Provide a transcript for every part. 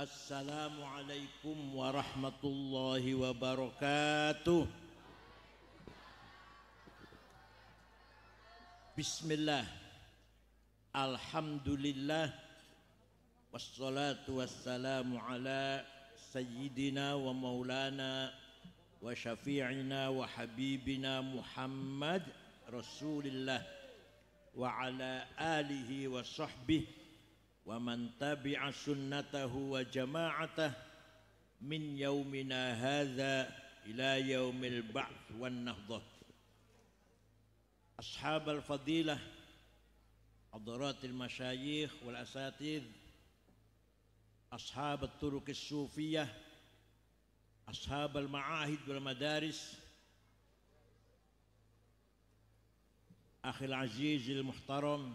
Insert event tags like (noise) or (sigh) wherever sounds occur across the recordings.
السلام عليكم ورحمة الله وبركاته بسم الله الحمد لله والصلاة والسلام على سيدنا ومولانا وشفيعنا وحبيبنا محمد رسول الله وعلى آله وصحبه ومن تبع سنته وجماعته من يومنا هذا إلى يوم البعث والنهضة أصحاب الفضيلة حضرات المشايخ والأساتذ أصحاب الطرق الصوفية أصحاب المعاهد والمدارس أخي العزيز المحترم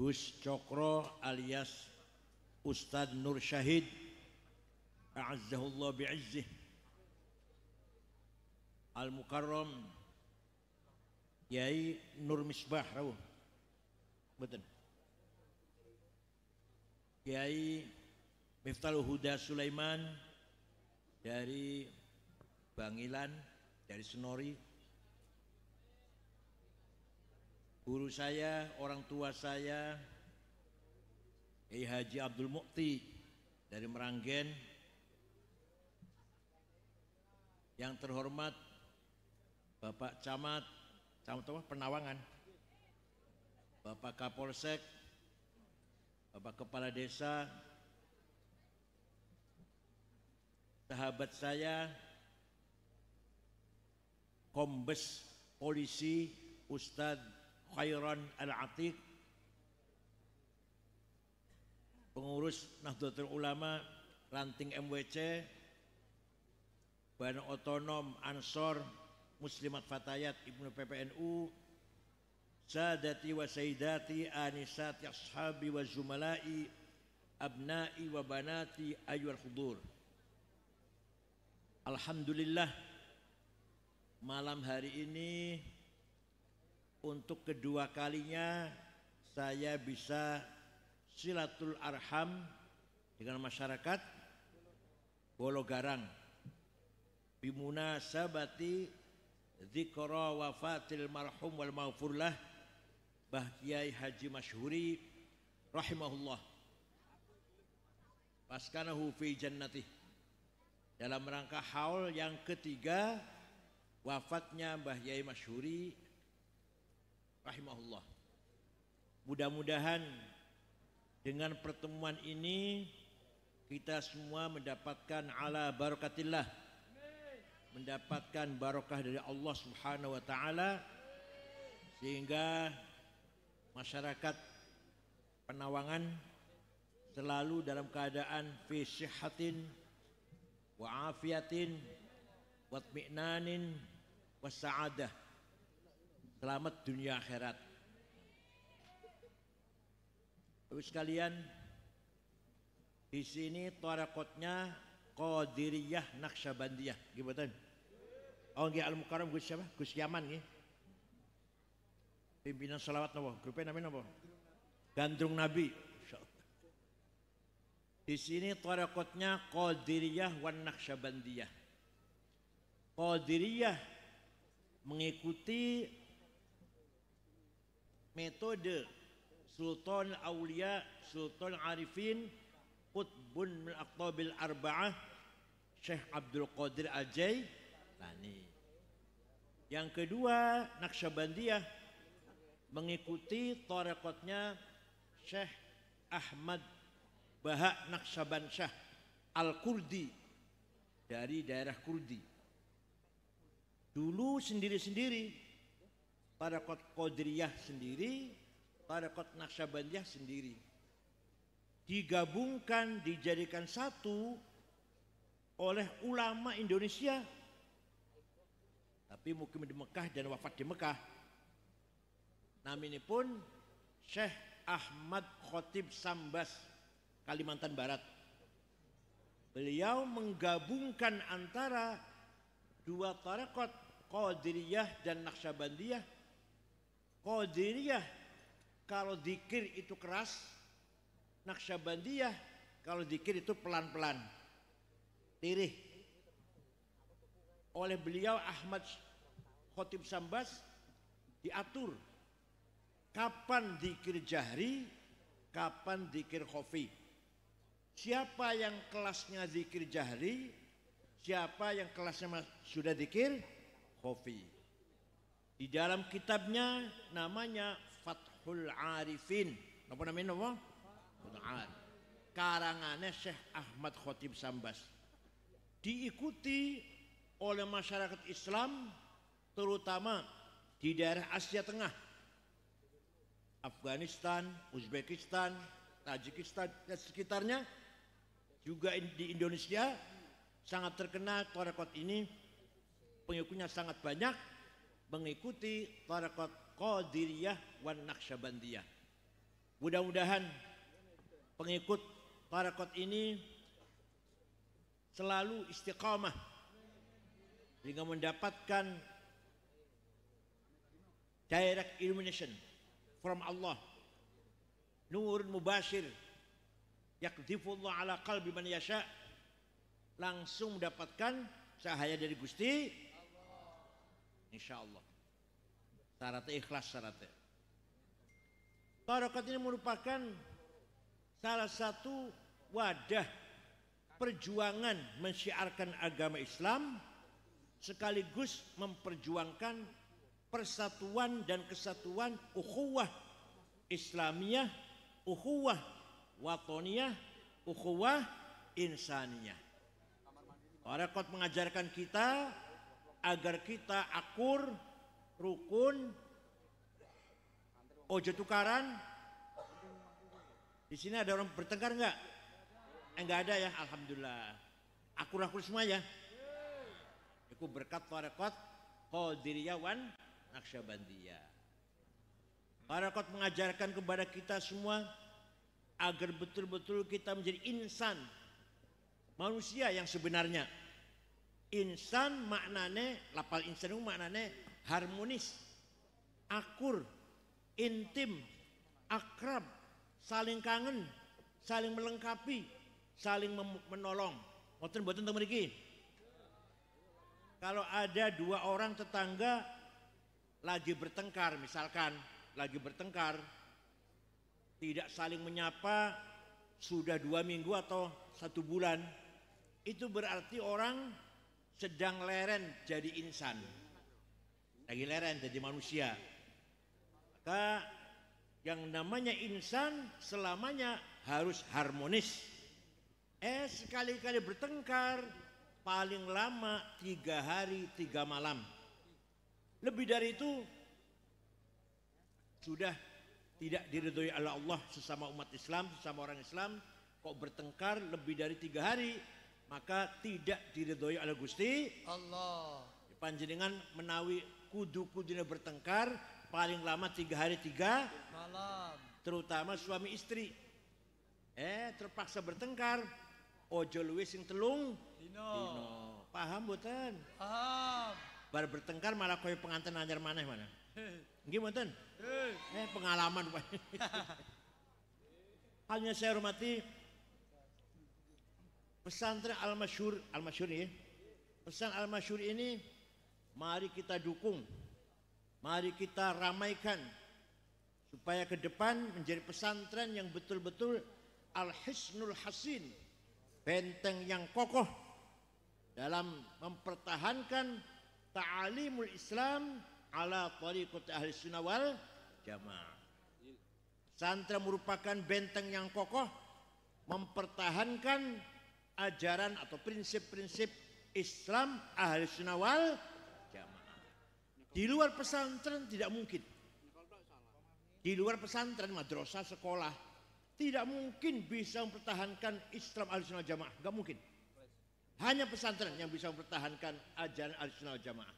Gus Cokro alias Ustadz Nur Syahid A'azzahullah bi'izzih Al-Mukarram Yai Nur Misbah Rauh Betul Kiai Miftal Huda Sulaiman dari Bangilan, dari Senori, guru saya, orang tua saya, Kiai Haji Abdul Mukti dari Meranggen, yang terhormat Bapak Camat, Camat apa? Penawangan, Bapak Kapolsek, Bapak Kepala Desa, sahabat saya, Kombes Polisi Ustadz Khairan Al-Atiq pengurus Nahdlatul Ulama ranting MWC Badan Otonom Ansor Muslimat Fatayat Ibnu PPNU Sadati wa Sayyidati Anisati Ashabi wa Zumalai Abnai wa Banati Ayyul Hudur Alhamdulillah malam hari ini untuk kedua kalinya saya bisa silatul arham dengan masyarakat bimuna sabati zikra wafatil marhum wal maghfurlah Bah Kiai Haji Masyhuri rahimahullah paskanahu fi jannati dalam rangka haul yang ketiga wafatnya Mbah Yai Masyuri rahimahullah. Mudah-mudahan dengan pertemuan ini kita semua mendapatkan ala barakatillah mendapatkan barokah dari Allah Subhanahu wa taala sehingga masyarakat Penawangan selalu dalam keadaan fi waafiatin, wa afiatin wa tmi'nanin wa sa'adah selamat dunia akhirat. Terus kalian di sini tarekatnya Qadiriyah Naqsabandiyah. Gimana? Oh nggih Al Mukarram Gus siapa? Gus Yaman nggih. Pimpinan selawat napa? Grup namanya napa? Gandrung Nabi. Di sini tarekatnya Qadiriyah wan Naqsabandiyah. Qadiriyah mengikuti metode Sultan Aulia, Sultan Arifin, Qutbun min Aqtabil Arba'ah, Syekh Abdul Qadir Ajay, tani. Nah, Yang kedua, Naqsyabandiyah mengikuti torekotnya Syekh Ahmad Bahak Naksabansyah Al-Kurdi dari daerah Kurdi. Dulu sendiri-sendiri Tarekat Qadrariyah sendiri, Tarekat Naksabandiyah sendiri. Digabungkan, dijadikan satu oleh ulama Indonesia. Tapi mungkin di Mekah dan wafat di Mekah. ini pun Syekh Ahmad Khotib Sambas, Kalimantan Barat. Beliau menggabungkan antara dua tarekat Qadiriyah dan Naksabandiyah Qadiriyah kalau dikir itu keras, Naksabandiyah kalau dikir itu pelan-pelan. Tirih. Oleh beliau Ahmad Khotib Sambas diatur kapan dikir jahri, kapan dikir khofi. Siapa yang kelasnya zikir jahri, siapa yang kelasnya sudah zikir khofi. Di dalam kitabnya namanya Fathul Arifin. Apa namanya apa? Fathul Arifin. Karangannya Syekh Ahmad Khotib Sambas. Diikuti oleh masyarakat Islam terutama di daerah Asia Tengah. Afghanistan, Uzbekistan, Tajikistan dan sekitarnya juga di Indonesia sangat terkenal korekot ini pengikutnya sangat banyak mengikuti tarekat Qadiriyah wan Naqsyabandiyah. Mudah-mudahan pengikut tarekat ini selalu istiqamah sehingga mendapatkan direct illumination from Allah nur mubashir yakdifullah ala qalbi man yasha langsung mendapatkan cahaya dari Gusti Insya Allah. Syaratnya ikhlas syaratnya. Tarekat ini merupakan salah satu wadah perjuangan mensyiarkan agama Islam sekaligus memperjuangkan persatuan dan kesatuan ukhuwah Islamiyah, ukhuwah watoniyah, ukhuwah insaniyah. Tarekat mengajarkan kita agar kita akur, rukun, ojo tukaran. Di sini ada orang bertengkar enggak? Enggak eh, ada ya, alhamdulillah. Akur-akur semua ya. Aku berkat tarekat Qadiriyah Para Tarekat mengajarkan kepada kita semua agar betul-betul kita menjadi insan manusia yang sebenarnya. Insan maknane lapal insan itu maknane harmonis, akur, intim, akrab, saling kangen, saling melengkapi, saling menolong. Ngoten mboten teng mriki. Kalau ada dua orang tetangga lagi bertengkar misalkan, lagi bertengkar, tidak saling menyapa sudah dua minggu atau satu bulan, itu berarti orang sedang leren jadi insan lagi leren jadi manusia maka yang namanya insan selamanya harus harmonis eh sekali-kali bertengkar paling lama tiga hari tiga malam lebih dari itu sudah tidak diridhoi oleh Allah sesama umat Islam sesama orang Islam kok bertengkar lebih dari tiga hari maka tidak diridhoi oleh Gusti Allah. Ya, panjenengan menawi kudu kudunya bertengkar paling lama tiga hari tiga malam. Terutama suami istri. Eh terpaksa bertengkar. Ojo luwe sing telung dino. dino. Paham mboten? Paham. Bar bertengkar malah koyo pengantin anyar maneh mana? gimana mboten? Eh pengalaman (laughs) Hanya saya hormati Pesantren Al-Masyur, Al-Masyur ya. Pesan Al-Masyur ini mari kita dukung. Mari kita ramaikan supaya ke depan menjadi pesantren yang betul-betul al-hisnul hasin, benteng yang kokoh dalam mempertahankan ta'alimul Islam ala tariqat ahli sunnah wal jamaah. Pesantren merupakan benteng yang kokoh mempertahankan ajaran atau prinsip-prinsip Islam ahli sunnah wal jamaah. Di luar pesantren tidak mungkin. Di luar pesantren, madrasah, sekolah tidak mungkin bisa mempertahankan Islam ahli sunnah jamaah. Gak mungkin. Hanya pesantren yang bisa mempertahankan ajaran ahli sunnah jamaah.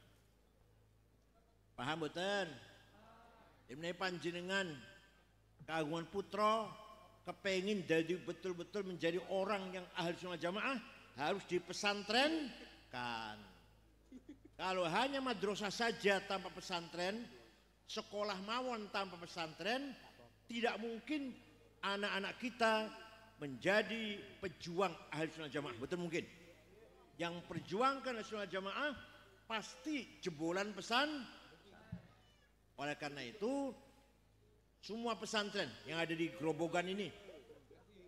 Paham betul Ini panjenengan kagungan putra kepengin jadi betul-betul menjadi orang yang ahli sunnah jamaah harus kan Kalau hanya madrasah saja tanpa pesantren, sekolah mawon tanpa pesantren, tidak mungkin anak-anak kita menjadi pejuang ahli sunnah jamaah. Betul mungkin. Yang perjuangkan ahli sunnah jamaah pasti jebolan pesan. Oleh karena itu semua pesantren yang ada di Grobogan ini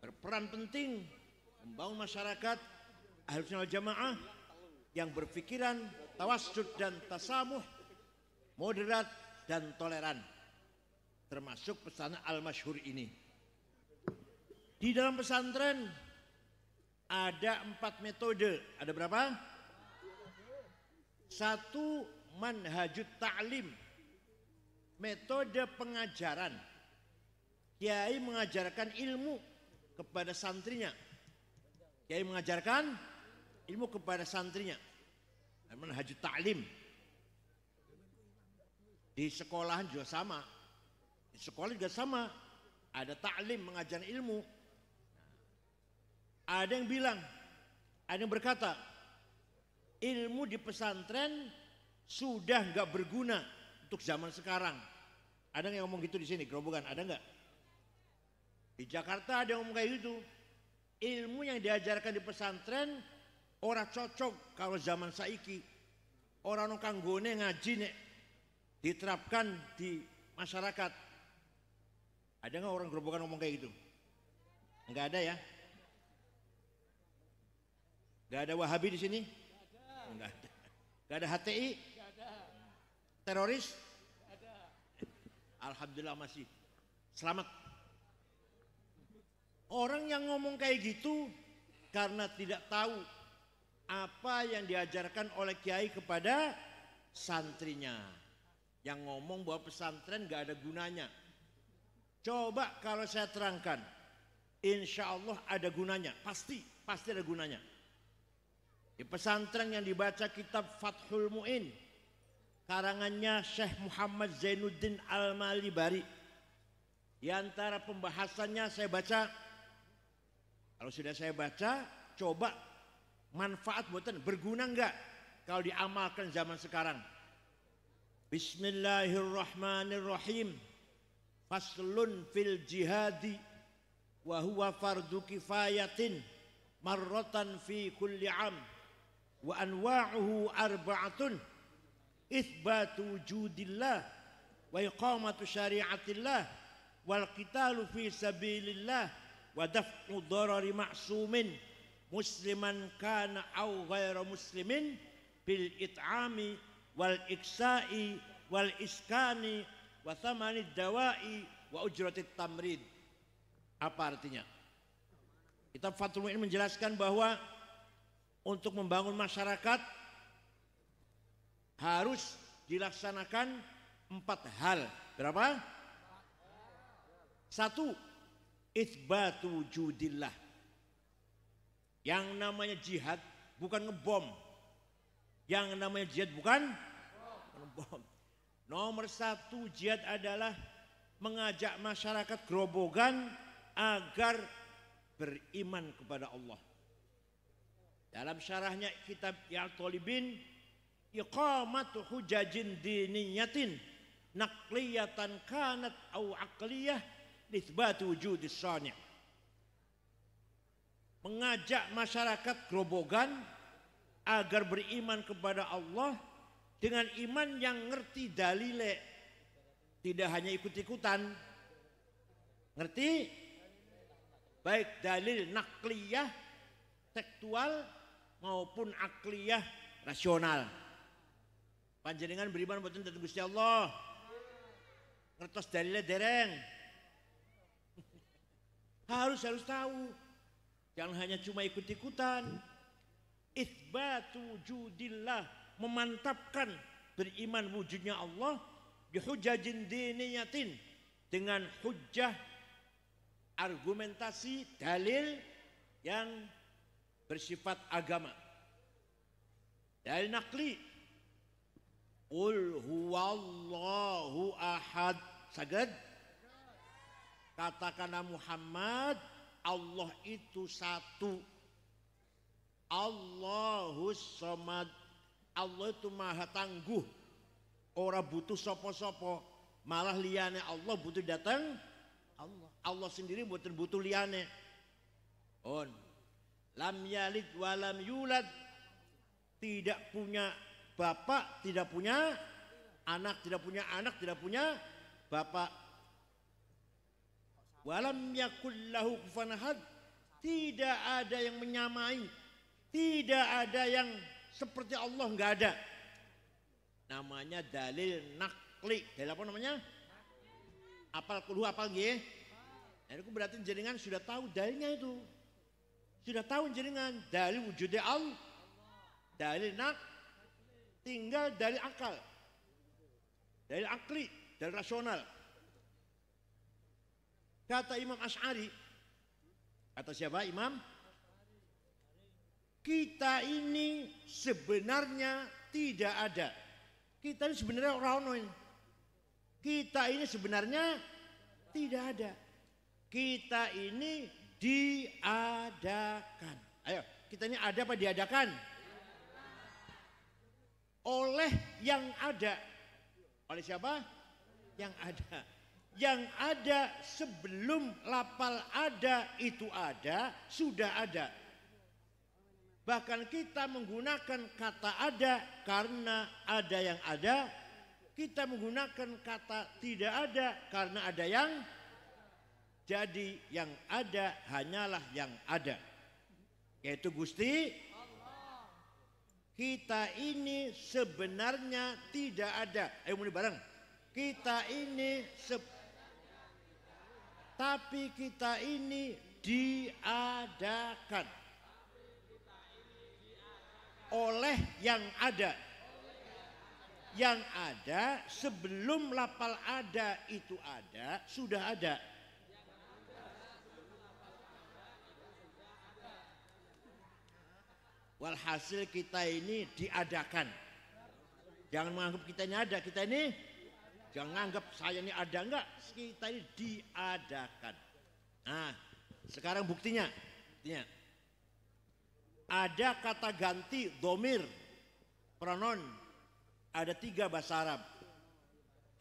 berperan penting membangun masyarakat harusnya jamaah yang berpikiran tawasud dan tasamuh moderat dan toleran termasuk pesantren al-masyhur ini di dalam pesantren ada empat metode ada berapa satu manhajut ta'lim metode pengajaran. Kiai mengajarkan ilmu kepada santrinya. Kiai mengajarkan ilmu kepada santrinya. Namun haji taklim. Di sekolahan juga sama. Di sekolah juga sama. Ada taklim mengajar ilmu. Ada yang bilang, ada yang berkata, ilmu di pesantren sudah nggak berguna untuk zaman sekarang. Ada yang ngomong gitu di sini, gerobokan, ada nggak? Di Jakarta ada yang ngomong kayak gitu. Ilmu yang diajarkan di pesantren orang cocok kalau zaman saiki. Orang nukang gone ngaji nek diterapkan di masyarakat. Ada nggak orang gerobokan ngomong kayak gitu? Nggak ada ya? Nggak ada Wahabi di sini? Nggak ada. Nggak ada HTI? teroris? Alhamdulillah masih selamat. Orang yang ngomong kayak gitu karena tidak tahu apa yang diajarkan oleh kiai kepada santrinya. Yang ngomong bahwa pesantren gak ada gunanya. Coba kalau saya terangkan, insya Allah ada gunanya, pasti, pasti ada gunanya. Di pesantren yang dibaca kitab Fathul Mu'in, karangannya Syekh Muhammad Zainuddin Al-Malibari. Di antara pembahasannya saya baca kalau sudah saya baca coba manfaat buatan berguna enggak kalau diamalkan zaman sekarang. Bismillahirrahmanirrahim. Faslun fil jihadi wa huwa fardu kifayatin marratan fi kulli am wa anwa'uhu arba'atun Isbatu wujudillah wa iqamatu syariatillah wal qitalu fi sabilillah wa daf'u darari ma'sumin musliman kana au ghairu muslimin bil it'ami wal iksa'i wal iskani wa thamani dawai wa ujrati tamrid apa artinya Kitab Fathul Mu'in menjelaskan bahwa untuk membangun masyarakat harus dilaksanakan empat hal. Berapa? Satu, itbatu judillah. Yang namanya jihad bukan ngebom. Yang namanya jihad bukan ngebom. Nomor satu jihad adalah mengajak masyarakat gerobogan agar beriman kepada Allah. Dalam syarahnya kitab Ya Talibin iqamatu hujajin diniyatin naqliyatan kanat au aqliyah litsbat wujudis sani' mengajak masyarakat Grobogan agar beriman kepada Allah dengan iman yang ngerti dalile tidak hanya ikut-ikutan ngerti baik dalil nakliyah tekstual maupun akliyah rasional Panjenengan beriman mboten dhateng Gusti Allah. Ngertos dalile dereng. (laughs) harus harus tahu. Jangan hanya cuma ikut-ikutan. Itsbatu wujudillah memantapkan beriman wujudnya Allah bihujajin diniyatin dengan hujah argumentasi dalil yang bersifat agama. Dalil nakli Qul huwallahu ahad. Saged? Katakanlah Muhammad, Allah itu satu. Allahus somad. Allah itu maha tangguh. Ora butuh sopo-sopo. Malah liane Allah butuh datang. Allah. Allah sendiri butuh butuh liane. On. Lam yalid walam yulad. Tidak punya bapak tidak punya anak, tidak punya anak, tidak punya bapak. Walam yakullahu kufuwan ahad. Tidak ada yang menyamai, tidak ada yang seperti Allah nggak ada. Namanya dalil nakli. Dalil apa namanya? Apal kulhu apal nggih? Nah, itu berarti jaringan sudah tahu dalilnya itu. Sudah tahu jaringan dalil wujudnya Allah. Dalil nak tinggal dari akal, dari akli, dari rasional. Kata Imam Ash'ari, kata siapa Imam? Kita ini sebenarnya tidak ada. Kita ini sebenarnya orang ini. Kita ini sebenarnya tidak ada. Kita ini diadakan. Ayo, kita ini ada apa diadakan? oleh yang ada. Oleh siapa? Yang ada. Yang ada sebelum lapal ada itu ada, sudah ada. Bahkan kita menggunakan kata ada karena ada yang ada. Kita menggunakan kata tidak ada karena ada yang jadi yang ada hanyalah yang ada. Yaitu Gusti kita ini sebenarnya tidak ada. Ayo mulai bareng. Kita ini se tapi kita ini diadakan oleh yang ada. Yang ada sebelum lapal ada itu ada, sudah ada. Walhasil kita ini diadakan. Jangan menganggap kita ini ada, kita ini jangan anggap saya ini ada enggak, kita ini diadakan. Nah, sekarang buktinya, buktinya ada kata ganti domir pronon ada tiga bahasa Arab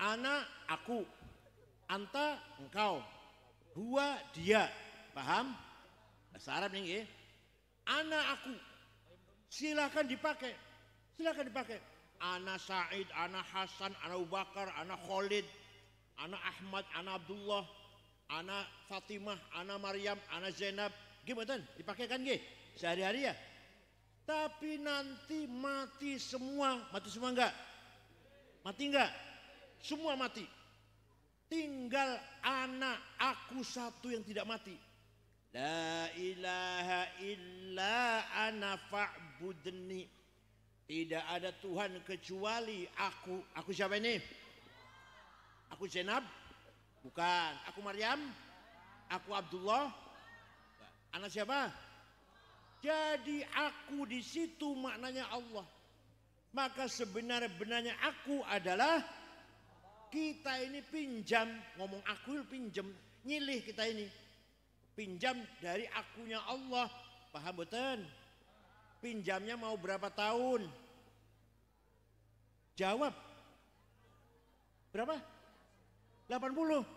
ana aku anta engkau hua, dia paham bahasa Arab nih ya ana aku Silahkan dipakai. Silahkan dipakai. Ana Said, Ana Hasan, Ana Abu Bakar, Ana Khalid, Ana Ahmad, Ana Abdullah, Ana Fatimah, Ana Maryam, Ana Zainab. Gimana? Dipakai kan gih? Sehari-hari ya. Tapi nanti mati semua. Mati semua enggak? Mati enggak? Semua mati. Tinggal anak aku satu yang tidak mati. La ilaha illa ana aku tidak ada Tuhan kecuali aku aku siapa ini aku Zainab bukan aku Maryam aku Abdullah anak siapa jadi aku di situ maknanya Allah maka sebenar-benarnya aku adalah kita ini pinjam ngomong aku pinjam nyilih kita ini pinjam dari akunya Allah paham betul Pinjamnya mau berapa tahun? Jawab. Berapa? 80.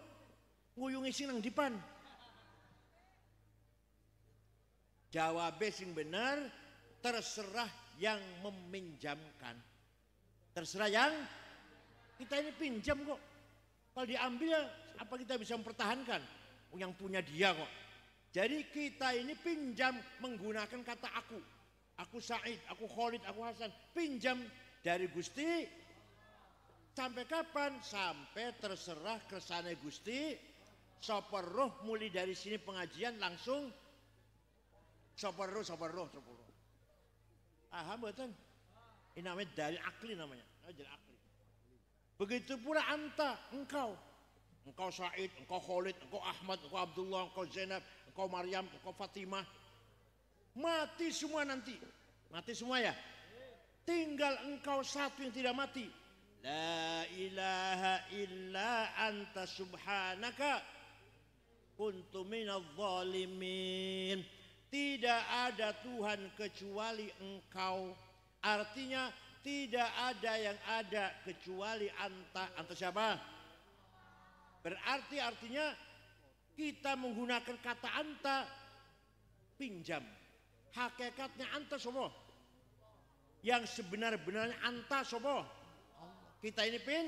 Nguyungi sing nang dipan. Jawab sing benar, terserah yang meminjamkan. Terserah yang kita ini pinjam kok. Kalau diambil ya, apa kita bisa mempertahankan? Yang punya dia kok. Jadi kita ini pinjam menggunakan kata aku aku Said, aku Khalid, aku Hasan, pinjam dari Gusti sampai kapan? Sampai terserah kersane Gusti. Sopor roh muli dari sini pengajian langsung sopor roh, sopor roh, sopor roh. Aham betul? Ini namanya dari akli namanya. Oh, Dalil akli. Begitu pula anta, engkau. Engkau Said, engkau Khalid, engkau Ahmad, engkau Abdullah, engkau Zainab, engkau Maryam, engkau Fatimah, Mati semua nanti. Mati semua ya. Tinggal engkau satu yang tidak mati. La ilaha illa anta subhanaka kuntu zalimin. Tidak ada Tuhan kecuali engkau. Artinya tidak ada yang ada kecuali anta. Anta siapa? Berarti artinya kita menggunakan kata anta pinjam hakikatnya anta sobo yang sebenar-benarnya anta sobo kita ini pin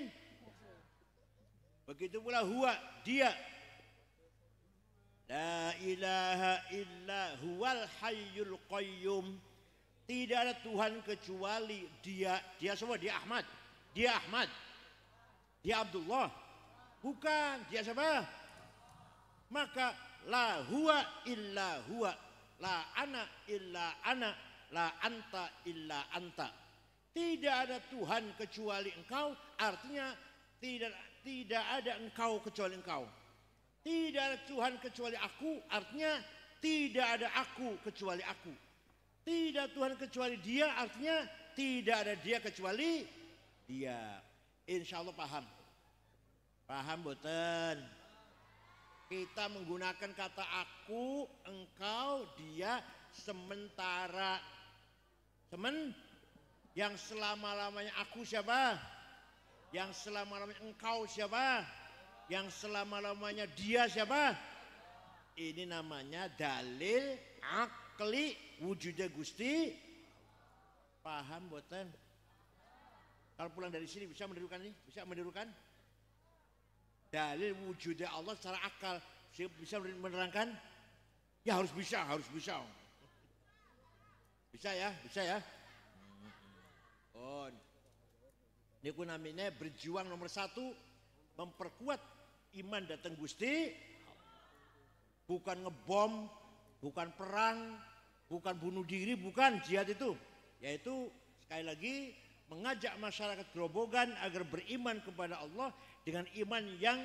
begitu pula huwa dia La ilaha illa huwal hayyul qayyum. Tidak ada Tuhan kecuali dia. Dia semua, dia Ahmad. Dia Ahmad. Dia Abdullah. Bukan, dia siapa? Maka la huwa illa huwa la ana illa ana la anta illa anta tidak ada Tuhan kecuali engkau artinya tidak tidak ada engkau kecuali engkau tidak ada Tuhan kecuali aku artinya tidak ada aku kecuali aku tidak Tuhan kecuali dia artinya tidak ada dia kecuali dia insya Allah paham paham boten kita menggunakan kata aku, engkau, dia sementara. Teman, yang selama-lamanya aku siapa? Yang selama-lamanya engkau siapa? Yang selama-lamanya dia siapa? Ini namanya dalil akli wujudnya Gusti. Paham buatan Kalau pulang dari sini bisa mendirukan ini? Bisa mendirukan dalil wujudnya Allah secara akal bisa menerangkan ya harus bisa harus bisa bisa ya bisa ya oh ini pun namanya berjuang nomor satu memperkuat iman datang gusti bukan ngebom bukan perang bukan bunuh diri bukan jihad itu yaitu sekali lagi mengajak masyarakat gerobogan agar beriman kepada Allah dengan iman yang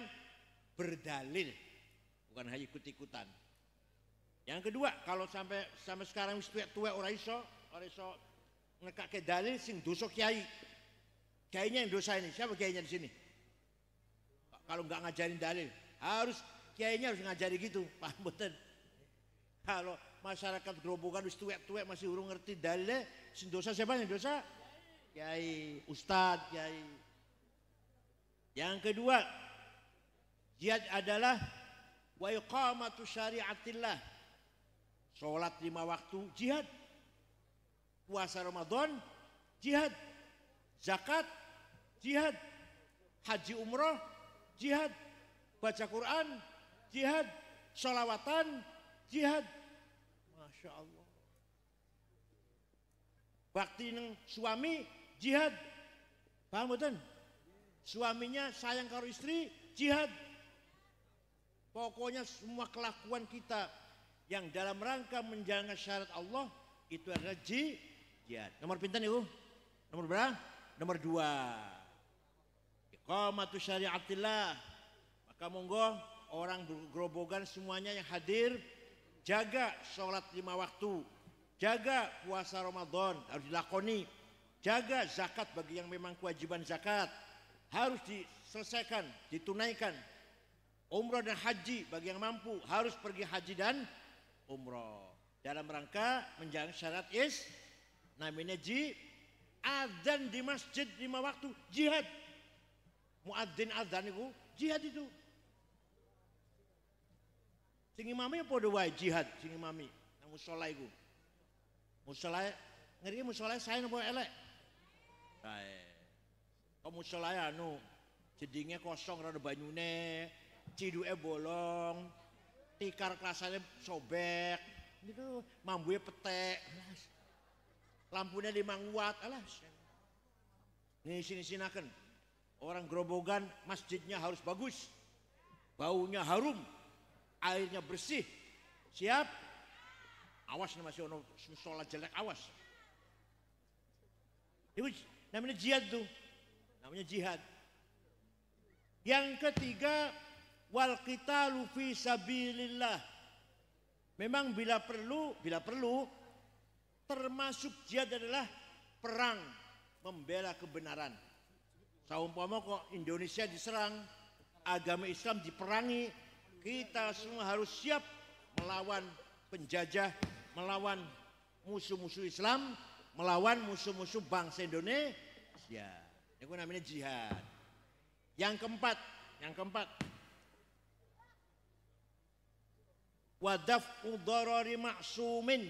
berdalil, bukan hanya ikut-ikutan. Yang kedua, kalau sampai sampai sekarang wis tua ora iso, ora iso ngekake dalil sing dosa kiai. kayaknya yang dosa ini. Siapa kiainya di sini? Kalau nggak ngajarin dalil, harus kiainya harus ngajari gitu, (laughs) Pak Mboten. Kalau masyarakat gerobokan wis tuwek-tuwek masih urung ngerti dalil sing dosa siapa yang dosa? Kiai, ustad, kiai. Yang kedua, jihad adalah wa iqamatu syari'atillah. Salat lima waktu jihad. Puasa Ramadan jihad. Zakat jihad. Haji umroh jihad. Baca Quran jihad. Salawatan jihad. Masya Allah. Bakti suami jihad. Paham betul? Suaminya sayang karo istri, jihad. Pokoknya semua kelakuan kita yang dalam rangka menjalankan syarat Allah itu adalah jihad. Nomor pintar ibu? Nomor berapa? Nomor dua. Iqamatu syariatillah. Maka monggo orang gerobogan semuanya yang hadir jaga sholat lima waktu, jaga puasa Ramadan harus dilakoni, jaga zakat bagi yang memang kewajiban zakat, harus diselesaikan, ditunaikan. umroh dan haji bagi yang mampu harus pergi haji dan umroh Dalam rangka menjalankan syarat is namanya ji adzan di masjid lima waktu jihad. Muadzin adzan itu jihad itu. mami apa ada wae jihad sing imami yang musala itu. Musala ngeri musala saya nampak elek? Kamu ya, anu jadinya kosong rada banyune e bolong tikar kelasannya sobek gitu, mambu e petek lampunya limang watt alas sini orang gerobogan masjidnya harus bagus baunya harum airnya bersih siap awas nih masih ono sholat jelek awas itu namanya jihad tuh namanya jihad. Yang ketiga wal kita lufi sabillillah. Memang bila perlu, bila perlu termasuk jihad adalah perang membela kebenaran. Saumpama kok Indonesia diserang, agama Islam diperangi, kita semua harus siap melawan penjajah, melawan musuh-musuh Islam, melawan musuh-musuh bangsa Indonesia. Itu namanya jihad. Yang keempat, yang keempat. Wadaf'u darari ma'sumin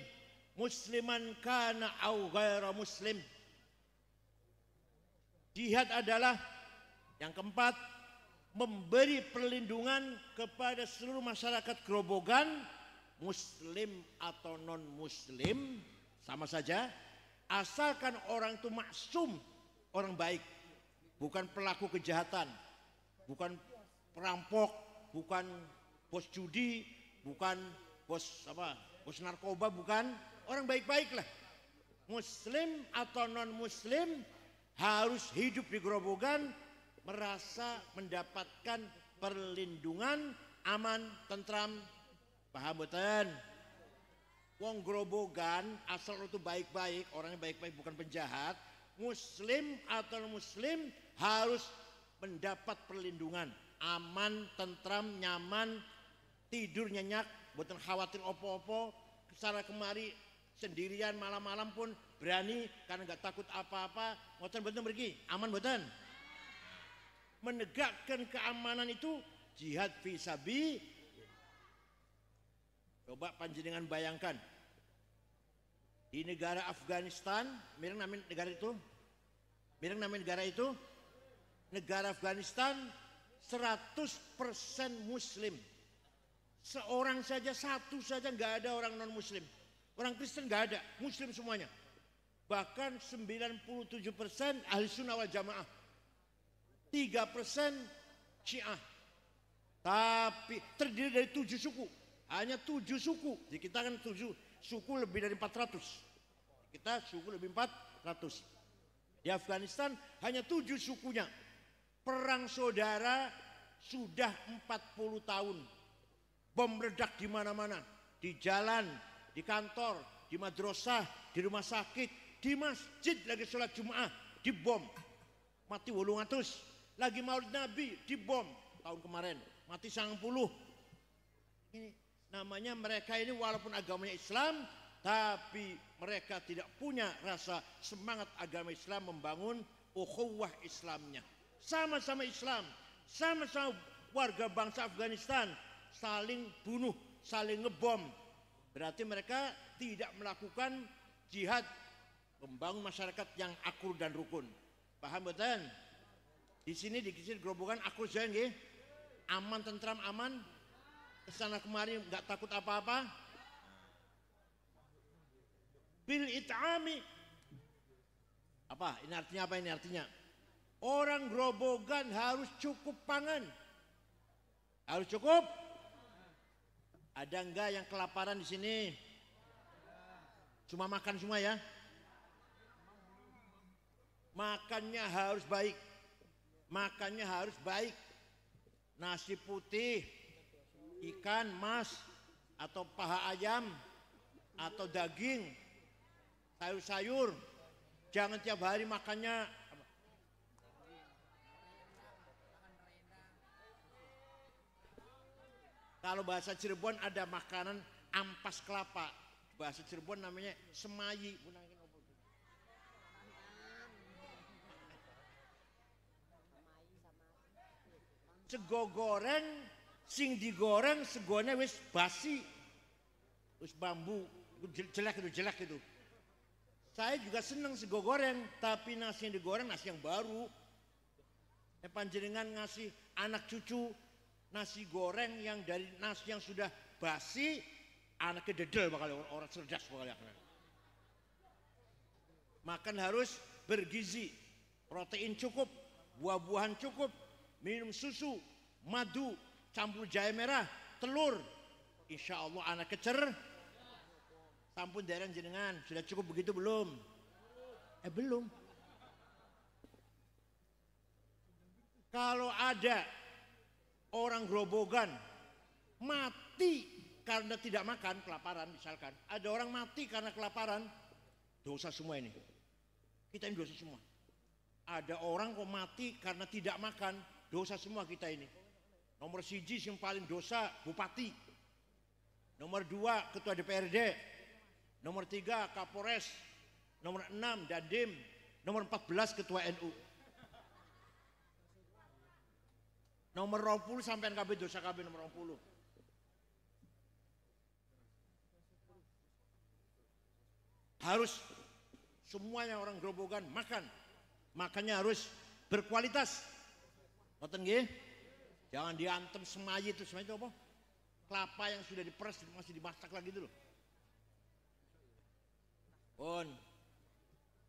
musliman kana au ghaira muslim. Jihad adalah yang keempat memberi perlindungan kepada seluruh masyarakat kerobogan muslim atau non muslim sama saja asalkan orang itu maksum orang baik bukan pelaku kejahatan, bukan perampok, bukan bos judi, bukan bos apa, bos narkoba, bukan orang baik-baik lah. Muslim atau non Muslim harus hidup di gerobogan merasa mendapatkan perlindungan aman tentram paham betul wong gerobogan asal itu baik-baik orangnya baik-baik bukan penjahat muslim atau muslim harus mendapat perlindungan aman, tentram, nyaman, tidur nyenyak, buatan khawatir opo-opo, kesana kemari sendirian malam-malam pun berani karena nggak takut apa-apa, ngoten buatan pergi, aman buatan. Menegakkan keamanan itu jihad fisabi. Coba panjenengan bayangkan di negara Afghanistan, mirip namanya negara itu, mirip namanya negara itu, negara Afghanistan 100% muslim. Seorang saja, satu saja nggak ada orang non muslim. Orang Kristen nggak ada, muslim semuanya. Bahkan 97% ahli sunnah wal jamaah. 3% syiah. Tapi terdiri dari tujuh suku. Hanya tujuh suku. Jadi kita kan tujuh suku lebih dari 400. kita suku lebih 400. Di Afghanistan hanya tujuh sukunya. Perang saudara sudah 40 tahun. Bom meledak di mana-mana. Di jalan, di kantor, di madrasah, di rumah sakit, di masjid lagi sholat Jum'ah, di bom. Mati wolung atus. Lagi maulid Nabi, di bom. Tahun kemarin, mati sang puluh. Ini namanya mereka ini walaupun agamanya Islam, tapi mereka tidak punya rasa semangat agama Islam membangun ukhuwah Islamnya sama-sama Islam, sama-sama warga bangsa Afghanistan, saling bunuh, saling ngebom. Berarti mereka tidak melakukan jihad membangun masyarakat yang akur dan rukun. Paham betul? Di sini di kisir gerobokan akur saja nggih. Aman tentram aman. Kesana kemari nggak takut apa-apa. Bil it'ami apa? Ini artinya apa ini artinya? Orang grobogan harus cukup pangan. Harus cukup. Ada enggak yang kelaparan di sini? Cuma makan semua ya. Makannya harus baik. Makannya harus baik. Nasi putih, ikan mas atau paha ayam atau daging, sayur-sayur. Jangan tiap hari makannya Kalau bahasa Cirebon ada makanan ampas kelapa. Bahasa Cirebon namanya semayi. Sego goreng sing digoreng segonya wis basi. Wis bambu jelek itu jelek itu. Saya juga seneng sego goreng, tapi nasi yang digoreng nasi yang baru. Eh, panjenengan ngasih anak cucu nasi goreng yang dari nasi yang sudah basi anak kededel bakal orang, orang cerdas bakal ya. Makan harus bergizi, protein cukup, buah-buahan cukup, minum susu, madu, campur jahe merah, telur. Insya Allah anak kecer. Sampun daerah jenengan, sudah cukup begitu belum? Eh belum. Kalau ada orang grobogan mati karena tidak makan kelaparan misalkan ada orang mati karena kelaparan dosa semua ini kita ini dosa semua ada orang kok mati karena tidak makan dosa semua kita ini nomor siji yang paling dosa bupati nomor dua ketua DPRD nomor tiga kapolres nomor enam dadim nomor empat belas ketua NU Nomor 20 sampean kabeh dosa kabeh nomor 20. Harus semuanya orang gerobogan makan. Makannya harus berkualitas. Ngoten nggih? Jangan diantem semayi itu semai itu apa? Kelapa yang sudah diperas masih dimasak lagi dulu. On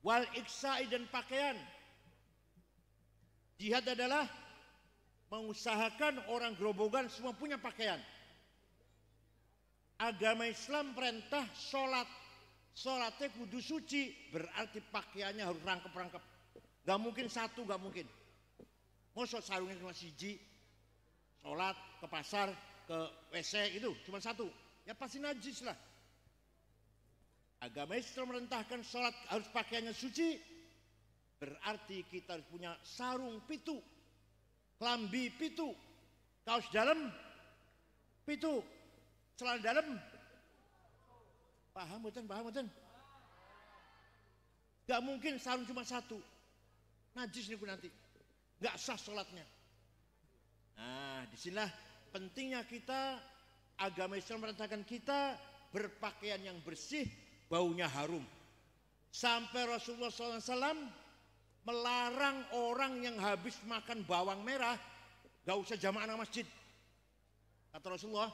Wal iksa dan pakaian. Jihad adalah mengusahakan orang gerobogan semua punya pakaian. Agama Islam perintah sholat. Sholatnya kudu suci, berarti pakaiannya harus rangkep-rangkep. Gak mungkin satu, gak mungkin. Masa sarungnya cuma siji, sholat, ke pasar, ke WC itu cuma satu. Ya pasti najis lah. Agama Islam merentahkan sholat harus pakaiannya suci. Berarti kita harus punya sarung pitu klambi pitu kaos dalam pitu celana dalam paham bukan paham bukan gak mungkin sarung cuma satu najis niku nanti gak sah sholatnya nah disinilah pentingnya kita agama Islam merintahkan kita berpakaian yang bersih baunya harum sampai Rasulullah SAW melarang orang yang habis makan bawang merah gak usah jamaah masjid. Kata Rasulullah,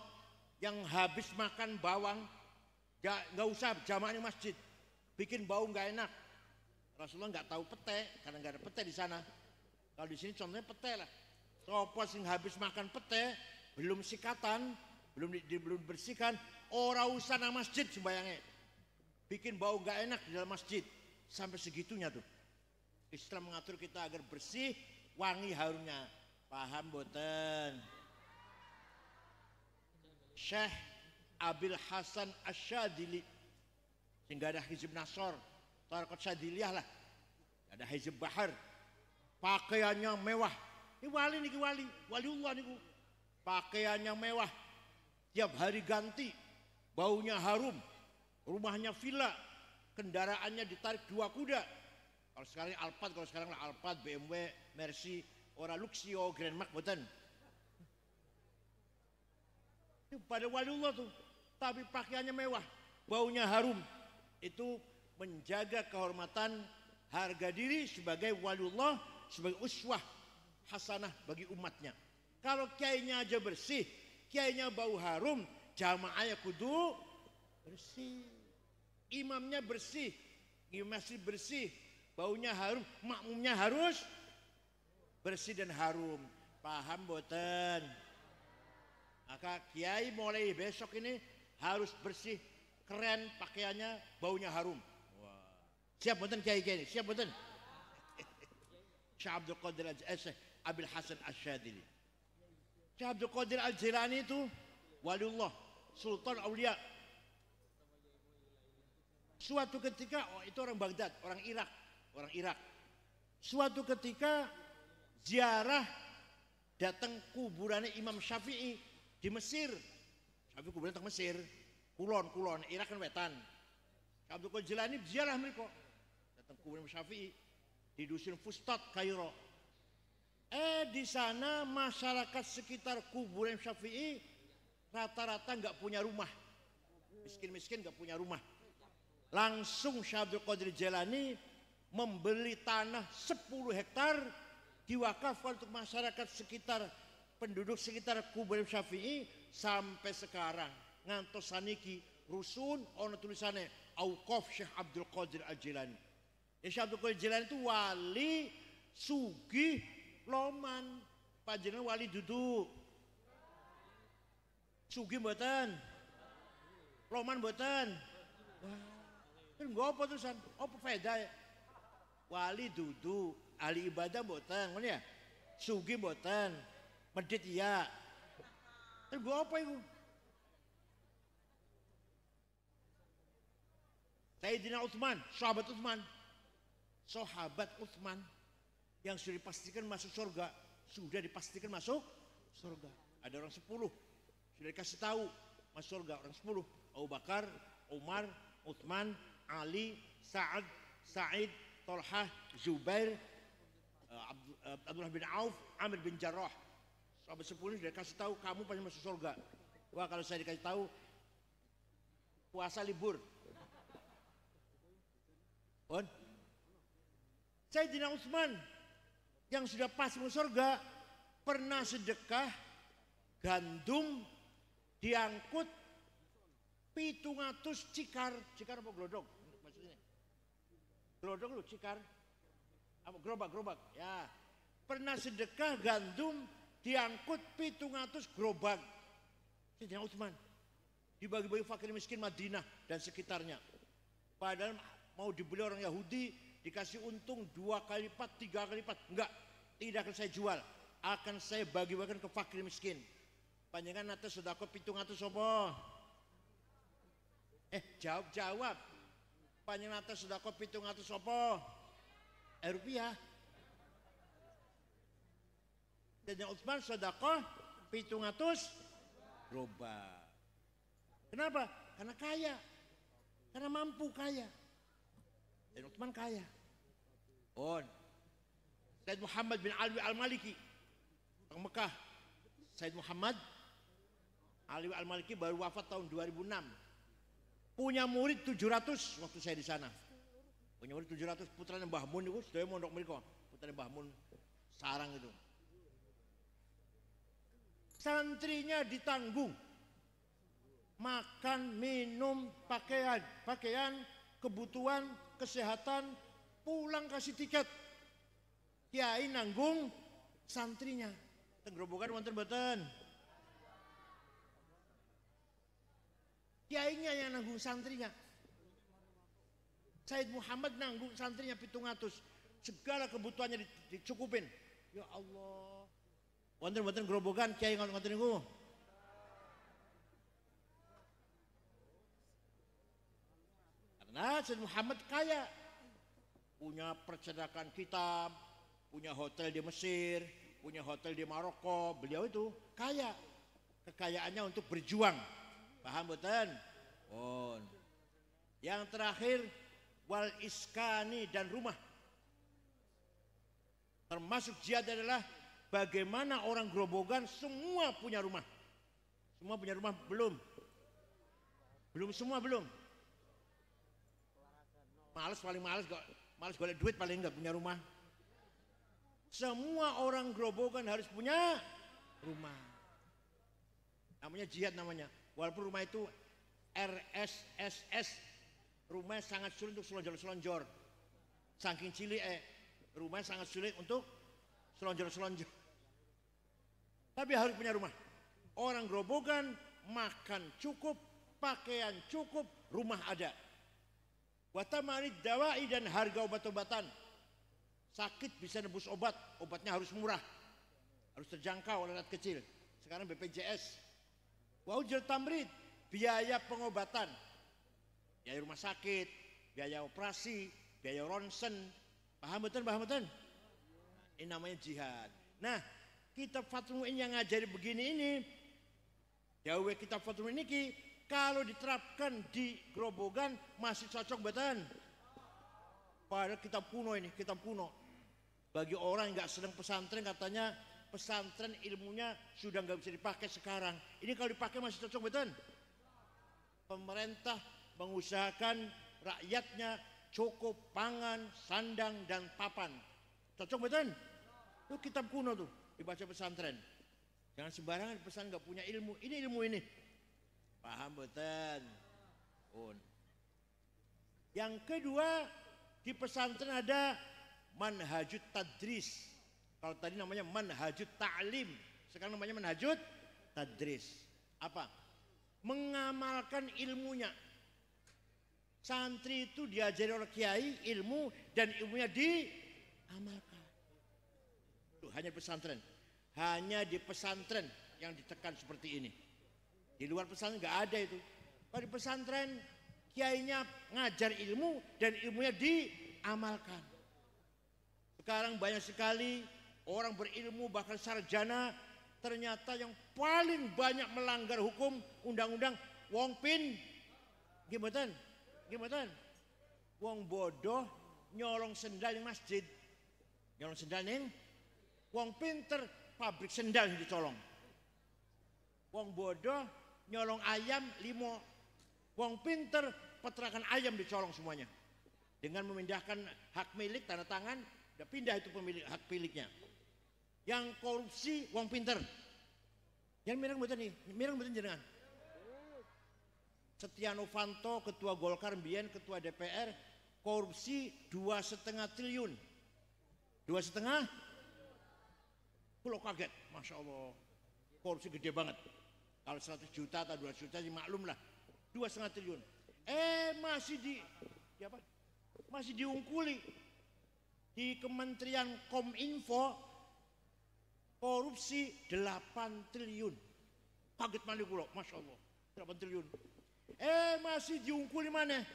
yang habis makan bawang gak, gak usah jamaah masjid. Bikin bau gak enak. Rasulullah gak tahu pete karena gak ada pete di sana. Kalau di sini contohnya pete lah. Sopo yang habis makan pete belum sikatan, belum di, di belum bersihkan, ora usah nang masjid sembayangnya. Bikin bau gak enak di dalam masjid sampai segitunya tuh. Islam mengatur kita agar bersih, wangi harumnya. Paham boten? Syekh Abil Hasan Asyadili sehingga ada Hizib Nasor Tarkot Syadiliyah lah ada Hizib Bahar pakaiannya mewah ini wali niki wali Allah niku pakaiannya mewah tiap hari ganti baunya harum rumahnya villa kendaraannya ditarik dua kuda kalau sekarang Alphard, kalau sekarang Alphard, BMW, Mercy, ora Luxio, Grand Max, buatan. Pada Waluloh tuh, tapi pakaiannya mewah, baunya harum. Itu menjaga kehormatan harga diri sebagai Waluloh, sebagai uswah hasanah bagi umatnya. Kalau kiainya aja bersih, kiainya bau harum, jamaahnya kudu bersih. Imamnya bersih, masih bersih, Baunya harum, makmumnya harus bersih dan harum. Paham boten? Maka kiai mulai besok ini harus bersih, keren pakaiannya, baunya harum. Siap boten kiai kiai? Siap boten? (laughs) Syah Abdul Qadir Al-Asy eh, Abil Hasan Al Shadili. Syah Abdul Qadir Al-Jilani itu waliullah, sultan aulia. Suatu ketika oh, itu orang Baghdad, orang Irak orang Irak. Suatu ketika ziarah datang kuburannya Imam Syafi'i di Mesir. Syafi'i kuburannya di Mesir. Kulon, kulon, Irak kan wetan. Abdul jelani, ziarah mereka. Datang kuburan Imam Syafi'i di dusun Fustat, Kairo. Eh di sana masyarakat sekitar Imam Syafi'i rata-rata nggak punya rumah. Miskin-miskin nggak punya rumah. Langsung Syabdul Qadir Jelani membeli tanah 10 hektar diwakafkan untuk masyarakat sekitar penduduk sekitar kubur Syafi'i sampai sekarang ngantos saniki rusun ono tulisannya aukof Syekh Abdul Qadir Ajilani ya Syekh Abdul Qadir Ajilani itu wali sugih loman panjenengan wali duduk sugih buatan loman buatan wah gak apa tulisan apa faedah ya? wali dudu ahli ibadah boten ngono ya sugi boten medit iya terus gua apa iku Sayyidina Utsman, sahabat Utsman. Sahabat Utsman yang sudah dipastikan masuk surga, sudah dipastikan masuk surga. Ada orang sepuluh sudah dikasih tahu masuk surga orang sepuluh Abu Bakar, Umar, Utsman, Ali, Sa'ad, Sa'id, Tolhah, Zubair, eh, eh, Abdullah bin Auf, Amir bin Jarrah. Sahabat sepuluh dia kasih tahu kamu pasti masuk surga. Wah kalau saya dikasih tahu puasa libur. Bon, Sayyidina Utsman yang sudah pas masuk surga pernah sedekah gandum diangkut pitungatus cikar cikar apa gelodok Glodok lu cikar. Apa gerobak-gerobak? Ya. Pernah sedekah gandum diangkut pitung pitungatus gerobak. Sayyidina Utsman dibagi-bagi fakir miskin Madinah dan sekitarnya. Padahal mau dibeli orang Yahudi dikasih untung dua kali lipat, tiga kali lipat. Enggak, tidak akan saya jual. Akan saya bagi-bagikan ke fakir miskin. Panjangan nate sedekah pitungatus apa? Eh, jawab-jawab. Panjang Panjenengan sudah kau 700 opo? Eh rupiah. Dan yang Utsman pitung atas? roba. Kenapa? Karena kaya. Karena mampu kaya. Dan Utsman kaya. On. Said Muhammad bin Alwi Al-Maliki orang Mekah Said Muhammad Alwi Al-Maliki baru wafat tahun 2006 punya murid 700 waktu saya di sana. Punya murid 700 putranya Mbah Mun itu sedaya mondok mereka, putranya Mbah Mun sarang itu. Santrinya ditanggung makan, minum, pakaian, pakaian, kebutuhan, kesehatan, pulang kasih tiket. Kiai nanggung santrinya. Tenggerobokan wonten mboten? kiainya yang nanggung santrinya Said Muhammad nanggung santrinya pitung atus segala kebutuhannya dicukupin ya Allah wonten wonten gerobogan kiai nggak ngoten niku karena Said Muhammad kaya punya percetakan kitab punya hotel di Mesir punya hotel di Maroko beliau itu kaya kekayaannya untuk berjuang Paham betul? Oh, Yang terakhir wal iskani dan rumah. Termasuk jihad adalah bagaimana orang gerobogan semua punya rumah. Semua punya rumah belum? Belum semua belum. Malas paling malas, kok. Males golek duit paling enggak punya rumah. Semua orang gerobogan harus punya rumah. Namanya jihad namanya. Walaupun rumah itu RSSS, rumah sangat sulit untuk selonjor-selonjor. Saking cilik eh, rumah sangat sulit untuk selonjor-selonjor. Tapi harus punya rumah. Orang gerobogan, makan cukup, pakaian cukup, rumah ada. Watamari dawai dan harga obat-obatan. Sakit bisa nebus obat, obatnya harus murah. Harus terjangkau oleh rakyat kecil. Sekarang BPJS Waujul tamrid, biaya pengobatan. Biaya rumah sakit, biaya operasi, biaya ronsen. Paham betul, paham betul? Ini namanya jihad. Nah, kitab fatumu'in yang ngajari begini ini, jauhnya kitab Fathul ini, kalau diterapkan di gerobogan masih cocok betul. Padahal kitab kuno ini, kitab kuno. Bagi orang yang nggak sedang pesantren katanya pesantren ilmunya sudah nggak bisa dipakai sekarang. Ini kalau dipakai masih cocok betul. Pemerintah mengusahakan rakyatnya cukup pangan, sandang dan papan. Cocok betul? Itu kitab kuno tuh dibaca pesantren. Jangan sembarangan pesan nggak punya ilmu. Ini ilmu ini. Paham betul? Un. Yang kedua di pesantren ada manhajut tadris kalau tadi namanya manhajut ta'lim, sekarang namanya manhajut tadris. Apa? Mengamalkan ilmunya. Santri itu diajari oleh kiai ilmu dan ilmunya diamalkan. Itu hanya pesantren. Hanya di pesantren yang ditekan seperti ini. Di luar pesantren nggak ada itu. Kalau di pesantren kiainya ngajar ilmu dan ilmunya diamalkan. Sekarang banyak sekali Orang berilmu bahkan sarjana ternyata yang paling banyak melanggar hukum undang-undang wong pin gimana gimana wong bodoh nyolong sendal di masjid nyolong sendal nih wong pinter pabrik sendal yang dicolong wong bodoh nyolong ayam limo wong pinter peternakan ayam dicolong semuanya dengan memindahkan hak milik tanda tangan udah pindah itu pemilik hak miliknya yang korupsi uang pinter yang mirang betul nih mirang betul jenengan Setia Novanto ketua Golkar Bien ketua DPR korupsi dua setengah triliun dua setengah pulau kaget Masya Allah korupsi gede banget kalau 100 juta atau 200 juta sih ya maklum lah dua setengah triliun eh masih di, di apa masih diungkuli di Kementerian Kominfo korupsi 8 triliun. Kaget mana kulo Masya Allah. 8 triliun. Eh masih diungkuli mana?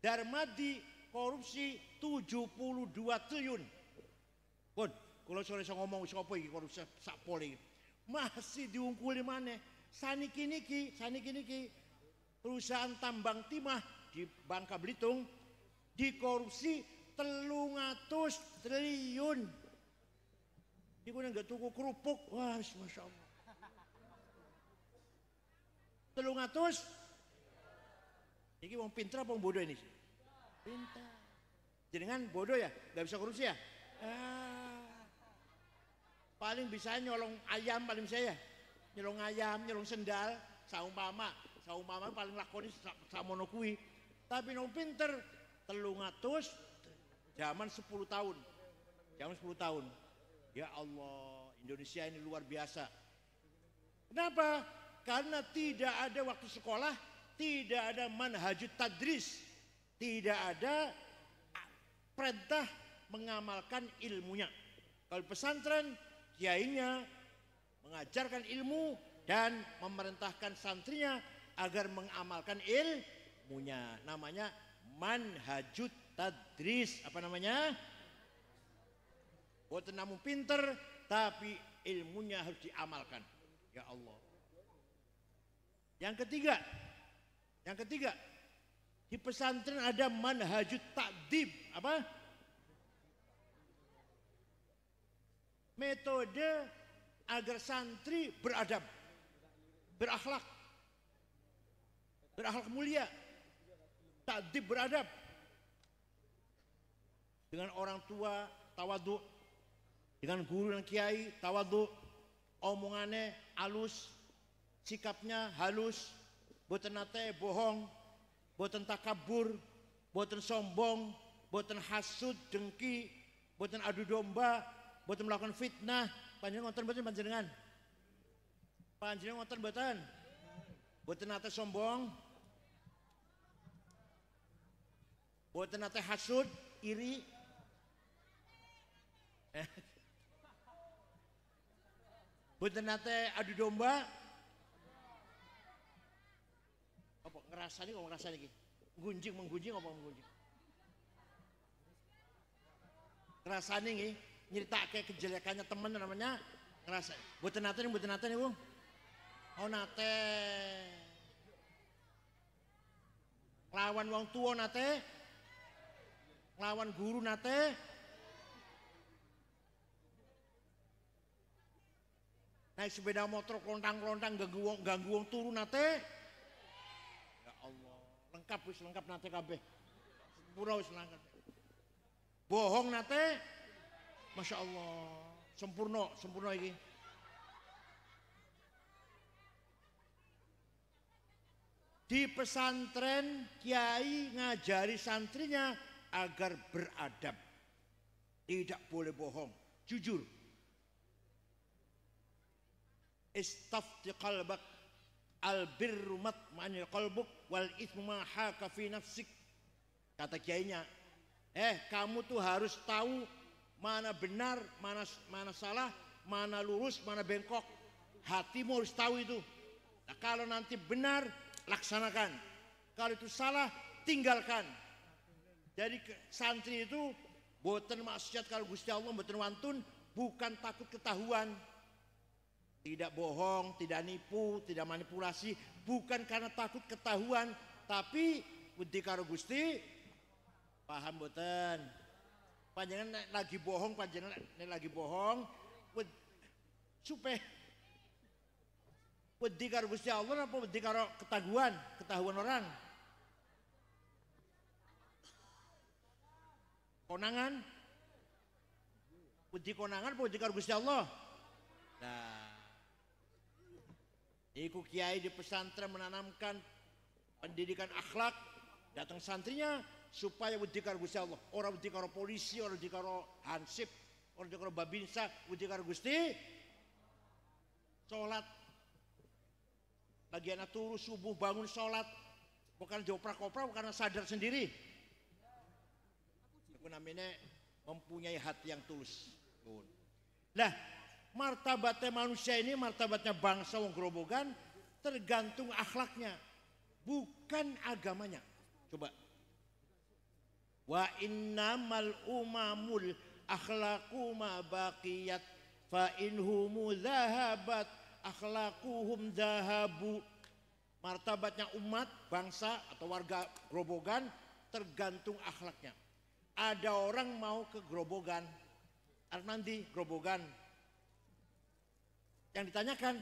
Darmadi korupsi 72 triliun. pun kalau sore saya ngomong siapa ini korupsi sapo lagi. Masih diungkuli mana? Saniki niki, saniki niki. Perusahaan tambang timah di Bangka Belitung dikorupsi telungatus triliun di kena nang tunggu kerupuk. Wah, Masya Allah. Telung atus. Ini orang pintar apa bodoh ini? Pintar. kan bodoh ya? Gak bisa korupsi ya? Ah. Paling bisa nyolong ayam paling saya. Nyolong ayam, nyolong sendal, mama. Saung mama paling lakonis sama monokui. Tapi nong pinter telung atus zaman sepuluh tahun. Zaman sepuluh tahun. Ya Allah, Indonesia ini luar biasa. Kenapa? Karena tidak ada waktu sekolah, tidak ada manhaj tadris, tidak ada perintah mengamalkan ilmunya. Kalau pesantren, kiainya mengajarkan ilmu dan memerintahkan santrinya agar mengamalkan ilmunya. Namanya manhajut tadris. Apa namanya? Buat namun pinter, tapi ilmunya harus diamalkan. Ya Allah. Yang ketiga, yang ketiga, di pesantren ada manhajut takdib, apa? Metode agar santri beradab, berakhlak, berakhlak mulia, takdib beradab dengan orang tua, tawaduk dengan guru dan kiai tawadu omongannya alus sikapnya halus boten nate bohong boten takabur boten sombong boten hasud dengki boten adu domba boten melakukan fitnah panjenengan ngoten boten panjenengan panjenengan ngoten boten boten nate sombong boten nate hasud iri Mboten nate adu domba. Apa ngerasani kok ngerasa nih? Gunjing menggunjing apa menggunjing? nih? nggih, kayak kejelekannya temen namanya ngerasa. Mboten nate mboten nate niku. Oh nate. Lawan wong tua nate. Lawan guru nate. naik sepeda motor kelontang-kelontang ganggu wong ganggu wong turun nate ya Allah lengkap wis lengkap nate kabeh sempurna wis lengkap bohong nate Masya Allah sempurna sempurna ini di pesantren kiai ngajari santrinya agar beradab tidak boleh bohong jujur istafti qalbak al birru matma'anil qalbuk wal ithmu haka fi nafsik kata kiainya eh kamu tuh harus tahu mana benar mana mana salah mana lurus mana bengkok hatimu harus tahu itu nah, kalau nanti benar laksanakan kalau itu salah tinggalkan jadi santri itu boten maksiat kalau Gusti Allah boten wantun bukan takut ketahuan tidak bohong, tidak nipu, tidak manipulasi, bukan karena takut ketahuan, tapi Budi karo Gusti paham boten. Panjenengan lagi bohong, panjangan lagi bohong Supe Budi karo Gusti Allah apa budi karo ketahuan, ketahuan orang? Konangan? Budi konangan apa karo Gusti Allah? Nah, Iku kiai di pesantren menanamkan pendidikan akhlak datang santrinya supaya wedi Gusti Allah, Orang wedi polisi, orang wedi hansip, orang wedi babinsa, wedi Gusti. Sholat. Bagian anak turu subuh bangun sholat, bukan jauh oprak bukan sadar sendiri. Aku namanya mempunyai hati yang tulus. Nah, martabatnya manusia ini, martabatnya bangsa wong gerobogan tergantung akhlaknya, bukan agamanya. Coba. Wa innamal umamul ma baqiyat fa inhumu zahabat akhlakuhum zahabu. Martabatnya umat, bangsa atau warga gerobogan tergantung akhlaknya. Ada orang mau ke gerobogan, Arnandi gerobogan yang ditanyakan,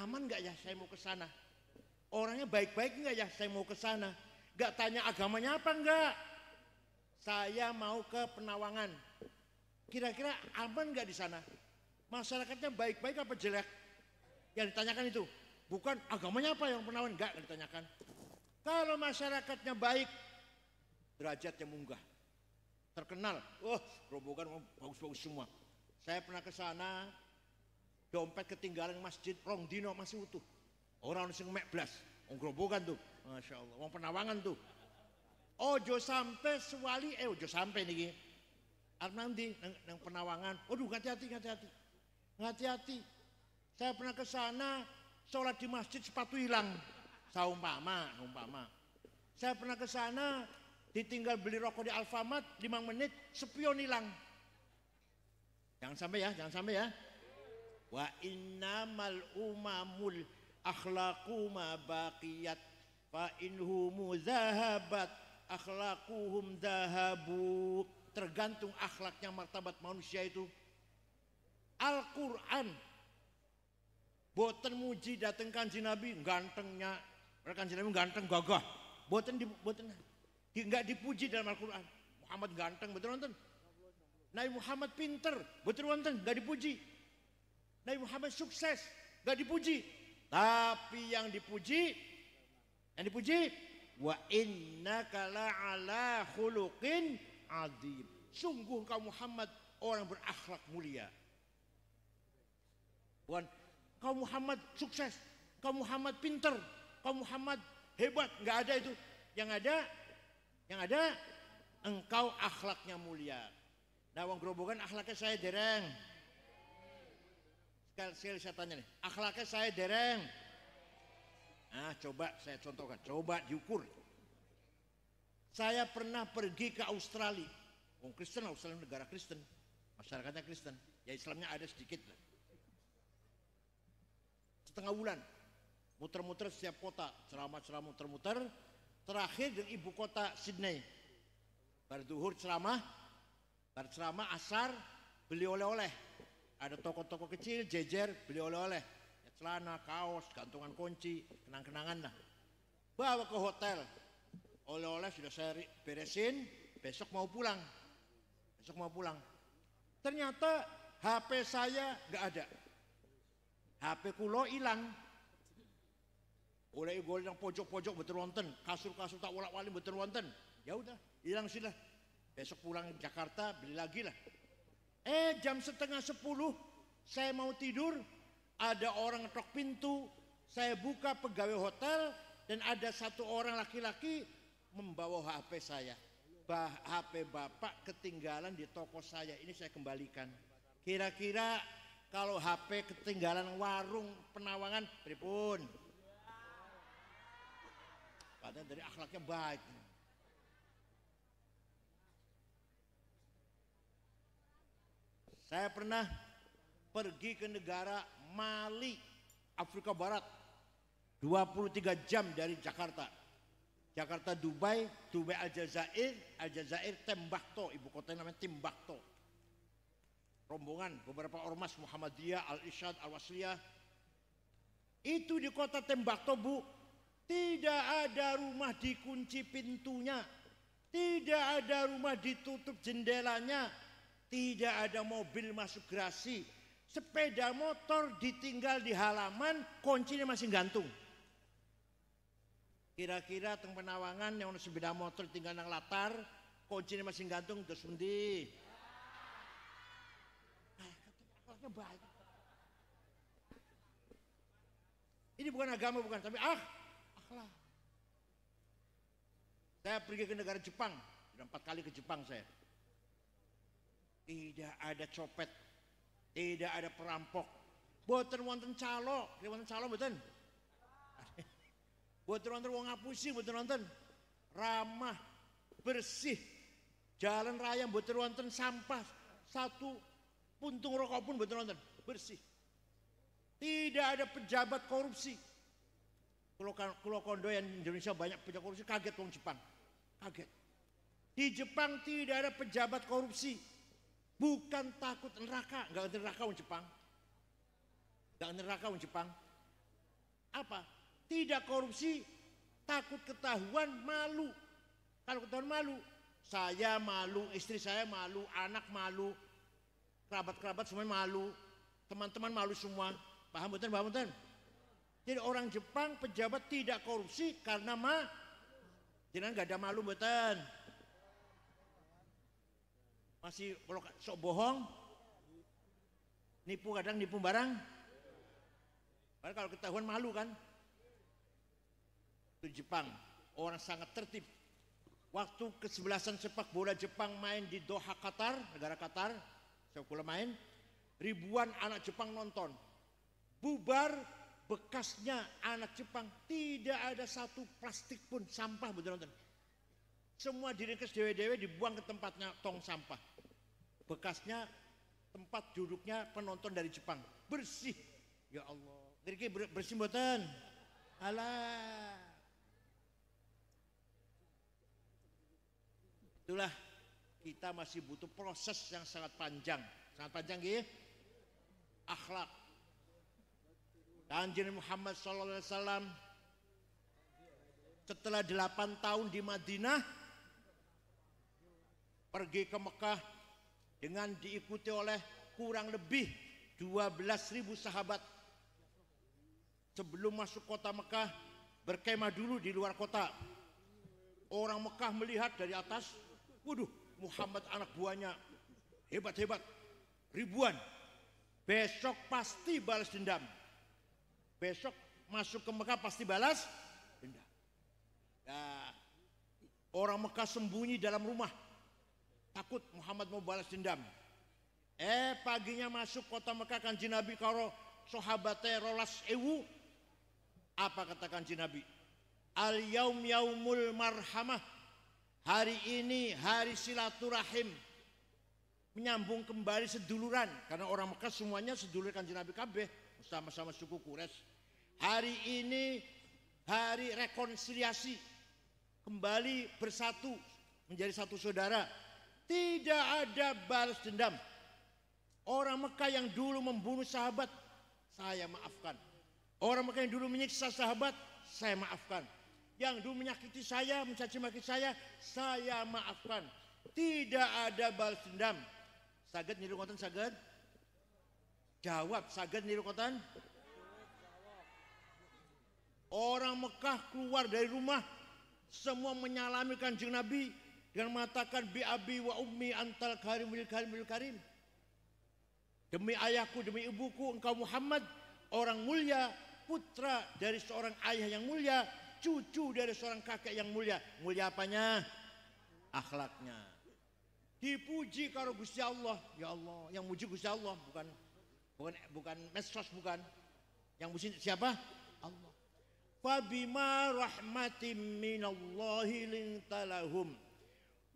aman nggak ya saya mau ke sana? Orangnya baik-baik nggak ya saya mau ke sana? Gak tanya agamanya apa nggak Saya mau ke Penawangan. Kira-kira aman nggak di sana? Masyarakatnya baik-baik apa jelek? Yang ditanyakan itu bukan agamanya apa yang Penawangan yang ditanyakan. Kalau masyarakatnya baik, derajatnya munggah. Terkenal, oh rombongan bagus-bagus semua. Saya pernah ke sana, dompet ketinggalan masjid rong dino masih utuh orang sing mek blas wong tuh Masya Allah uang penawangan tuh jo sampai sewali eh jo sampai nih, Arnandi neng nang, nang penawangan aduh hati-hati hati-hati hati-hati saya pernah ke sana sholat di masjid sepatu hilang saumpama umpama saya pernah ke sana ditinggal beli rokok di Alfamart 5 menit spion hilang jangan sampai ya jangan sampai ya wa innamal umamul akhlaquma baqiyat fa inhumu zahabat akhlaquhum zahabu tergantung akhlaknya martabat manusia itu Al-Quran boten muji dateng kanji Nabi gantengnya mereka kanji Nabi ganteng gagah boten di, boten di, nggak dipuji dalam Al-Quran Muhammad ganteng betul nonton Nabi Muhammad pinter betul nonton nggak dipuji Nabi Muhammad sukses, gak dipuji. Tapi yang dipuji, yang dipuji, wa inna kala ala khuluqin adim. Sungguh kau Muhammad orang berakhlak mulia. Bukan kau Muhammad sukses, kau Muhammad pinter, kau Muhammad hebat, Gak ada itu. Yang ada, yang ada engkau akhlaknya mulia. Nah, wong grobogan akhlaknya saya dereng. Saya, saya tanya nih, akhlaknya saya dereng. Nah, coba saya contohkan, coba diukur. Saya pernah pergi ke Australia. Orang Kristen, Australia negara Kristen. Masyarakatnya Kristen. Ya Islamnya ada sedikit lah. Setengah bulan. Muter-muter setiap kota. Ceramah-ceramah muter-muter. Terakhir di ibu kota Sydney. Bar duhur ceramah. Bar ceramah asar. Beli oleh-oleh ada toko-toko kecil jejer beli oleh-oleh ya, celana kaos gantungan kunci kenang-kenangan lah bawa ke hotel oleh-oleh sudah saya beresin besok mau pulang besok mau pulang ternyata HP saya nggak ada HP kulo hilang oleh gue yang pojok-pojok betul wonten kasur-kasur tak ulak wali betul wonten ya udah hilang sih lah. besok pulang Jakarta beli lagi lah Eh jam setengah sepuluh saya mau tidur, ada orang ngetok pintu, saya buka pegawai hotel dan ada satu orang laki-laki membawa HP saya. Bah, HP bapak ketinggalan di toko saya, ini saya kembalikan. Kira-kira kalau HP ketinggalan warung penawangan, pripun. Padahal dari akhlaknya baik. Saya pernah pergi ke negara Mali, Afrika Barat. 23 jam dari Jakarta. Jakarta Dubai, Dubai Aljazair, Aljazair Tembakto, ibu kota namanya Timbakto. Rombongan beberapa ormas Muhammadiyah, al ishad Al-Wasliyah. Itu di kota Tembakto, Bu. Tidak ada rumah dikunci pintunya. Tidak ada rumah ditutup jendelanya tidak ada mobil masuk gerasi. Sepeda motor ditinggal di halaman, kuncinya masih gantung. Kira-kira teng penawangan yang sepeda motor tinggal nang latar, kuncinya masih gantung terus mendi. Ini bukan agama bukan, tapi ah, akhlak. Saya pergi ke negara Jepang, sudah empat kali ke Jepang saya tidak ada copet, tidak ada perampok. Boten wonten calo, wonten calo boten. (laughs) Boten wonten wong ngapusi boten wonten. Ramah, bersih. Jalan raya boten wonten sampah satu puntung rokok pun boten wonten, bersih. Tidak ada pejabat korupsi. Kalau kondo yang Indonesia banyak pejabat korupsi kaget wong Jepang. Kaget. Di Jepang tidak ada pejabat korupsi. Bukan takut neraka, nggak ada neraka orang Jepang. Nggak ada neraka orang Jepang. Apa? Tidak korupsi, takut ketahuan malu. Kalau ketahuan malu, saya malu, istri saya malu, anak malu, kerabat-kerabat semua malu, teman-teman malu semua. Paham betul, paham betul? Jadi orang Jepang pejabat tidak korupsi karena ma, jadi nggak ada malu betul. Masih kalau sok bohong, nipu kadang nipu barang. Padahal kalau ketahuan malu kan. Itu Jepang, orang sangat tertib. Waktu kesebelasan sepak bola Jepang main di Doha Qatar, negara Qatar, sepak main, ribuan anak Jepang nonton. Bubar bekasnya anak Jepang tidak ada satu plastik pun sampah betul nonton. Semua diringkas dewe-dewe dibuang ke tempatnya tong sampah bekasnya tempat duduknya penonton dari Jepang bersih ya Allah gergi bersih buatan ala itulah kita masih butuh proses yang sangat panjang sangat panjang ya akhlak Kanjeng Muhammad SAW setelah delapan tahun di Madinah pergi ke Mekah dengan diikuti oleh kurang lebih 12.000 sahabat sebelum masuk kota Mekah berkemah dulu di luar kota orang Mekah melihat dari atas waduh Muhammad anak buahnya hebat-hebat ribuan besok pasti balas dendam besok masuk ke Mekah pasti balas dendam nah, orang Mekah sembunyi dalam rumah Takut Muhammad mau balas dendam. Eh paginya masuk kota Mekah kan Nabi karo sahabate rolas ewu. Apa kata kanji Nabi? Al yaum yaumul marhamah. Hari ini hari silaturahim. Menyambung kembali seduluran. Karena orang Mekah semuanya sedulur kanji Nabi kabeh. Sama-sama suku Kures. Hari ini hari rekonsiliasi. Kembali bersatu menjadi satu saudara tidak ada balas dendam. Orang Mekah yang dulu membunuh sahabat, saya maafkan. Orang Mekah yang dulu menyiksa sahabat, saya maafkan. Yang dulu menyakiti saya, mencaci maki saya, saya maafkan. Tidak ada balas dendam. Saget niru konten saget? Jawab, saget niru konten? Orang Mekah keluar dari rumah, semua menyalami kanjeng Nabi, dengan mengatakan bi abi wa ummi antal karimul karimul karim. Demi ayahku demi ibuku engkau Muhammad orang mulia, putra dari seorang ayah yang mulia, cucu dari seorang kakek yang mulia. Mulia apanya? Akhlaknya. Dipuji karo Gusti Allah, ya Allah, yang muji Gusti Allah bukan bukan bukan medsos bukan. Yang muji siapa? Allah. Fabima rahmatim minallahi lintalahum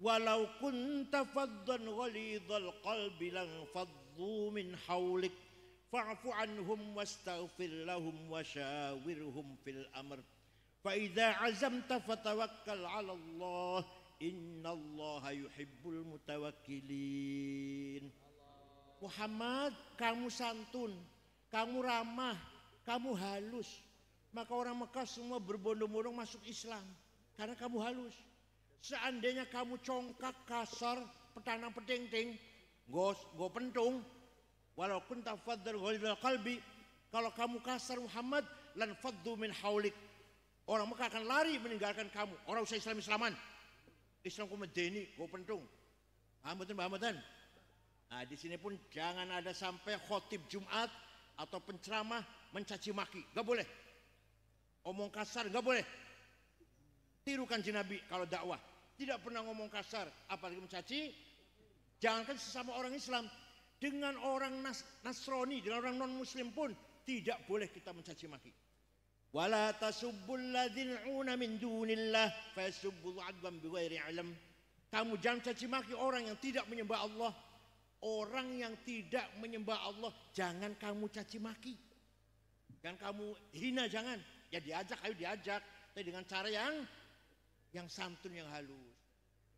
walau kunta faddan ghalidhal qalbi lan faddu min hawlik fa'fu anhum wastaghfir lahum wa shawirhum fil amr fa idza azamta fatawakkal 'ala Allah innallaha yuhibbul mutawakkilin Muhammad kamu santun kamu ramah kamu halus maka orang Mekah semua berbondong-bondong masuk Islam karena kamu halus Seandainya kamu congkak, kasar, petanam peting-ting, go, go pentung, walaupun tak tafaddal ghalidal kalbi, kalau kamu kasar Muhammad, dan faddu min haulik. Orang Mekah akan lari meninggalkan kamu. Orang usai Islam Islaman. Islam ku medeni, go pentung. Hambatan, hambatan. Nah, di sini pun jangan ada sampai khotib Jumat atau penceramah mencaci maki. Gak boleh. Omong kasar gak boleh. Tirukan jinabi kalau dakwah tidak pernah ngomong kasar, apalagi mencaci. Jangankan sesama orang Islam, dengan orang Nas Nasrani, dengan orang non-muslim pun tidak boleh kita mencaci maki. Wala tasubbul ladzina min dunillah adwan bighairi Kamu jangan caci maki orang yang tidak menyembah Allah. Orang yang tidak menyembah Allah jangan kamu caci maki. Jangan kamu hina jangan. Ya diajak ayo diajak tapi dengan cara yang yang santun yang halus.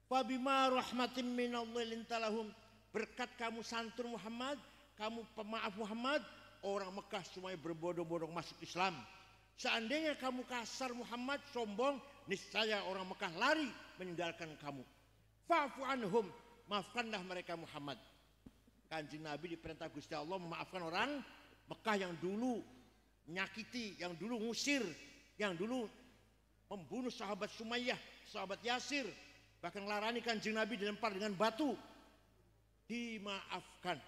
Fabima rahmatim minallahi talahum. Berkat kamu santun Muhammad, kamu pemaaf Muhammad, orang Mekah semuanya berbodong-bodong masuk Islam. Seandainya kamu kasar Muhammad, sombong, niscaya orang Mekah lari meninggalkan kamu. Fa'fu anhum, maafkanlah mereka Muhammad. Kanjeng Nabi diperintah Gusti Allah memaafkan orang Mekah yang dulu nyakiti, yang dulu ngusir, yang dulu membunuh sahabat Sumayyah, sahabat Yasir, bahkan larani kanjeng Nabi dilempar dengan batu. Dimaafkan.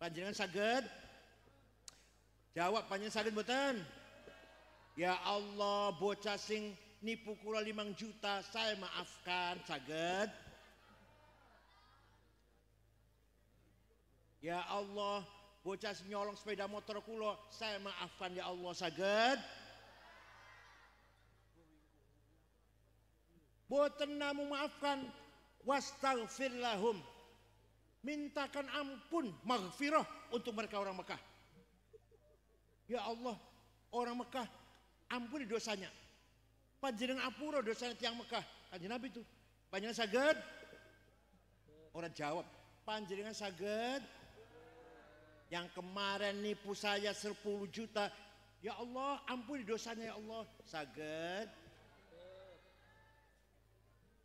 Panjenengan saged? Jawab panjenengan saged mboten? Ya Allah, bocah sing nipu kula limang juta, saya maafkan saged. Ya Allah, bocah sing nyolong sepeda motor kula, saya maafkan ya Allah saged. Boten namu maafkan wastaghfir lahum. Mintakan ampun maghfirah untuk mereka orang Mekah. Ya Allah, orang Mekah ampuni dosanya. Panjenengan apura dosanya tiang Mekah. Kanjeng Nabi itu. Panjenengan saget. Orang jawab, panjenengan saget. Yang kemarin nipu saya 10 juta. Ya Allah, ampuni dosanya ya Allah. saget.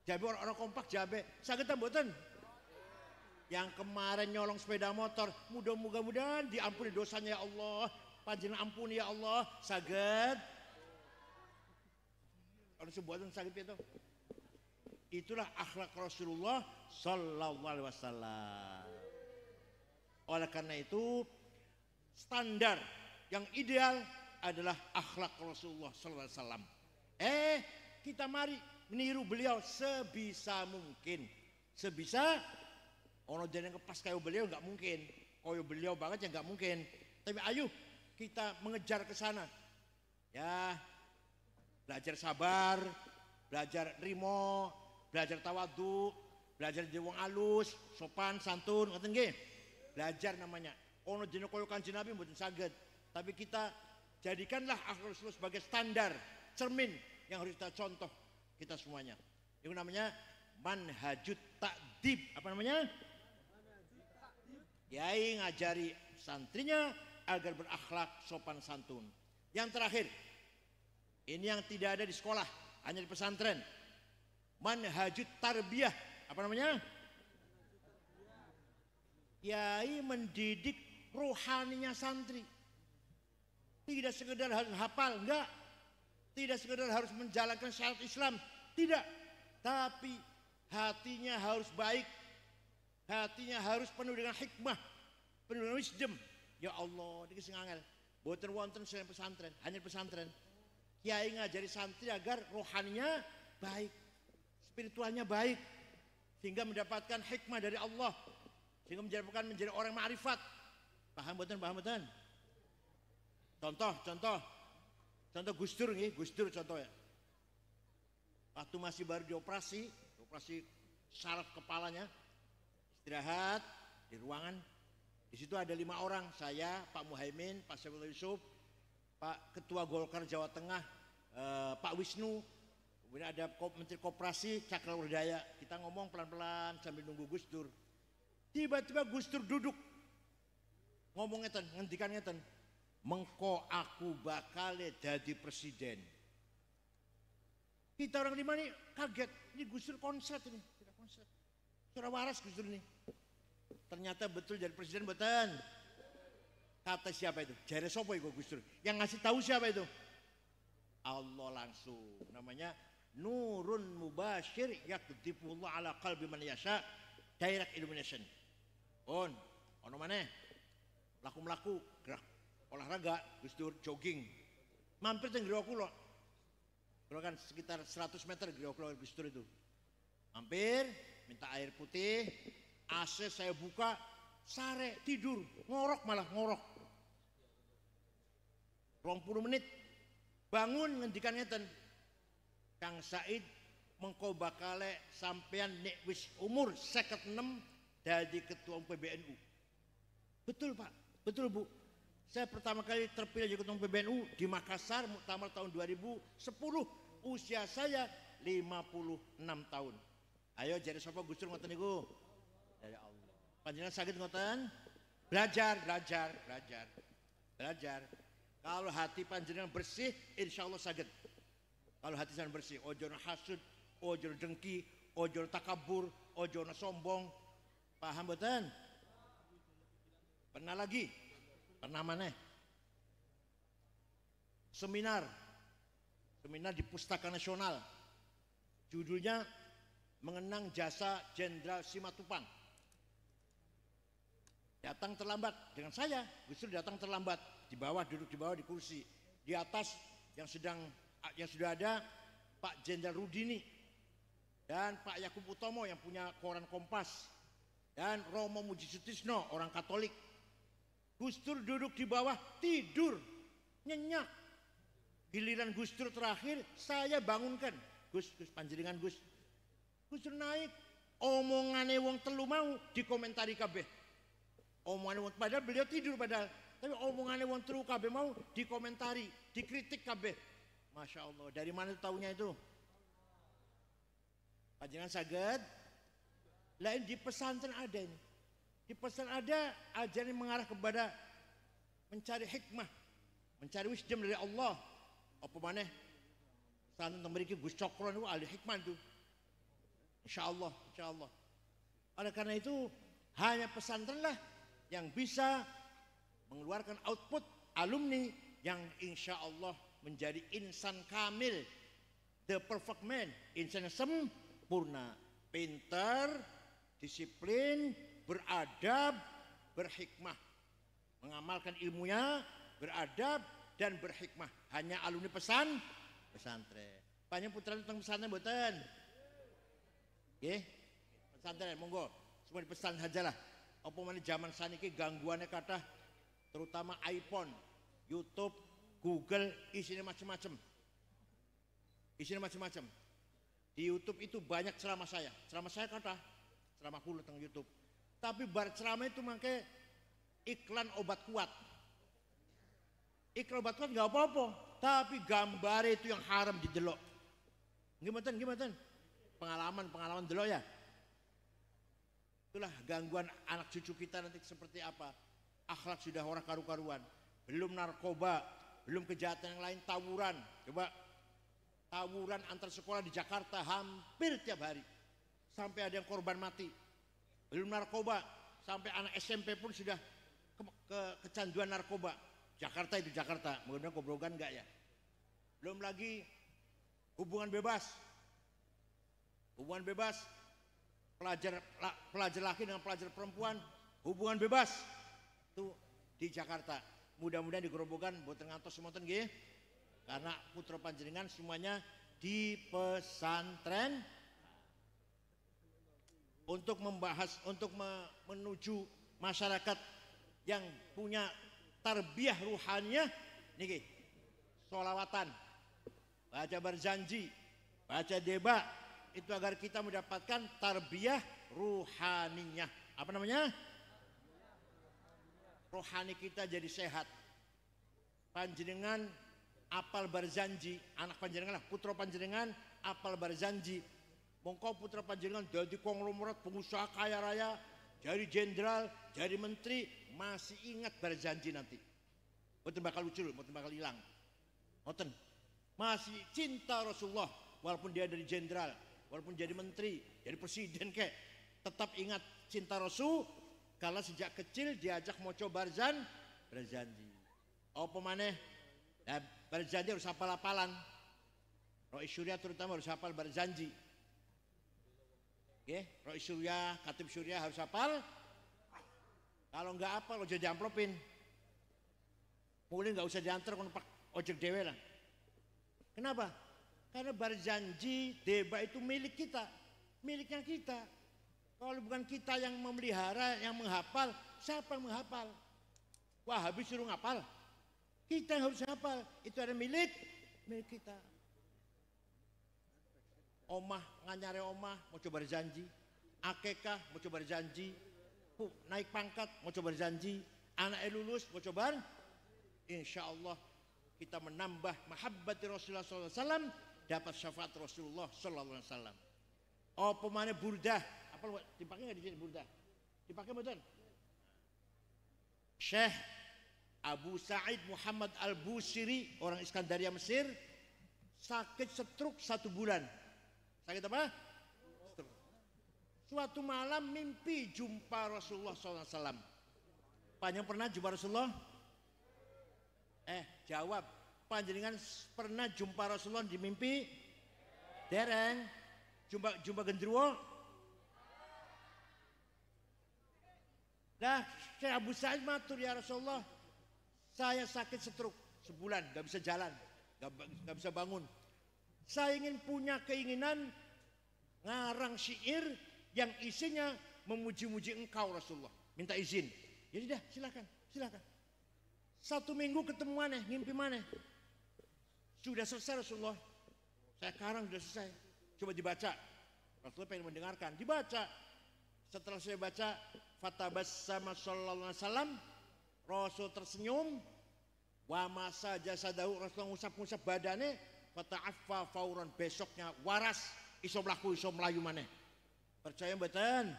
Jabe orang-orang kompak jabe. Sakit buatan Yang kemarin nyolong sepeda motor, mudah-mudahan diampuni dosanya ya Allah. Panjenengan ampuni ya Allah. saget Orang sebuatan sakit itu. Itulah akhlak Rasulullah sallallahu alaihi wasallam. Oleh karena itu standar yang ideal adalah akhlak Rasulullah sallallahu alaihi wasallam. Eh, kita mari meniru beliau sebisa mungkin. Sebisa ono yang kepas kayu beliau nggak mungkin. Koyo beliau banget ya nggak mungkin. Tapi ayo kita mengejar ke sana. Ya, belajar sabar, belajar rimo, belajar tawadu, belajar jiwang wong alus, sopan, santun, ngoten nggih. Belajar namanya. Ono jeneng koyo Kanjeng Nabi mboten saged, tapi kita jadikanlah akhlak Rasulullah sebagai standar, cermin yang harus kita contoh kita semuanya. Itu namanya manhajut takdib. Apa namanya? Yai ngajari santrinya agar berakhlak sopan santun. Yang terakhir, ini yang tidak ada di sekolah, hanya di pesantren. Manhajut tarbiyah. Apa namanya? Yai mendidik rohaninya santri. Tidak sekedar harus hafal, enggak tidak sekedar harus menjalankan syariat Islam, tidak. Tapi hatinya harus baik. Hatinya harus penuh dengan hikmah, penuh dengan wisdom. Ya Allah, ini sengangel. Boten wonten selain pesantren, hanya pesantren. Kiai ngajari santri agar rohaninya baik, spiritualnya baik, sehingga mendapatkan hikmah dari Allah, sehingga menjadikan menjadi orang ma'rifat. Paham boten, paham boten? Contoh, contoh, Contoh Gus Dur nih, Gus Dur contohnya. Waktu masih baru dioperasi, operasi saraf kepalanya, istirahat di ruangan. Di situ ada lima orang, saya, Pak Muhaimin, Pak Syafiq Yusuf, Pak Ketua Golkar Jawa Tengah, eh, Pak Wisnu, kemudian ada Menteri Koperasi Urdaya. Kita ngomong pelan-pelan sambil nunggu Gus Dur. Tiba-tiba Gus Dur duduk, ngomong ngeten, ngendikan ngeten, mengko aku bakal jadi presiden. Kita orang lima ini kaget, ini gusur konsep ini, tidak konsep. Surah waras gusur ini. Ternyata betul jadi presiden betul. Kata siapa itu? Jare sopo iku gusur. Yang ngasih tahu siapa itu? Allah langsung. Namanya Nurun Mubashir yakdipullah ala qalbi man yasha direct illumination. On, ono mana? laku-melaku olahraga, Gus Dur jogging. Mampir di griya Kulo. Kula kan sekitar 100 meter griya Kulo Gus Dur itu. Mampir, minta air putih, AC saya buka, sare tidur, ngorok malah ngorok. 20 menit bangun ngendikan ngeten. Kang Said mengko bakale sampean nek wis umur 56 jadi ketua PBNU. Betul Pak, betul Bu. Saya pertama kali terpilih jadi ketua PBNU di Makassar Muktamar tahun 2010. Usia saya 56 tahun. Ayo jadi sapa Gus Dur ngoten niku? Dari ya Allah. Panjenengan sakit ngoten? Belajar, belajar, belajar. Belajar. Kalau hati panjenengan bersih, insya Allah sakit. Kalau hati saya bersih, ojo hasud, ojo dengki, ojo takabur, ojo sombong. Paham betul? Pernah lagi, Pernah mana? Seminar. Seminar di Pustaka Nasional. Judulnya mengenang jasa Jenderal Simatupang. Datang terlambat dengan saya, justru datang terlambat di bawah duduk di bawah di kursi, di atas yang sedang yang sudah ada Pak Jenderal Rudini dan Pak Yakub Utomo yang punya koran Kompas dan Romo Mujisutisno orang Katolik Gustur duduk di bawah tidur nyenyak. Giliran Gustur terakhir saya bangunkan. Gus, Gus Gus. Gustur naik, omongane wong telu mau dikomentari kabeh. Omongane wong padahal beliau tidur padahal, tapi omongane wong telu kabeh mau dikomentari, dikritik kabeh. Masya Allah, dari mana tahunya itu? Panjenengan saged? Lain di pesantren ada ini. Di pesan ada ajaran yang mengarah kepada mencari hikmah, mencari wisdom dari Allah. Apa mana? Salah tentang memiliki Gus cokro itu ahli hikmah itu. Insya Allah, insya Allah. Oleh karena itu hanya pesantrenlah yang bisa mengeluarkan output alumni yang insya Allah menjadi insan kamil, the perfect man, insan sempurna, pintar, disiplin, beradab, berhikmah. Mengamalkan ilmunya, beradab dan berhikmah. Hanya alumni pesan pesantren. banyak putra tentang pesantren buatan. oke Pesantren monggo semua dipesan lah Apa mana zaman ini gangguannya kata terutama iPhone, YouTube, Google isinya macam-macam. Isinya macam-macam. Di YouTube itu banyak ceramah saya. Ceramah saya kata ceramah puluh tentang YouTube. Tapi bar ceramah itu makai iklan obat kuat. Iklan obat kuat nggak apa-apa, tapi gambar itu yang haram dijelok. Gimana gimana? Pengalaman-pengalaman delok ya. Itulah gangguan anak cucu kita nanti seperti apa. Akhlak sudah orang karu-karuan. Belum narkoba, belum kejahatan yang lain, tawuran. Coba tawuran antar sekolah di Jakarta hampir tiap hari. Sampai ada yang korban mati belum narkoba sampai anak SMP pun sudah ke, ke, kecanduan narkoba Jakarta itu Jakarta mengenai kobrogan enggak ya belum lagi hubungan bebas hubungan bebas pelajar pelajar laki dengan pelajar perempuan hubungan bebas itu di Jakarta mudah-mudahan di kobrogan buat ngantos semua nggih karena putra panjeringan semuanya di pesantren untuk membahas untuk menuju masyarakat yang punya tarbiyah ruhannya niki solawatan baca berjanji baca deba itu agar kita mendapatkan tarbiyah ruhaninya apa namanya rohani kita jadi sehat panjenengan apal berjanji anak panjenengan putro putra panjenengan apal berjanji Mongko putra panjenengan jadi konglomerat pengusaha kaya raya, jadi jenderal, jadi menteri, masih ingat berjanji nanti. Mboten bakal lucu, mau bakal hilang. Mboten. Masih cinta Rasulullah walaupun dia dari jenderal, walaupun jadi menteri, jadi presiden kek, tetap ingat cinta Rasul kala sejak kecil diajak mau coba barzan berjanji. Apa maneh? Nah, berjanji harus hafal-hafalan. Roh syuriah terutama harus hafal berjanji. Oke, okay? Roy Surya, Katib Surya harus hafal. Kalau nggak apa lo jadi amplopin. Mungkin nggak usah diantar kon ojek dewe lah. Kenapa? Karena berjanji deba itu milik kita, miliknya kita. Kalau bukan kita yang memelihara, yang menghafal, siapa yang menghafal? Wah habis suruh ngapal. Kita yang harus hafal, itu ada milik milik kita omah nganyare omah mau coba berjanji akekah mau coba berjanji naik pangkat mau coba berjanji anak lulus mau coba insya Allah kita menambah mahabbati Rasulullah SAW dapat syafaat Rasulullah saw. oh pemanah burdah apa dipakai nggak di sini burdah dipakai betul Syekh Abu Sa'id Muhammad Al-Busiri orang Iskandaria Mesir sakit setruk satu bulan Sakit apa? Suatu malam mimpi jumpa Rasulullah SAW. Panjang pernah jumpa Rasulullah? Eh, jawab. Panjenengan pernah jumpa Rasulullah di mimpi? Dereng. Jumpa jumpa gendruwo? Dah saya Abu Sa'id matur ya Rasulullah. Saya sakit setruk sebulan, gak bisa jalan, gak, gak bisa bangun. Saya ingin punya keinginan ngarang syair yang isinya memuji-muji engkau Rasulullah. Minta izin. Jadi ya dah, silakan, silakan. Satu minggu ketemu mana, mimpi mana. Sudah selesai Rasulullah. Saya karang sudah selesai. Coba dibaca. Rasulullah pengen mendengarkan. Dibaca. Setelah saya baca Fatabas sama Sallallahu Alaihi Rasul tersenyum. Wa masa jasadahu Rasulullah ngusap-ngusap badannya. Fata'affa fauran besoknya waras iso mlaku iso mlayu maneh. Percaya mboten?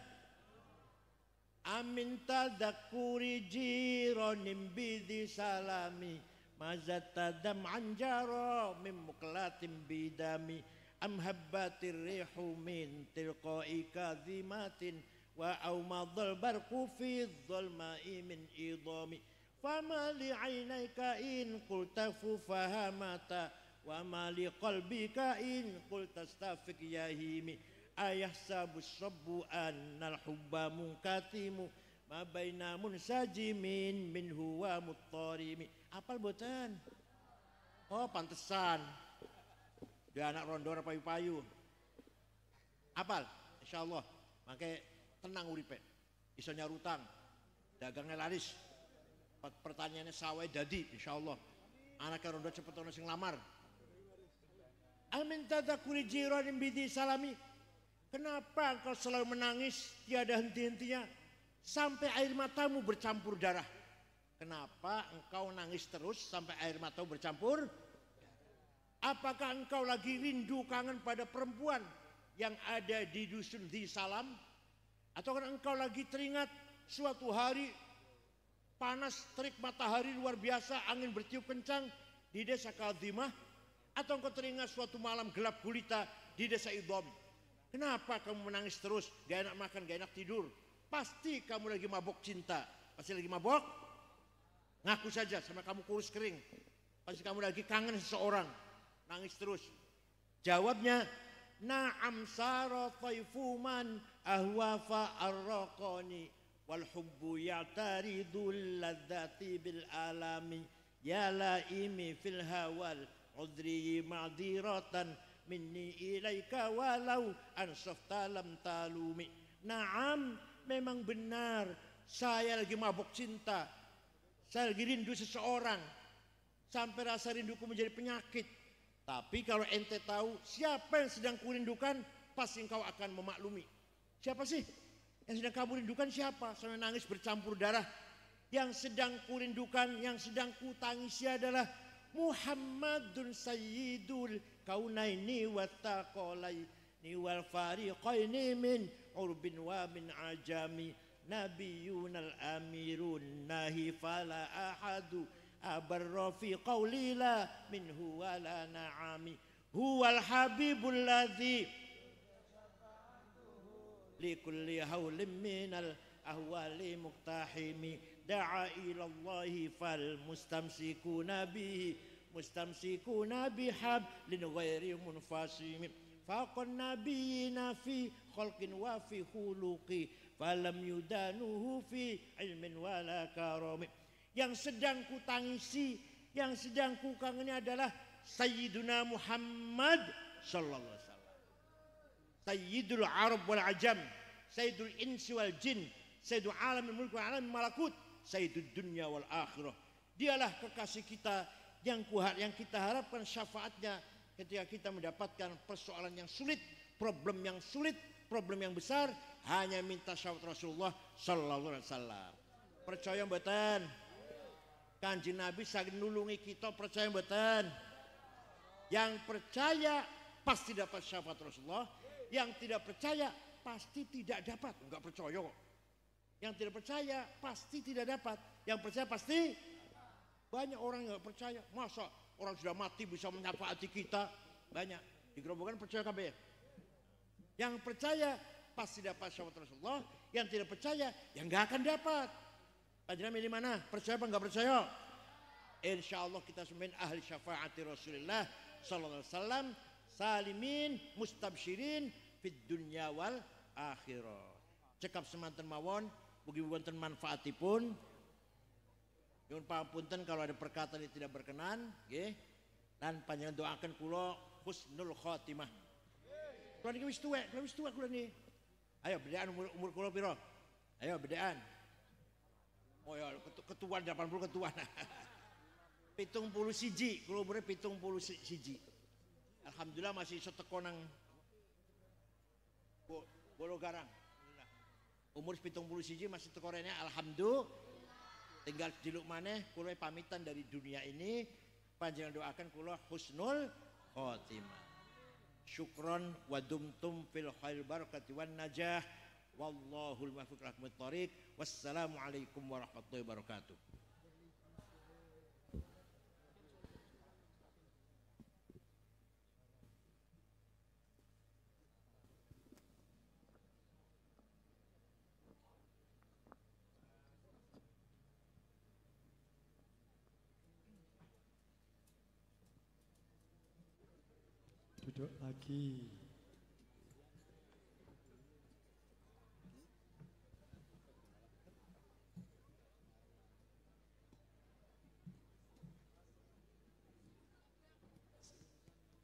Amin tadakuri jironim bidi salami Mazata dam anjaro mim muklatim bidami Am rihu min tilqai Wa awmadal barku fi dhalmai min idami Fama in kultafu fahamata wa mali qalbika in ya himi ayah ayahsabu sabu annal hubba munkatimu ma baina munsajimin min huwa muttarimi apal boten oh pantesan dia anak rondor payu-payu apal insyaallah make tenang uripe iso nyarutang dagangnya laris pertanyaannya sawai dadi insyaallah anak rondo cepet ono sing lamar Amin tata kuli jiran bidi salami. Kenapa kau selalu menangis tiada henti-hentinya sampai air matamu bercampur darah? Kenapa engkau nangis terus sampai air matamu bercampur? Apakah engkau lagi rindu kangen pada perempuan yang ada di dusun di salam? Atau kan engkau lagi teringat suatu hari panas terik matahari luar biasa angin bertiup kencang di desa Kaldimah atau engkau teringat suatu malam gelap gulita di desa Idom. Kenapa kamu menangis terus, gak enak makan, gak enak tidur? Pasti kamu lagi mabok cinta. Pasti lagi mabok. Ngaku saja sama kamu kurus kering. Pasti kamu lagi kangen seseorang. Nangis terus. Jawabnya, Naam saro taifuman ahwafa arroqoni walhubbu ya'taridul ladzati bil alami ya laimi fil hawal udri ma'diratan minni ilaika walau ansafta lam talumi naam memang benar saya lagi mabuk cinta saya lagi rindu seseorang sampai rasa rinduku menjadi penyakit tapi kalau ente tahu siapa yang sedang kurindukan pasti engkau akan memaklumi siapa sih yang sedang kamu rindukan siapa sampai nangis bercampur darah yang sedang kurindukan yang sedang kutangisi adalah محمد سيد الكونين والثقلين والفريقين من عرب ومن عجم نبينا الأمير الناهي فلا أحد أبر في قولي لا منه ولا نعم هو الحبيب الذي لكل هول من الأهوال مقتحم da'a ila Allahi fal mustamsikuna bihi mustamsikuna bihab lin ghairi munfasimin faqan nabiyina fi khalqin wa fi khuluqi falam yudanuhu fi ilmin wala karami yang sedang kutangisi yang sedang kukangeni adalah Sayyiduna Muhammad sallallahu alaihi wasallam Sayyidul Arab wal Ajam Sayyidul Insi wal Jin Sayyidul Alamil Mulk wal Malakut sayyidud dunya wal akhirah. Dialah kekasih kita yang kuat yang kita harapkan syafaatnya ketika kita mendapatkan persoalan yang sulit, problem yang sulit, problem yang besar, hanya minta syafaat Rasulullah sallallahu alaihi wasallam. Percaya mboten? Kanjeng Nabi saged nulungi kita percaya mboten? Yang percaya pasti dapat syafaat Rasulullah, yang tidak percaya pasti tidak dapat, enggak percaya kok. Yang tidak percaya pasti tidak dapat. Yang percaya pasti banyak orang yang percaya. Masa orang sudah mati bisa menyapa hati kita? Banyak. Di gerobokan percaya KB. Ya? Yang percaya pasti dapat syafaat Rasulullah. Yang tidak percaya, yang nggak akan dapat. Pak milih mana? Percaya apa nggak percaya? Insya Allah kita semin ahli syafaat Rasulullah Sallallahu Alaihi Wasallam salimin mustabshirin fit dunya wal akhirah. Cekap semantan mawon Mugi wonten manfaatipun. pun pangapunten kalau ada perkataan yang tidak berkenan, nggih. Dan panjang doakan kula husnul khotimah. Kula ini wis tuwek, kula wis kulo kula Ayo bedaan umur umur kula piro? Ayo bedaan. Oh ya ketua 80 ketua. pitung puluh siji, kula umurnya pitung puluh siji. Alhamdulillah masih setekonang Bolo Garang umur pitung puluh siji masih tekorene alhamdulillah tinggal di maneh kula pamitan dari dunia ini panjenengan doakan kulo husnul khotimah syukron wa dumtum fil khair barakati wan najah wallahul muwaffiq rahmat tariq, wassalamu alaikum warahmatullahi wabarakatuh duduk lagi.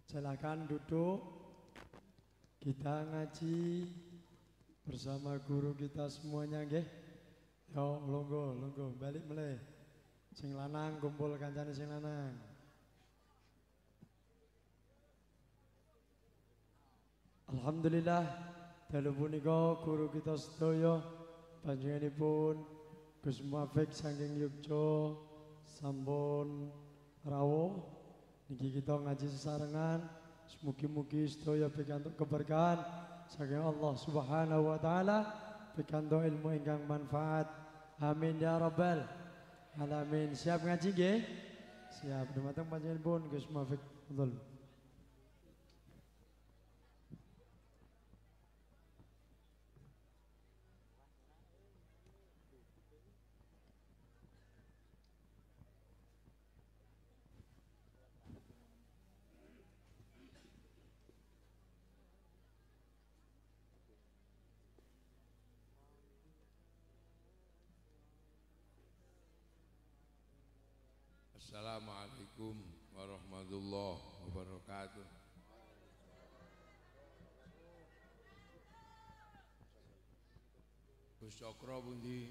Silakan duduk. Kita ngaji bersama guru kita semuanya nggih. Yo longgo longgo balik mulai. Sing lanang kumpul kancane sing lanang. Alhamdulillah dalu punika guru kita sedaya panjenenganipun Gus Muafik saking Yogya sampun rawo, niki kita ngaji sesarengan muki mugi sedaya pikantuk keberkahan saking Allah Subhanahu wa taala pikantuk ilmu ingkang manfaat amin ya rabbal alamin siap ngaji nggih siap dumateng pun Gus Muafik Fadhil Assalamualaikum warahmatullahi wabarakatuh. Gus Cokro bundi,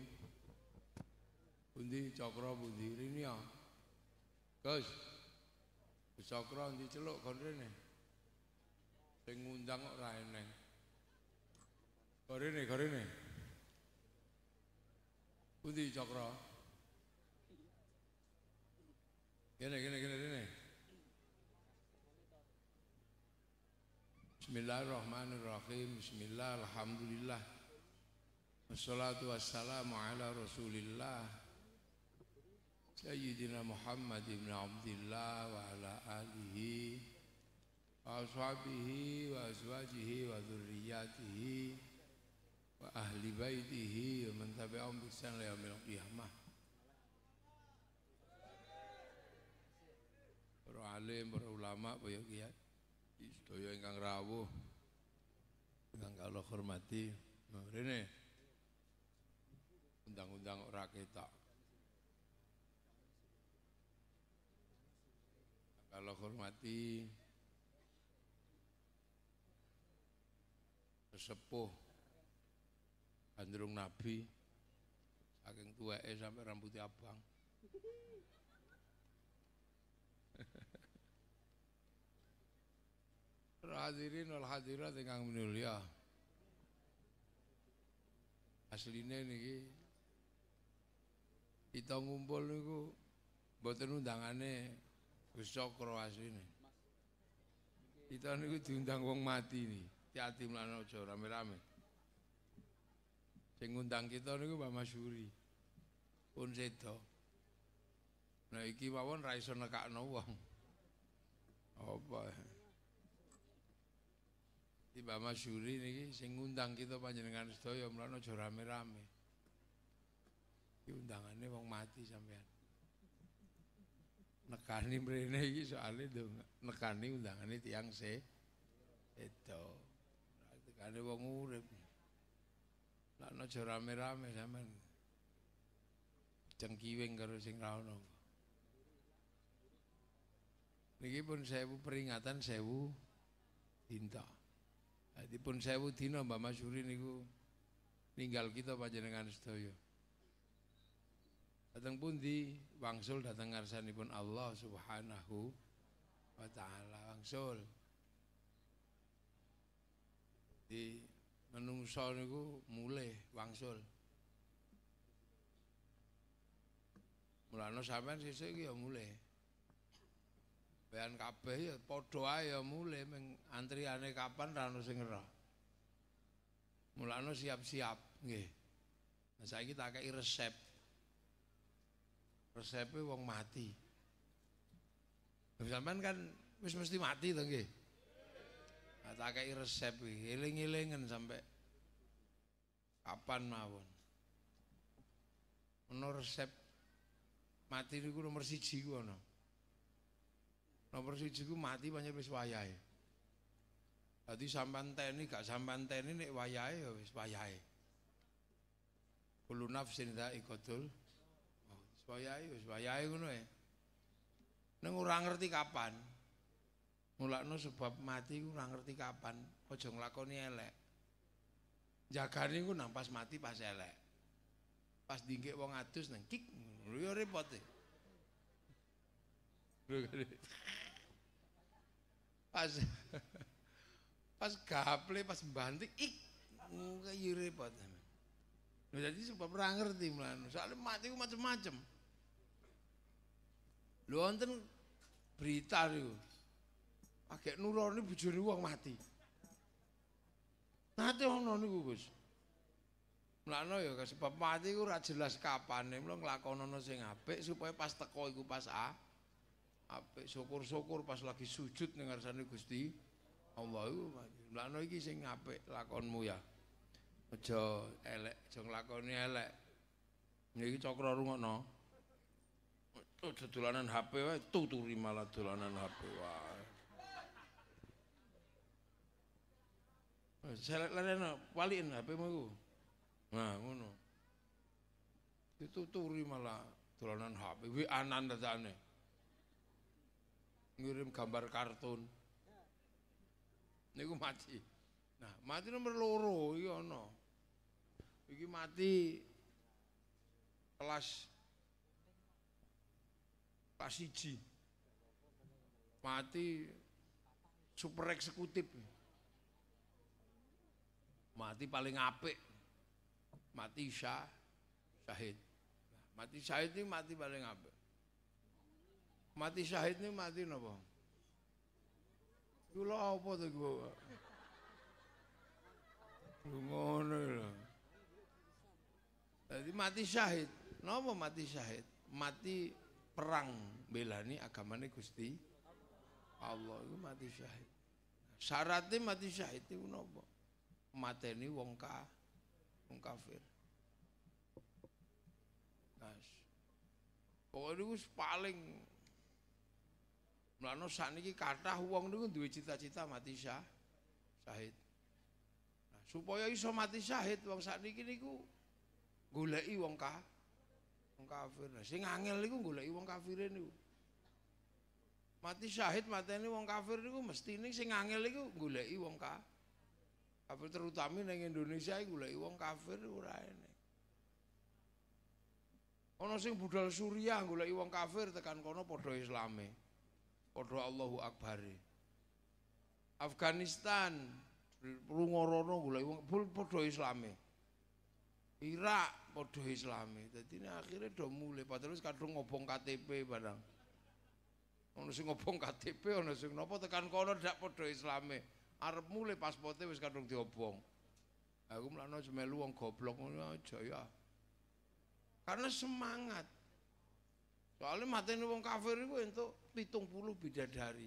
bundi Cokro bundi ini ya? Gus. Gus Cokro di celuk kon rene? Sing ngundang kok ora eneng. Korene, korene. bundi Cokro? Gini, gini, gini, gini. Bismillahirrahmanirrahim. Bismillah, alhamdulillah. Wassalatu wassalamu ala rasulillah. Sayyidina Muhammad ibn Abdullah wa ala alihi wa ashabihi wa azwajihi wa dhurriyyatihi wa ahli baitihi wa man tabi'ahum bi ihsan yaumil qiyamah. para alim, para ulama, para kiai. Sedaya ingkang rawuh ingkang kalau hormati. Nah, rene. Undang-undang ora ketok. Kalau hormati sesepuh Andrung Nabi saking tuweke sampai rambutnya abang. Hadirin wal hadirat ingkang minulya. Asline niki kita ngumpul niku mboten undangane Gus Cokro asline. Kita niku diundang wong mati nih. Hati-hati mlane aja rame-rame. Sing ngundang kita niku Mbak Masyuri. Pun sedo. Nah iki mawon ra iso nekakno wong. Apa? Dadi Mbak Masyuri niki sing ngundang kita panjenengan sedaya mlane aja rame-rame. Iki undangane wong mati sampean. Nekani mrene iki soalé nekani undangane tiang se edo. Nekani wong urip. Lah aja rame-rame sampean. Cengkiwing karo sing ra ono. Niki pun sewu peringatan sewu tinta. Dipun sewu dino Mbak Masyuri niku ninggal kita panjenengan sedaya. Datang pun di wangsul datang ngarsani pun Allah subhanahu wa ta'ala wangsul. Di menungso niku mulai wangsul. Mulano sampean sisi ya mulai. Dan kabeh ya padha ae ya mule ming antriane kapan ra ono sing ngeroh. Mulane siap-siap nggih. Nah saiki tak kei resep. Resepe wong mati. Sampeyan kan wis mesti mati to nggih. Nah, tak kei resep iki eling-elingen sampe kapan mawon. Ono resep mati niku nomor siji ku ana. Nomor siji ku mati banyak wis wayahe. Dadi sampean teni gak sampean teni nek wayahe ya wis wayahe. Kulo nafsin da ikotul. Oh, wis wayahe wis wayahe ngono ya. E. Nang ora ngerti kapan. Mulakno sebab mati ku ora ngerti kapan. Aja nglakoni elek. Jagani ku nang pas mati pas elek. Pas dingek wong adus nang kik, lho ya repot. Ya. E. pas pas gaple pas mbantik ik kaya repot nah, jadi sebab orang ngerti melano soalnya mati macam-macam lu wonten berita lu agak nuroni bujuri uang mati nanti orang nuroni gugus melano ya sebab mati ku jelas kapan nih melo ngelakon sing ape supaya pas teko iku pas ah apik syukur-syukur pas lagi sujud dengar ngarsane Gusti Allah iku mlakno iki sing apik lakonmu ya aja elek aja nglakoni elek niki cakra rungokno dolanan HP wae tuturi malah dolanan HP wae eh, Selek lerena, waliin HP-mu iku. Nah, ngono. Dituturi malah dolanan HP, wi anan tetane. ngirim gambar kartun. Niku mati. Nah, mati nomor loro iki ana. Iki mati kelas kelas iji. Mati super eksekutif. Mati paling apik. Mati syah, syahid. mati syahid ini mati paling apik. Mati syahid ini mati napa? Kula opo to iku? Ngono Jadi mati syahid, nopo mati syahid? Mati perang belani agamane Gusti Allah itu mati syahid. Syaratnya mati syahid itu nopo Mateni wong ka wong kafir. Nah, pokoknya paling Mulane sakniki kathah wong niku duwe cita-cita mati syah, syahid. supaya iso mati syahid wong sakniki niku goleki wong ka wong kafir. Nah, sing angel niku goleki wong kafir niku. Mati syahid mateni wong kafir niku mesti ning sing angel iku goleki wong ka kafir terutama ning Indonesia iku goleki wong kafir ora ene. Ana sing budal surya goleki wong kafir tekan kono padha islame. Kodoh Allahu Akbar Afghanistan Rungorono gula iwang pul podo islami Irak podo islami Jadi ini akhirnya udah mulai Padahal sekarang ngobong KTP barang Ono sing ngobong KTP Ono sing nopo tekan kono dak podo islami Arab mulai paspornya wis kadung diobong. Aku melano semelu wong goblok ngono aja ya. Karena semangat. Soalnya mati wong kafir itu untuk pitung puluh bidadari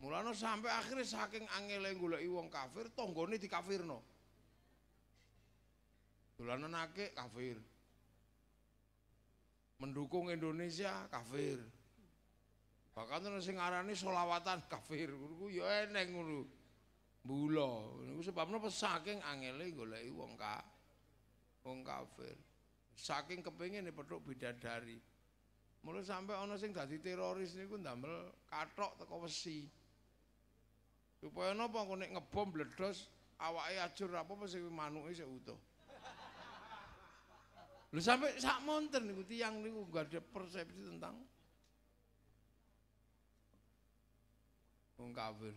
mulanya sampai akhirnya saking angele yang wong kafir tonggone di kafir no nake kafir mendukung Indonesia kafir bahkan tuh nasi ngarani solawatan kafir guruku ya eneng guru bulo ini sebabnya saking angele gula iwang ka wong kafir saking kepengen nih petuk bidadari dari Mula sampai ana sing dadi teroris niku ndamel katok teko wesi. Supaya napa kok nek ngebom bledos awake ajur apa mesti manuke sik utuh. Lu sampai sak monter niku tiyang niku gak ada persepsi tentang wong kafir.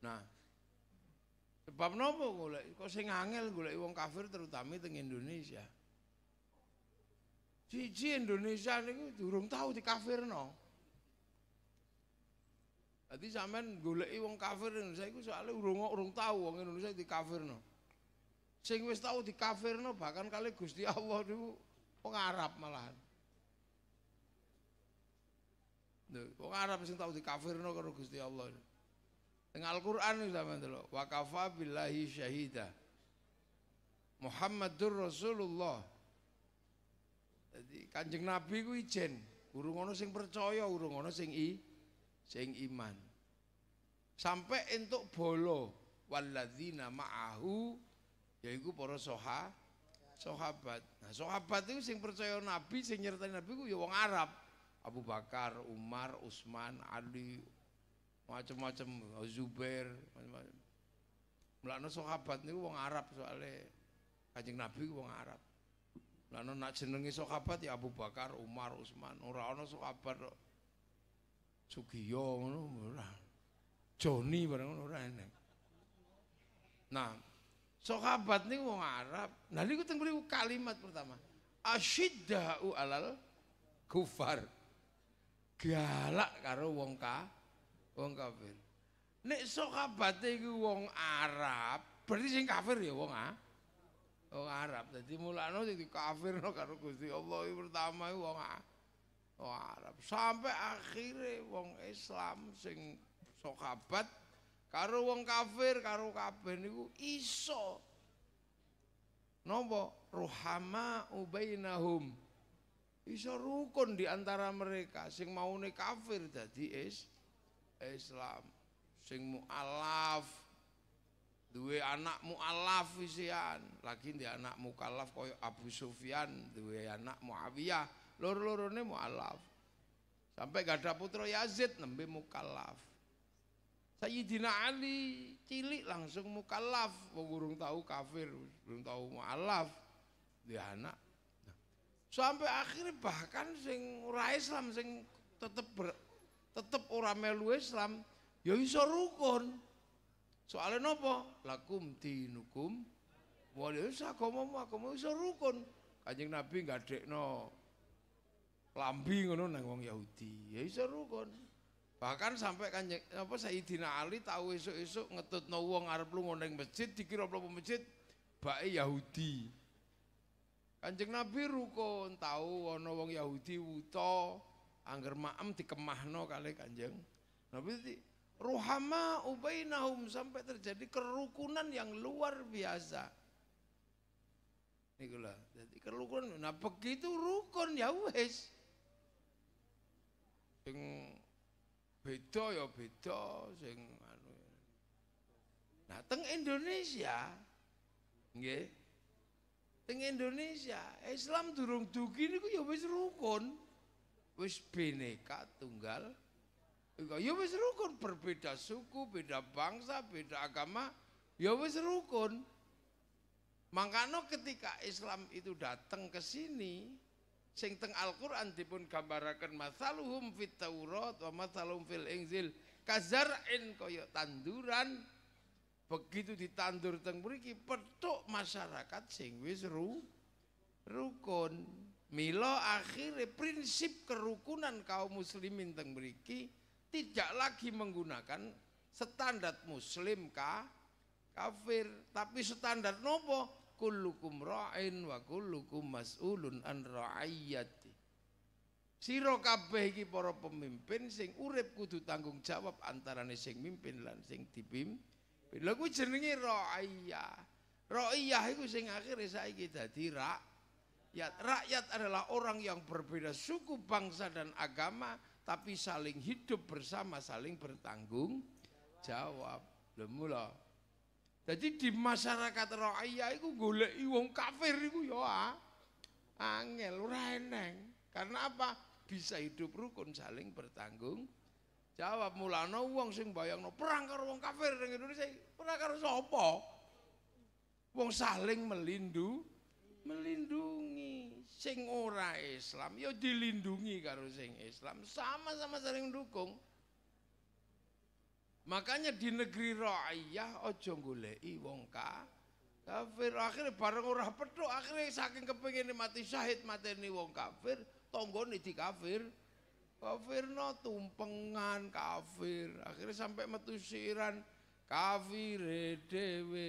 Nah, sebab napa golek kok sing angel golek wong kafir terutama teng Indonesia. Cici Indonesia ini durung tahu di kafir no. Dadi zaman gule wong kafir Indonesia itu soalnya urung urung tahu wong Indonesia di kafir no. Saya wis tahu di kafir no bahkan kali Gusti Allah itu wong Arab malahan. wong Arab sing tahu di kafir no karena Gusti Allah. Tengah Al-Qur'an itu zaman dulu. wa billahi syahida. Muhammadur Rasulullah jadi Kanjeng Nabi ku ijen, urung ono sing percaya, urung ono sing i sing iman. Sampai entuk bolo waladina ma'ahu yaiku para soha sahabat. Nah, sahabat itu sing percaya Nabi, sing nyertai Nabi ku ya wong Arab. Abu Bakar, Umar, Utsman, Ali, macam-macam Zubair macam-macam. Mulane sahabat niku wong Arab soalnya Kanjeng Nabi wong Arab. Lah ana jenenge sahabat ya Abu Bakar, Umar, Utsman, ora ana sahabat kok. Sugiyo ngono ora. Joni bareng ngono ora enak. Nah, sahabat niku wong Arab. Nah niku teng mriku kalimat pertama. Asyiddau alal kufar. Galak karo wong ka wong kafir. Nek sahabate iku wong Arab, berarti sing kafir ya wong Arab. wong oh, Arab. Dadi mulane kafir dikafirno karo Gusti Allah pertama wong wong Arab. Sampai akhirnya wong Islam sing sahabat karo wong kafir karo kabeh niku iso napa ruhama ubainahum. Iso rukun di antara mereka sing maune kafir dadi is Islam sing mualaf duwe anak mu'alaf isian lagi di anak mu'alaf kaya Abu Sufyan duwe anak Muawiyah lor-lorone mu'alaf sampai gak ada putra Yazid nembe mu'alaf Sayyidina Ali cilik langsung mu'alaf burung tahu kafir belum tahu mu'alaf di anak sampai akhir bahkan sing ora Islam sing tetep tetep ora melu Islam ya iso rukun soalnya apa? lakum dinukum walau sakomo mu aku mau serukun kajeng nabi nggak dek lambi ngono nang wong Yahudi ya iso rukun bahkan sampai kanjeng apa Sayyidina Ali tau esuk-esuk ngetutno wong arep lunga ning masjid dikira apa masjid bae Yahudi Kanjeng Nabi rukun tau ana wong Yahudi wuto anger maem dikemahno kali Kanjeng Nabi Ruhama ubainahum sampai terjadi kerukunan yang luar biasa. Nikulah, jadi kerukunan. Nah begitu rukun ya wes. Sing beda ya beda, sing anu. Ya. Nah teng Indonesia, nggih. Teng Indonesia, Islam durung dugi niku ya wis rukun. Wis bineka tunggal Ya wis rukun berbeda suku, beda bangsa, beda agama, ya wis rukun. Makanya ketika Islam itu datang ke sini, sing teng Al-Qur'an dipun gambaraken masaluhum fit Taurat wa masaluhum fil Injil kazar'in kaya tanduran begitu ditandur teng mriki petuk masyarakat sing wis ru, rukun milo akhirnya prinsip kerukunan kaum muslimin teng mriki tidak lagi menggunakan standar muslim ka kafir tapi standar nopo kullukum ra'in wa kullukum mas'ulun an ra'iyati siro kabeh iki para pemimpin sing urip kudu tanggung jawab antarane sing mimpin lan sing dipimpin lha kuwi jenenge ra'iyah ra'iyah iku sing akhire saiki dadi rakyat rakyat adalah orang yang berbeda suku bangsa dan agama tapi saling hidup bersama, saling bertanggung jawab. Lemula. Jadi di masyarakat ra'iyah itu golek wong kafir itu ya ah, angel reneng. Karena apa? Bisa hidup rukun saling bertanggung jawab. no wong sing bayangno perang karo wong kafir dengan Indonesia, perang karo sapa? Wong saling melindungi melindungi sing ora Islam ya dilindungi karo sing Islam sama-sama saling dukung makanya di negeri rakyat ojo golek wong ka kafir akhirnya bareng ora petuk akhirnya saking kepengin mati syahid mati ni wong kafir tonggoni di kafir kafir no tumpengan kafir akhirnya sampai metu siran kafire dewe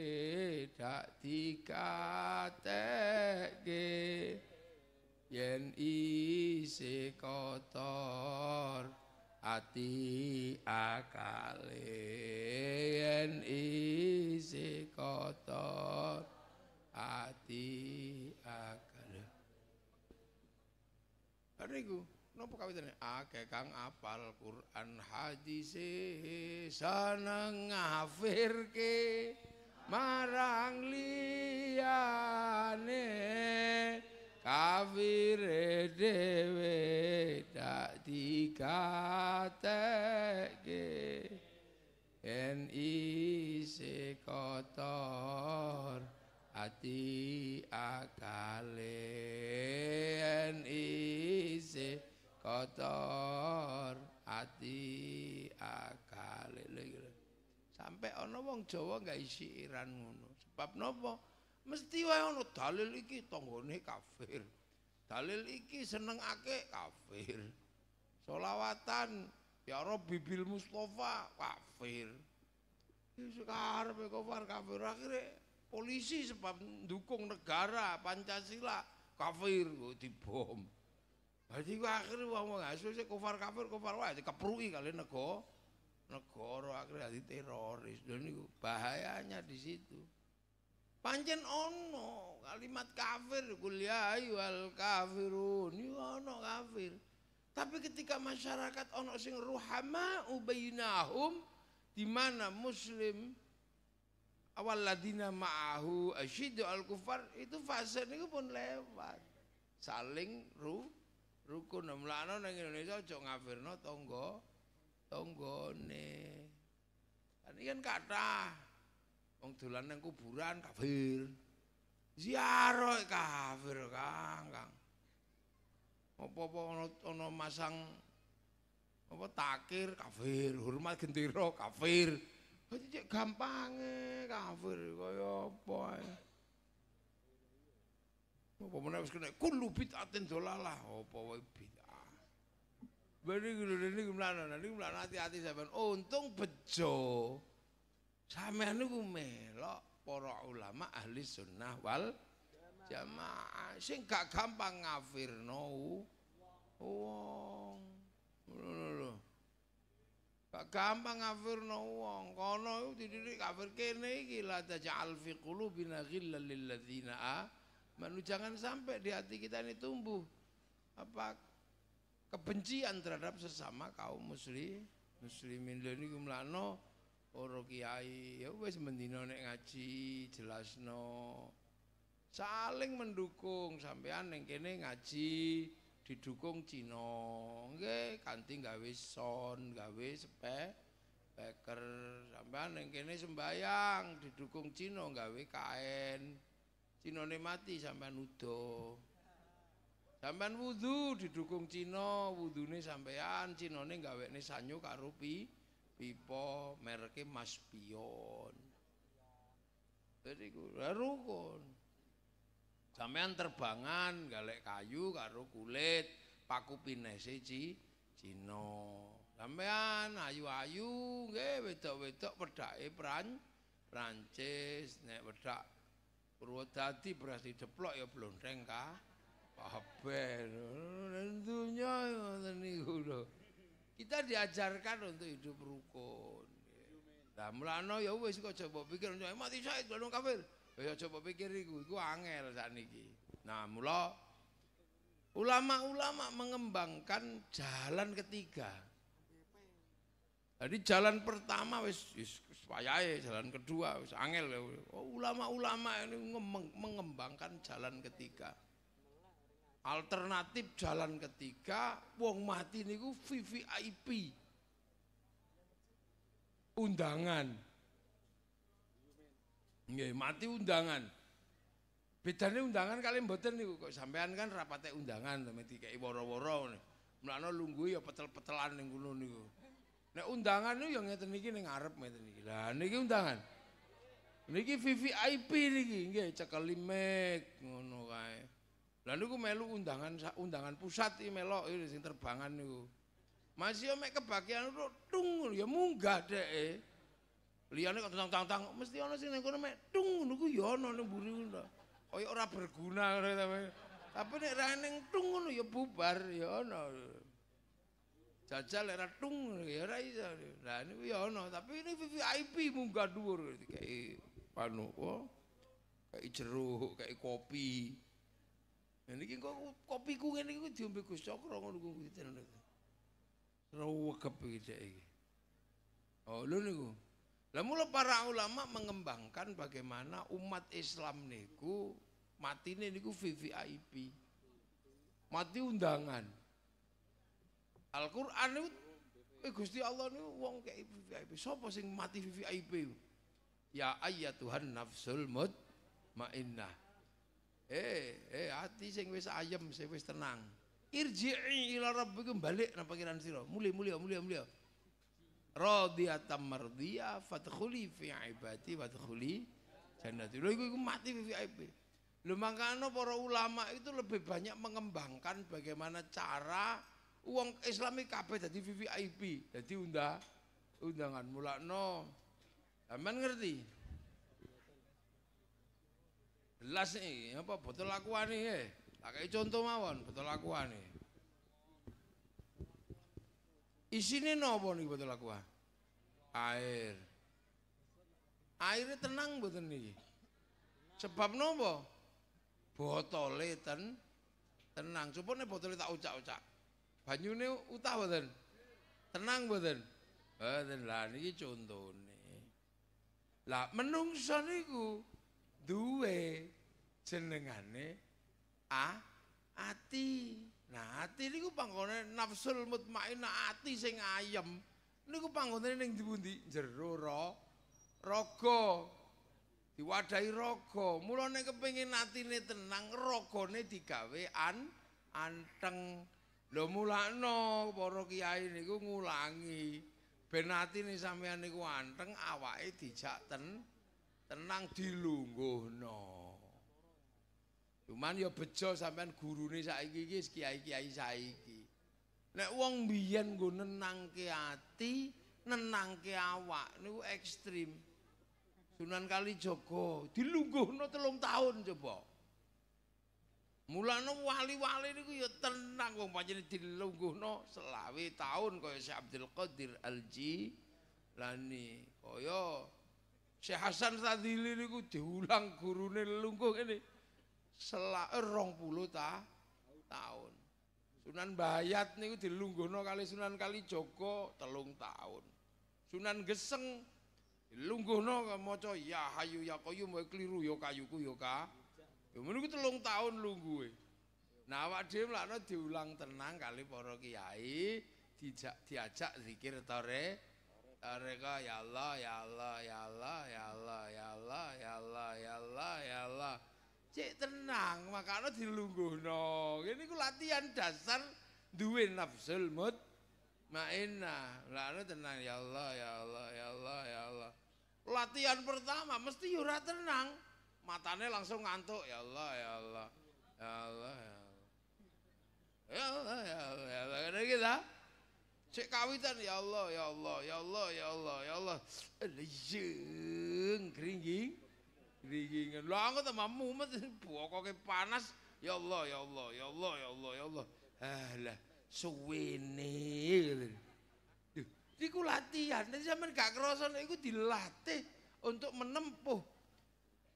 dak dikateke yen isi kotor ati akale yen isi kotor ati akale Hari gue Nopo kawit ini? Ake kang apal Quran hadisi Sanang ngafir Marang liyane Kafire dewe Tak dikatek ke En isi kotor Ati akale En isi kotor kotor ati akal sampai ana wong Jawa gak isi iran ngono sebab nopo mesti wae ana dalil iki tanggone kafir dalil iki seneng ake kafir solawatan ya Rob bibil Mustafa kafir sekarang ya, kafir kafir akhirnya polisi sebab dukung negara Pancasila kafir dibom jadi akhirnya akhir wong-wong asu sih kufar kafir kufar jadi keprui kali nego negara akhirnya jadi teroris. dan itu bahayanya di situ. Pancen ono kalimat kafir kuliah ya wal kafirun. ini ono kafir. Tapi ketika masyarakat ono sing ruhama ubayinahum di mana muslim awal ladina ma'ahu asyidu al kufar itu fase ini pun lewat. Saling ruh rukun mlano nang Indonesia aja ngafirno tangga tanggane kan iki kan kathah wong dolan nang kuburan kafir ziarah kafir kang kang apa-apa ana masang apa takir kafir hormat gendera kafir gampange kafir kaya apa ya. Apa mana wis kena kullu bid'atin dolalah apa wae bid'ah. beri ngene niku mlana nanti? mlana hati-hati sampean. Untung bejo. Sampean gue melok para ulama ahli sunnah wal jamaah sing gak gampang ngafir wong. Ngono Gak gampang ngafirno wong. Kono iku dididik kafir kene iki la taj'al fi qulubina ghillal lil Manu jangan sampai di hati kita ini tumbuh apa kebencian terhadap sesama kaum muslim muslimin lho niku mlano ora kiai ya wis mendino nek ngaji jelasno saling mendukung sampean ning kene ngaji didukung Cina nggih kanthi gawe son gawe sepe beker sampean ning kene sembayang didukung Cina gawe kaen. Cina cinane mati sampean wudu. Sampean wudu didukung Cina, wudune sampean cinane gawekne sanyo karo pi pipa mereke Mas Pion. Dadi rukun. Sampean terbangan galek kayu karo kulit paku pinese ci Cina. Sampean ayu-ayu nggih wedok-wedok pedake Pran Prancis nek wedak Purwodadi beras diceplok ya blondeng ka. Kabeh tentunya ngoten niku lho. Kita diajarkan untuk hidup rukun. Lah mulane ya wis kok coba pikir mati saya dalam kafir. Ya coba pikir iku iku angel sakniki. Nah mula ulama-ulama mengembangkan jalan ketiga Jadi jalan pertama wis wis wayahe, jalan kedua wis angel. Oh, ulama-ulama ini mengembangkan jalan ketiga. Alternatif jalan ketiga wong mati niku VVIP. Undangan. Nggih, mati undangan. Bedanya undangan kali mboten niku kok sampean kan rapate undangan to mesti kei woro-woro. Mulane lungguh ya petel-petelan ning ngono niku. Nek undangan lu yang ngeten niki ning arep ngeten Lah niki undangan. Niki VIP niki, nggih cekel limek ngono kae. Lah niku melu undangan undangan pusat iki melok iki sing terbangan niku. Masih yo mek kebagian lu tung ya munggah deke. Liyane kok tang-tang tang mesti ana sing ning kono mek tung ngono ku yo ana ning mburi ngono. Kaya ora berguna ngono ta. Tapi nek ra ning tung ngono ya bubar ya ana. Dajjal era ya ora iso. Lah niku ya ono, tapi ini VIP munggah dhuwur kaya panu Kaya jeruk, kaya kopi. Ya niki kok kopiku ngene iki diombe Gus Cakra ngono kuwi ditenan. Rawuh kepiye iki. Oh, lho niku. Lah mula para ulama mengembangkan bagaimana umat Islam niku matine niku VIP. Mati undangan. Al-Qur'an itu eh Gusti Allah niku wong kek VIP. Sapa sing mati VIP? Ya Tuhan nafsul inna. Eh, eh hati sing wis ayem, sing wis tenang. Irji'i ila rabbikum balik nang pangeran sira. Muli mulia mulia mulia. Radiyatan mardiyah fadkhuli fi ibati wadkhuli jannati. Lho iku mati VIP. Lho makanya para ulama itu lebih banyak mengembangkan bagaimana cara Uang Islam ini kabeh vvip VIP, jadi undang undangan no, aman ngerti? Jelas nih apa betul lakuan nih? eh pakai contoh mawon betul lakuan nih isini nopo nih betul lakuan? Air. Airnya tenang betul nih Sebab nopo botol ten tenang. coba nih botol tak ucak-ucak. banyune utah mboten tenang mboten mboten lah niki contone lah menungsa niku duwe jenengane ati nah ati niku pangkone nafsul mutmainnah ati sing ayem niku pangkone ning ndi jero ro raga diwadahi raga mulane kepengin atine tenang ragane digawe an anteng Lho mulakno para kiai niku ngulangi ben atine sampean niku anteng awake dijak ten tenang dilungguhno. Cuman ya bejo sampean gurune saiki iki kiai-kiai saiki. Nek wong biyen nggo nenangke ati, nenangke awak niku ekstrim. Sunan Kalijaga dilungguhno telung tahun coba. Mulane wali-wali niku ya tenang wong pancene dilungguhno selawi tahun kaya Syekh Abdul Qadir Al-Jilani kaya Syekh Hasan Sadili niku diulang gurune lungguh ngene selawi 20 eh, ta tahun. Sunan Bayat niku dilungguhno kali Sunan Kali Joko telung tahun. Sunan Geseng dilungguhno maca ya hayu ya qayyum wa kliru ya kayuku ya ka. Ya meniku telung tahun Nah awak dhewe mlakno diulang tenang kali para kiai dijak diajak zikir tore Mereka ya Allah ya Allah ya Allah ya Allah ya Allah ya Allah ya Allah ya Allah cek tenang makanya dilungguh no ini latihan dasar duwe nafsul mut maina lalu tenang ya Allah ya Allah ya Allah ya Allah latihan pertama mesti yura tenang matanya langsung ngantuk ya Allah ya Allah ya Allah ya Allah ya Allah ya Allah ya Allah ada kita cek kawitan ya Allah ya Allah ya Allah ya Allah ya Allah lejeng keringing keringing lu aku tambah mumet bokoknya panas ya Allah ya Allah ya Allah ya Allah ya Allah lah suwene Duh, iku latihan, jadi sampean gak kerasa iku dilatih untuk menempuh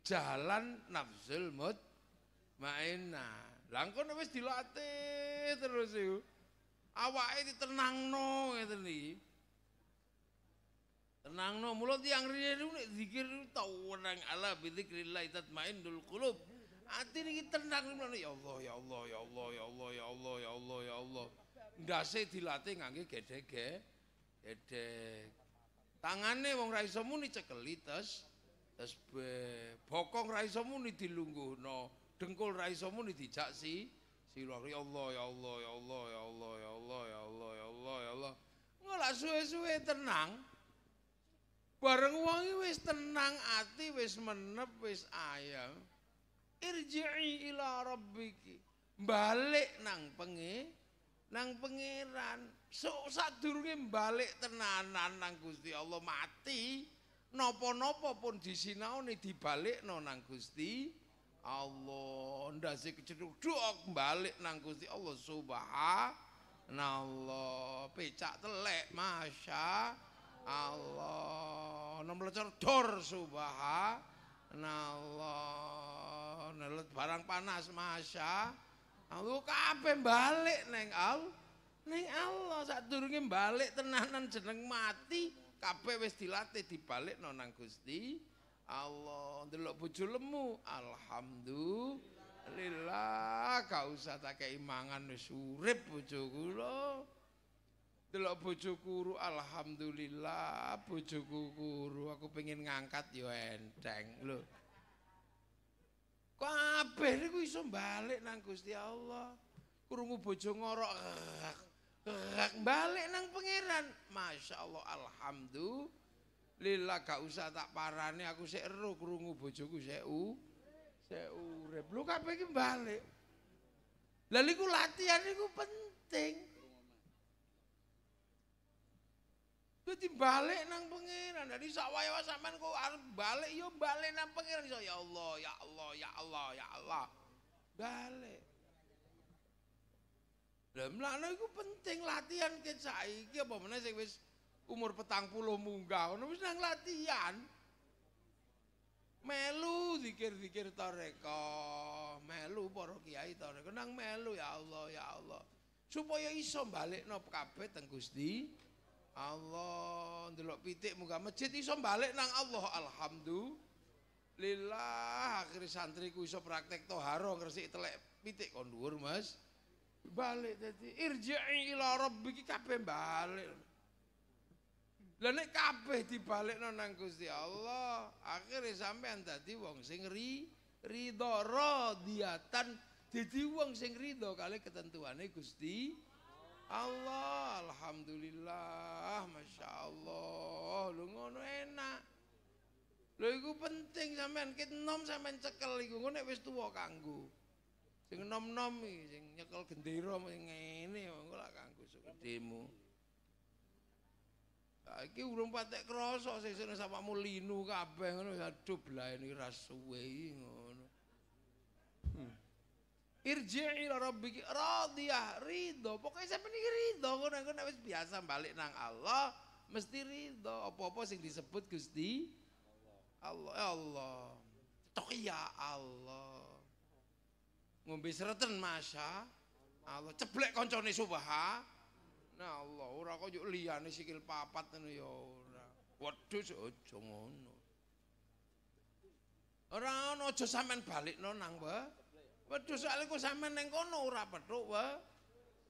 jalan nafsul mut maina langkau nulis dilatih terus itu awak itu tenang no gitu nih tenang no mulut yang ria itu nih zikir itu tahu orang Allah bidik rila itat main dul kulub hati nih tenang nih ya Allah ya Allah ya Allah ya Allah ya Allah ya Allah ya Allah nggak sih dilatih ngaji gede gede gede tangannya mau raiso muni cekelitas Esbe, bokong ra iso muni dilungguhno, dengkul ra iso muni dijak si ya Allah ya Allah ya Allah ya Allah ya Allah ya Allah ya Allah ya suwe-suwe tenang. Bareng wangi wis tenang ati wis menep wis ayam. Irji'i ila rabbiki. Balik nang penge nang pangeran. Sok sadurunge balik tenanan nang Gusti Allah mati. napa-napa pun disinaoni dibalikno nang Gusti Allah ndase kecedhuk balik nang Gusti Allah subhanallah pecak telek masya Allah nemlecor dor subhanallah nelet barang panas masya aku kabeh balik neng al neng Allah sadurunge balik tenanan jeneng mati kabeh wis dilatih dibalik nonang Gusti Allah delok bojo lemu alhamdulillah gak usah tak imangan wis urip bojo kula delok bojo kuru alhamdulillah bojoku kuru aku pengen ngangkat yo enteng lho kabeh niku iso balik nang Gusti Allah krungu bojo ngorok balik nang pangeran. Masya Allah alhamdulillah gak usah tak parane, aku seru kerungu bojoku seu u rep Lu kape balik. lalu ku latihan aku penting. Dadi balik nang pangeran. dari sawaya wasaman sampean kok balik yo ya balik nang pangeran ya Allah, ya Allah, ya Allah, ya Allah. Balik. Lah mlakno penting latihan ke saiki apa meneh sing wis umur petang puluh munggah ngono wis nang latihan. Melu zikir-zikir toreko, oh, melu para kiai toreko nang melu ya Allah ya Allah. Supaya iso balikno kabeh teng Gusti Allah ndelok pitik muga masjid iso balik nang Allah alhamdulillah akhir santriku iso praktek toharo ngresik telek pitik kon dhuwur Mas. balik dadi irji'i ila rabbiki kabeh balik lha nek kabeh dibalekno nang Gusti Allah akhire sampean dadi wong sing ri ridho radiatan dadi wong sing ridho kali ketentuane Gusti Allah alhamdulillah masyaallah lu ngono enak lho iku penting sampean kit nom sampean cekel iku nek wis tuwa kanggo sing nom-nom iki sing nyekel gendera ngene monggo lak kanggo sukedimu iki urung patek krasa sesene sapamu linu kabeh ngono aduh blae iki ra suwe ngono Irji ila rabbiki radiyah ridho pokoke sampeyan iki ridho ngono nek wis biasa balik nang Allah mesti ridho apa-apa sing disebut Gusti Allah Allah Allah Allah ngombe sereten masa Allah ceblek koncone subaha nah Allah ora koyo liyane sikil papat ngono ya ora wedhus aja ngono ora ono aja sampean balik no nang wa wedhus soal iku sampean ning kono ora petuk wa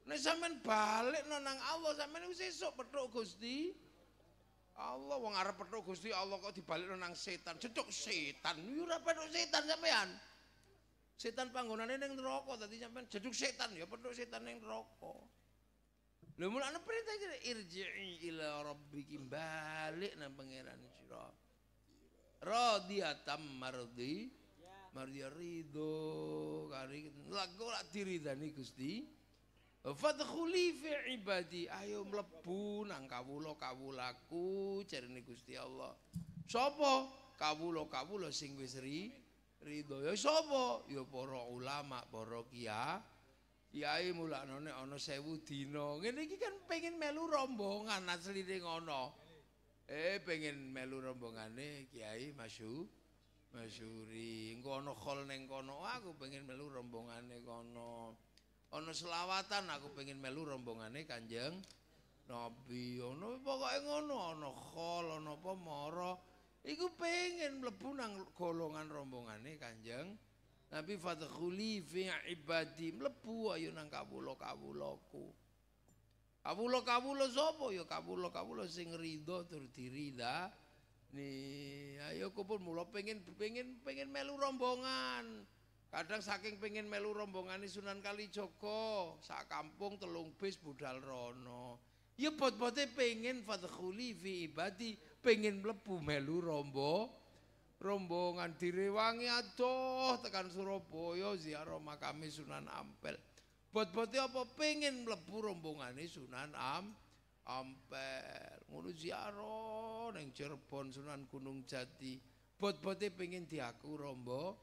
nek sampean balik no nang Allah sampean iku sesuk petuk Gusti Allah wong arep petuk Gusti Allah kok dibalik no nang setan jeduk setan ora petuk setan sampean Setan panggonane ning neraka dadi sampean jeduk setan ya penduk setan ning neraka. Lho mulane perintah irji'i ila rabbiki balik nang pangeran sira. Radiyatan mardi mardi ridho kari lagu lak diridani Gusti. Fadkhuli fi ibadi ayo mlebu nang kawula kawulaku jarene Gusti Allah. Sopo Kawula kawula sing wis Ridho ya sapa? yo para ulama, para kiai. Kiai mulakane ana 1000 dina. Ngene iki kan pengin melu rombongan asline ngono. Eh pengin melu rombongane kiai masyu masyuri. Engko ana khol ning kono, aku pengin melu rombongane kono. Ana selawatan aku pengin melu rombongane Kanjeng Nabi. Ono pokoke ngono, ana khol, ana apa marah Iku pengen mlebu nang golongan rombongane Kanjeng Nabi fadkhuli fi ibadi mlebu ayo nang kawula-kawulaku. Kawula-kawula sapa ya kawula-kawula sing ridho tur dirida. Nih, ayo kupun mula pengen pengen pengen melu rombongan. Kadang saking pengen melu rombongan Sunan Kalijaga, sak kampung telung bis budal rono. Ya bot-bote pengen fadkhuli fi ibadi pengen mlebu melu rombo rombongan direwangi adoh tekan Surabaya ziarah makam Sunan Ampel bot-bote apa pengen mlebu rombongan Sunan Am Ampel ngono ziarah ning Cirebon Sunan Gunung Jati bot-bote pengen diaku rombo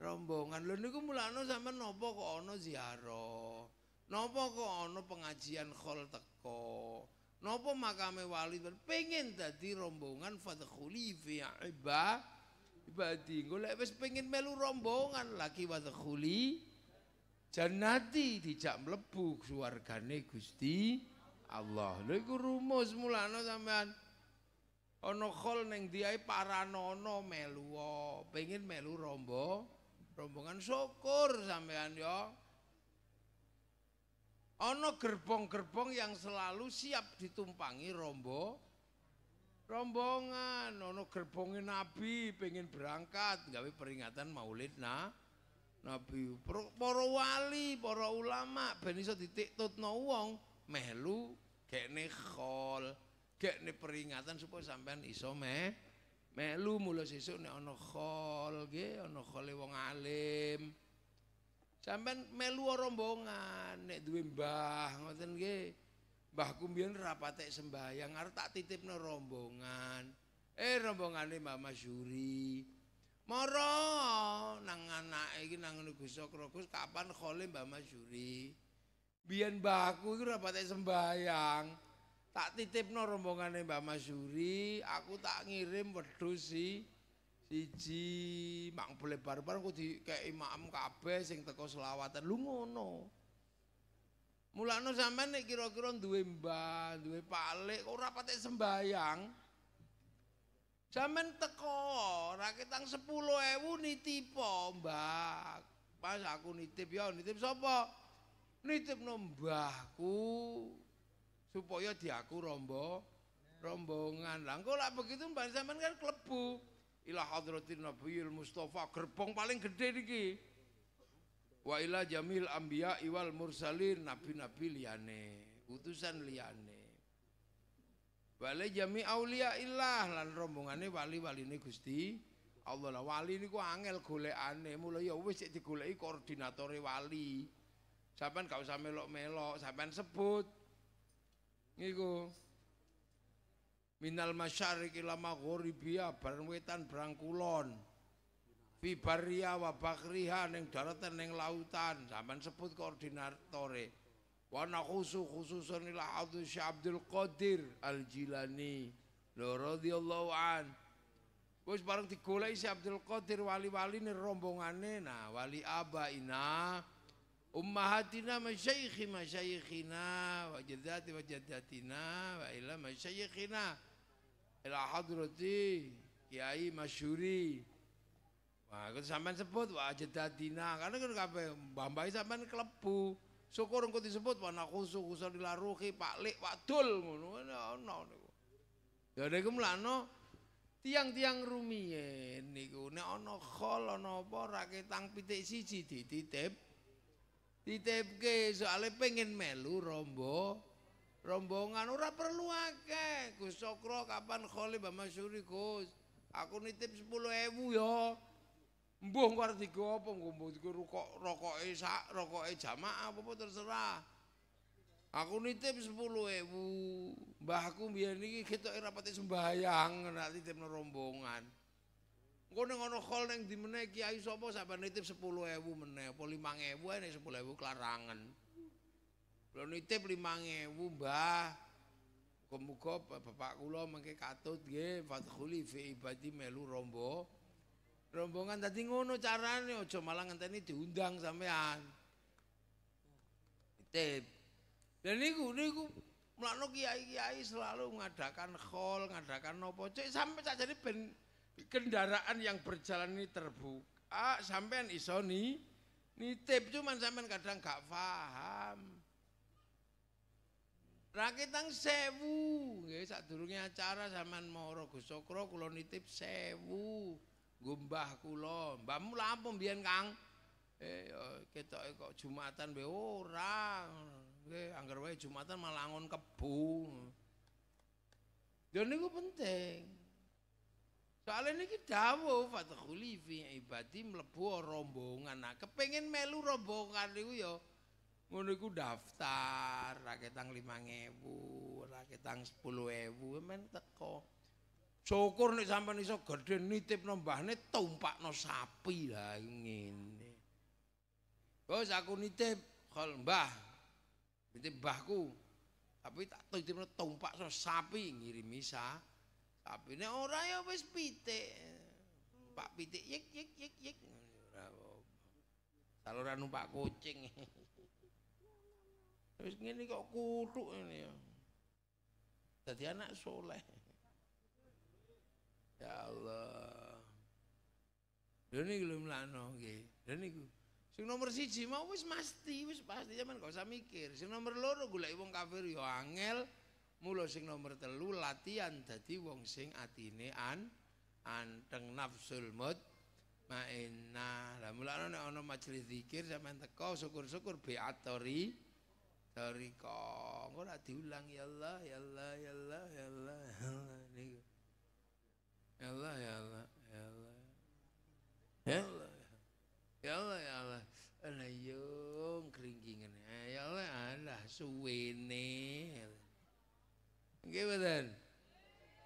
rombongan lho niku mulane sampean napa kok ana ziarah napa kok ana pengajian khol teko Nopo makame wali pengen dadi rombongan fadkhuli fi ibadi. Golek wis pengen melu rombongan lagi fadkhuli janati dijak mlebu suwargane Gusti Allah. Lha iku rumus mulane sampean ana khol ning diae paranono melu oh. pengen melu rombo rombongan syukur sampean yo Ono gerbong-gerbong yang selalu siap ditumpangi rombo rombongan ono gerbongin nabi pengen berangkat gawe peringatan maulid nah nabi poro wali poro ulama ben iso titik tutno wong melu kene khol kene peringatan supaya sampean iso meh melu mula sesuk ono ana khol nggih ana khole alim Sampai melu rombongan, nek duwe mbah ngoten nggih. Mbahku mbiyen ra patek sembahyang arep tak titipno rombongan. Eh rombongane Mbak Masyuri. Moro nang anak iki nang ngene Gus Krogus kapan khole Mbak Masyuri? Biyen mbahku iki ra patek sembahyang. Tak titipno rombongane Mbak Masyuri, aku tak ngirim wedhus iki siji mak boleh bar-bar kok dikeki makam kabeh sing teko selawatan lu ngono mulane sampean nek kira-kira duwe mbah duwe palik ora patek sembahyang. Jaman teko rakitang sepuluh ewu nitip mbak pas aku nitip ya nitip sopo nitip mbahku, supaya diaku aku rombo rombongan lah kok lah begitu mbak zaman kan klebu ila hadratin nabiyil mustofa gerbong paling gede niki wa ila jamil ambiya iwal mursalin nabi-nabi liyane utusan liyane wali jami aulia illah lan rombongane wali-wali ini gusti Allah lah wali ini ku angel golek aneh mulai ya wis di golek koordinatori wali sampean gak usah melok-melok sampean sebut ngiku minal masyariki la maghribia bareng wetan barang kulon fi barria wa bakriha ning daratan ning lautan sampean sebut koordinatore wa khusus khususun ila hadzi Abdul Qadir Al Jilani lho radhiyallahu an wis bareng digoleki si Abdul Qadir wali-wali ning rombongane nah wali abaina ummahatina masyayikhi masyayikhina wa jaddati wa jaddatina wa ila masyayikhina ila hadrati kiai masyuri wah itu sampean sebut wa jaddatina karena kan kabeh mbambai sampean kelepu, syukur engko disebut wa nakhusu khusus dilaruhi pak lik pak dul ngono ono niku ya niku mlano tiang-tiang rumiyin niku nek ana khol ana apa raketang pitik siji dititip ditepke soalnya pengen melu rombo rombongan ora perlu akeh Gus Sokro kapan kholi sama Suri Gus aku nitip sepuluh ewu ya mbuh ngkar tiga apa ngomong tiga rokok rokok isa rokok jamaah apa, apa terserah aku nitip sepuluh ewu mbah aku biar ini kita rapati sembahyang nanti nitip rombongan ngono ngono khol neng dimene kiai sapa sak ben nitip 10.000 meneh apa 5.000 nek 10.000 klarangan. Kulo nitip 5.000 Mbah. Muga-muga bapak kula mengke katut nggih fadkhuli fi ibadi melu rombo. Rombongan tadi ngono carane aja malah ngenteni diundang sampean. Nitip. Dan niku niku mlakno kiai-kiai selalu ngadakan khol, ngadakan nopo cek sampe sak jane ben kendaraan yang berjalan ini terbuka sampean iso ni nitip cuman sampean kadang gak paham rakitang sewu saat turunnya acara sampean moro Gus Sokro nitip sewu gumbah kulo. mbahmu lapo mbiyen Kang eh kita ya, kok Jumatan be orang, eh angger wae Jumatan malangon kebu jadi itu penting Soalnya ini dawa Fatahuli fi ibadi melebu rombongan Nah kepengen melu rombongan itu ya Menurutku daftar Raketang lima ngewu Raketang sepuluh ewu Men teko Syukur nih sampai nih so gede nitip nombah nih tumpak no sapi lah ingin Bos aku nitip kalau mbah nitip mbahku tapi tak tahu tumpak so sapi ngirim misa Tapi ini orang ya wis pitik. Pak pitik yek yek yek yek Ora apa. numpak kucing. (laughs) Wis ngene kok kutuk ini ya. Jadi anak soleh. Ya Allah. Dene iki lho mlano nggih. Dene iku sing nomor 1 mau wis masti, wis pasti zaman kok usah mikir. Sing nomor 2 golek wong kafir ya angel. Mula sing nomor telu latihan dadi wong sing atine an anteng nafsul mut mainna. Lah mulane nek ana majelis zikir sampean teko syukur-syukur biat tori tori kok ora diulang ya Allah ya Allah ya Allah ya Allah Allah Ya Allah ya Allah ya Allah. Ya Allah. Ya Allah ya Allah. Allah ya Allah Ya Allah Allah suwene. Nggih mboten.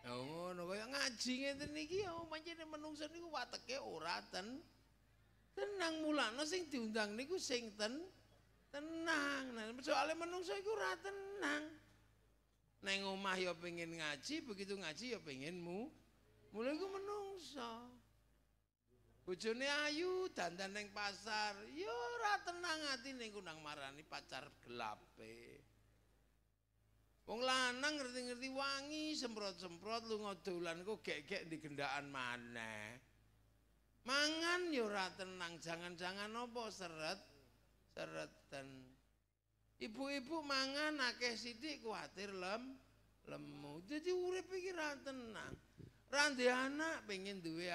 Ya ngono kaya ngaji ngeten iki ya pancen menungsa niku wateke ora ten. Tenang mulane sing diundang niku sing ten tenang. Nah, soalé menungsa iku ora tenang. Neng omah ya pengen ngaji, begitu ngaji ya pengen mu. Mulai ku menungsa. Bojone ayu dandan neng pasar, ya ora tenang ati neng nang marani pacar gelape. Wong lanang ngerti-ngerti wangi semprot-semprot lu ngodolan kok gek-gek di gendaan mana? Mangan yo ora tenang, jangan-jangan opo seret seretan. Ibu-ibu mangan akeh sithik kuatir lem lemu. Jadi urip iki ora tenang. Randi anak pengen duwe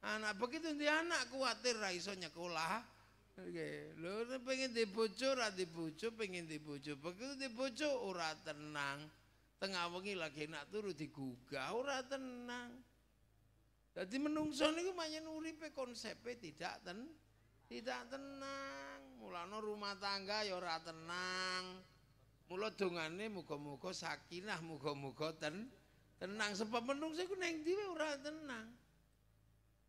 Anak begitu di anak kuatir ra iso nyekolah. Lho pengen dibojo ora dibojo, pengen dibojo. Begitu dibojo ora tenang. Tengah wengi lagi nak turu digugah ora tenang. Jadi menungso niku manyen uripe konsepe tidak ten tidak tenang. Mulane rumah tangga ya ora tenang. Mula dongane muga-muga sakinah, muga-muga ten tenang sebab menungso iku nang ndi ora tenang.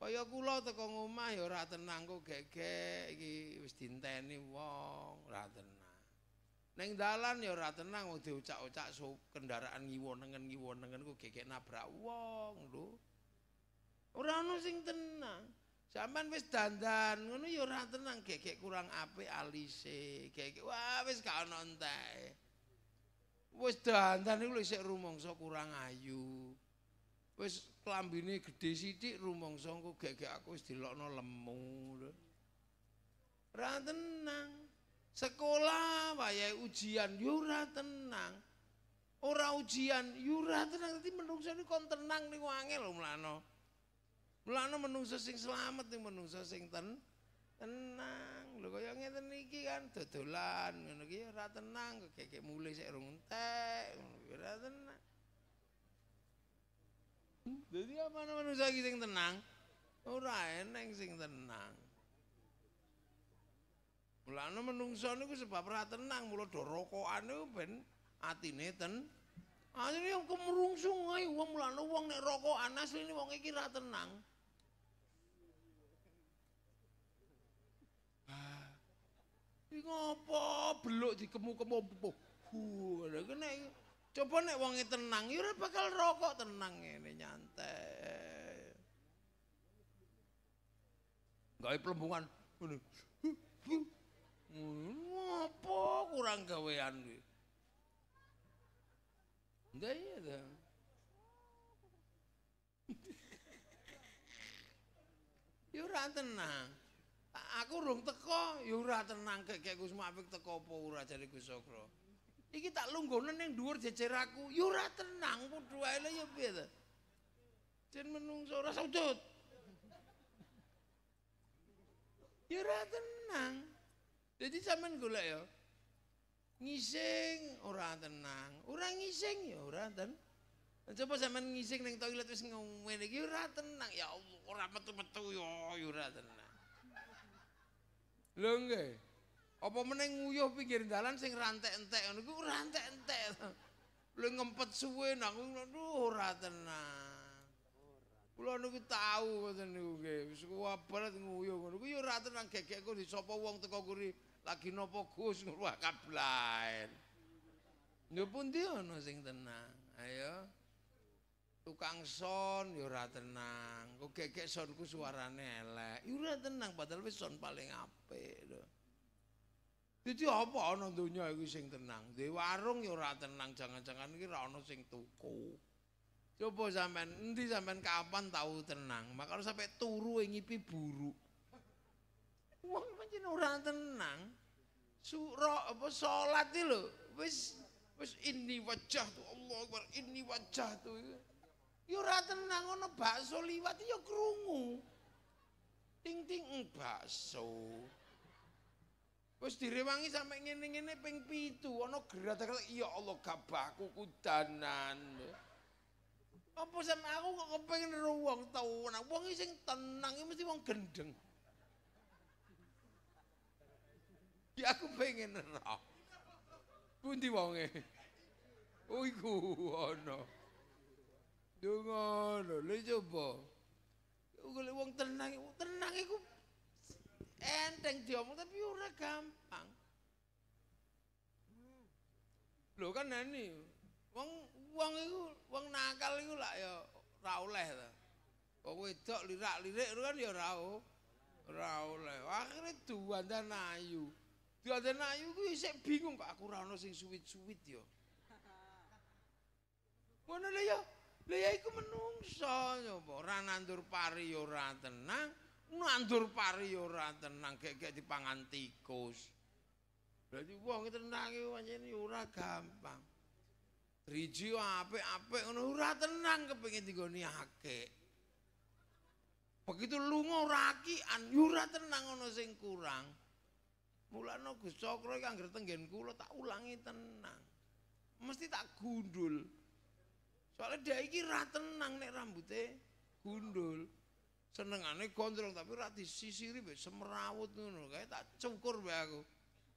Kaya kula teko omah ya ora tenang kok gegek iki wis dinteni wong, ora tenang. Ning dalan ya ora tenang wong diucak-ucak so, kendaraan ngiwonengen ngiwonengen kok gegek nabrak wong lho. Ora ono sing tenang. Sampeyan wis dandan ngono ya ora tenang gegek kurang apik alise, gegek wah wis gak ono entek. Wis dandan iku lho isih rumangsa kurang ayu. Wis lambine gedhe sithik rumangsa engko gek-gek aku wis dilokno lemu. Ra tenang. Sekolah wayah ujian yo ora tenang. Ora ujian yo ora tenang, dadi menungsa niku kon tenang niku angel mlano. Mlano menungsa sing selamat ning menungsa sing ten tenang. Lho kaya ngeten iki kan dodolan ngono iki ora tenang, gek-gek mulih sik rung ora tenang. Jadi apa namanya manusia sing tenang? Ora eneng sing tenang. Mulane menungso niku sebab ora tenang, mulo do rokokan niku ben atine ten. Akhirnya aku merungsung ae wong mulane wong nek rokokan asli ini wong iki ora tenang. Ah. Iki ngopo beluk dikemu-kemu. Huh, ada iki. Coba nek wonge tenang, ya bakal rokok tenang ngene nyantai. Gawe pelembungan ngene. Ngopo kurang gawean kuwi? Enggak iya ta. Ya ora tenang. Aku rung teko, ya ora tenang kek Gus Mafik teko apa ora jare Gus Sokro. Iki tak lungguhne ning dhuwur jejeraku. Ya ora tenang kudu ae lho ya piye to. Jen menungso ora sujud. Ya ora tenang. Jadi sampean golek ya. Ngising ora tenang. Ora ngising ya ora tenang. Coba sampean ngising ning toilet wis ngene iki ora tenang. Ya Allah, ora metu-metu ya ora tenang. Lho nggih. Apa meneng nguyuh pinggir dalan sing rantek-entek ngono iku rantek-entek. Lu ngempet suwe nang ngono ora tenang. Kula niku tau mboten niku nggih. Wis kuwabret nguyuh ngono. Ku yo ora tenang gegekku disapa wong teko kuri lagi nopo Gus ngruwah (laughs) kablaen. Yo pundi ana sing tenang. Ayo. Tukang son yo ora tenang. Ku gegek sonku suarane elek. Yo ora tenang padahal wis son paling apik lho. Dadi apa ana donya iku sing tenang? Di warung ya ora tenang, jangan-jangan iki ora ana sing tuku. Coba sampean, endi sampean kapan tahu tenang? Maka ora sampe turu ngipi buruk. Wong pancen ora tenang. Suro apa salat iki lho, wis wis ini wajah tuh Allah Akbar, ini wajah tuh. Ya ora tenang ana bakso liwat ya krungu. Ting ting mm, bakso. Wis direwangi sampe ngene-ngene ping 7, ana gerak-gerak ya Allah gabahku kudanan. Apa sampe aku kok kepengin ruwang tau ana wong sing tenang iki mesti wong gendeng. Ya aku pengen ana. Pundi wonge? Oh iku ana. Dungono, lha coba. Wong tenang, tenang iku enteng diomong tapi ora gampang. Lho kan nani, wong wong iku wong nakal iku lak ya ora oleh ta. Wong wedok lirak-lirik kan ya ora ora oleh. Akhire duwandan ayu. Duwandan ayu kuwi isih bingung kok aku ora ono sing suwit-suwit ya. Mana lho ya? Lha iku menungso ya ora nandur pari ora tenang. nandur pari ora tenang gek di dipangan tikus. Berarti wong tenang iki pancen ora gampang. Riji apik-apik ngono ora tenang kepengin digoni akeh. Begitu lunga rakian ora tenang ngono sing kurang. Mulane Gusti Cakra iki anggere tenggen kula tak ulangi tenang. Mesti tak gundul. Soale dhek iki ra tenang nek rambuté gundul. senengane gondrong tapi ora disisiri wis semrawut ngono kae tak cukur wae aku.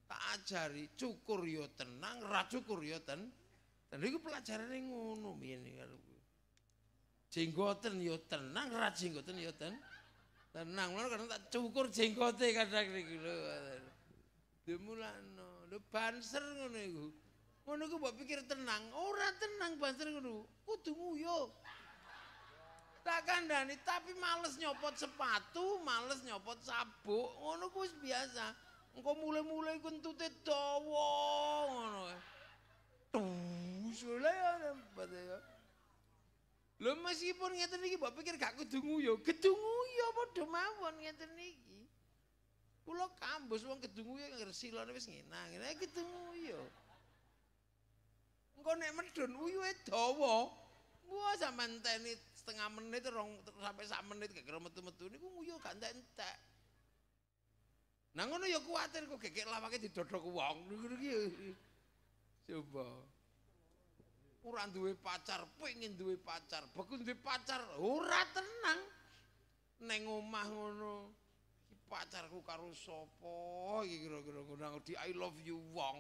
Tak ajari cukur yo tenang, ra cukur yo ten. Dan iku pelajarane ngono biyen iki. Jenggoten yo tenang, ra jenggoten yo ten. Tenang, ngono karena tak cukur jenggote kadang iki lho. Demulano, lho banser ngono iku. Ngono iku mbok pikir tenang, ora tenang banser ngono. Kudu nguyuh. tak kandhani tapi males nyopot sepatu, males nyopot sabuk, ngono kuwi biasa. Engko mule-mule iku entute dawa ngono. Lho meskipun ngeten niki mbok pikir gak kudu nguyu, Gedung nguyu padha mawon ngeten niki. Kula kambus wong gedung nguyu ngger silone wis nginang, nek kudu nguyu. Engko nek medhun uyuhe dawa, mbuh sampean setengah menit rong sampai sak menit gak kira metu metu ini gue nguyu kan entek nah ngono ya kuatir kok kayak lama kayak didodok uang gitu gitu coba kurang duwe pacar pengen duwe pacar beku duwe pacar ora tenang neng omah ngono pacarku karo sopo iki kira-kira ngono di I love you wong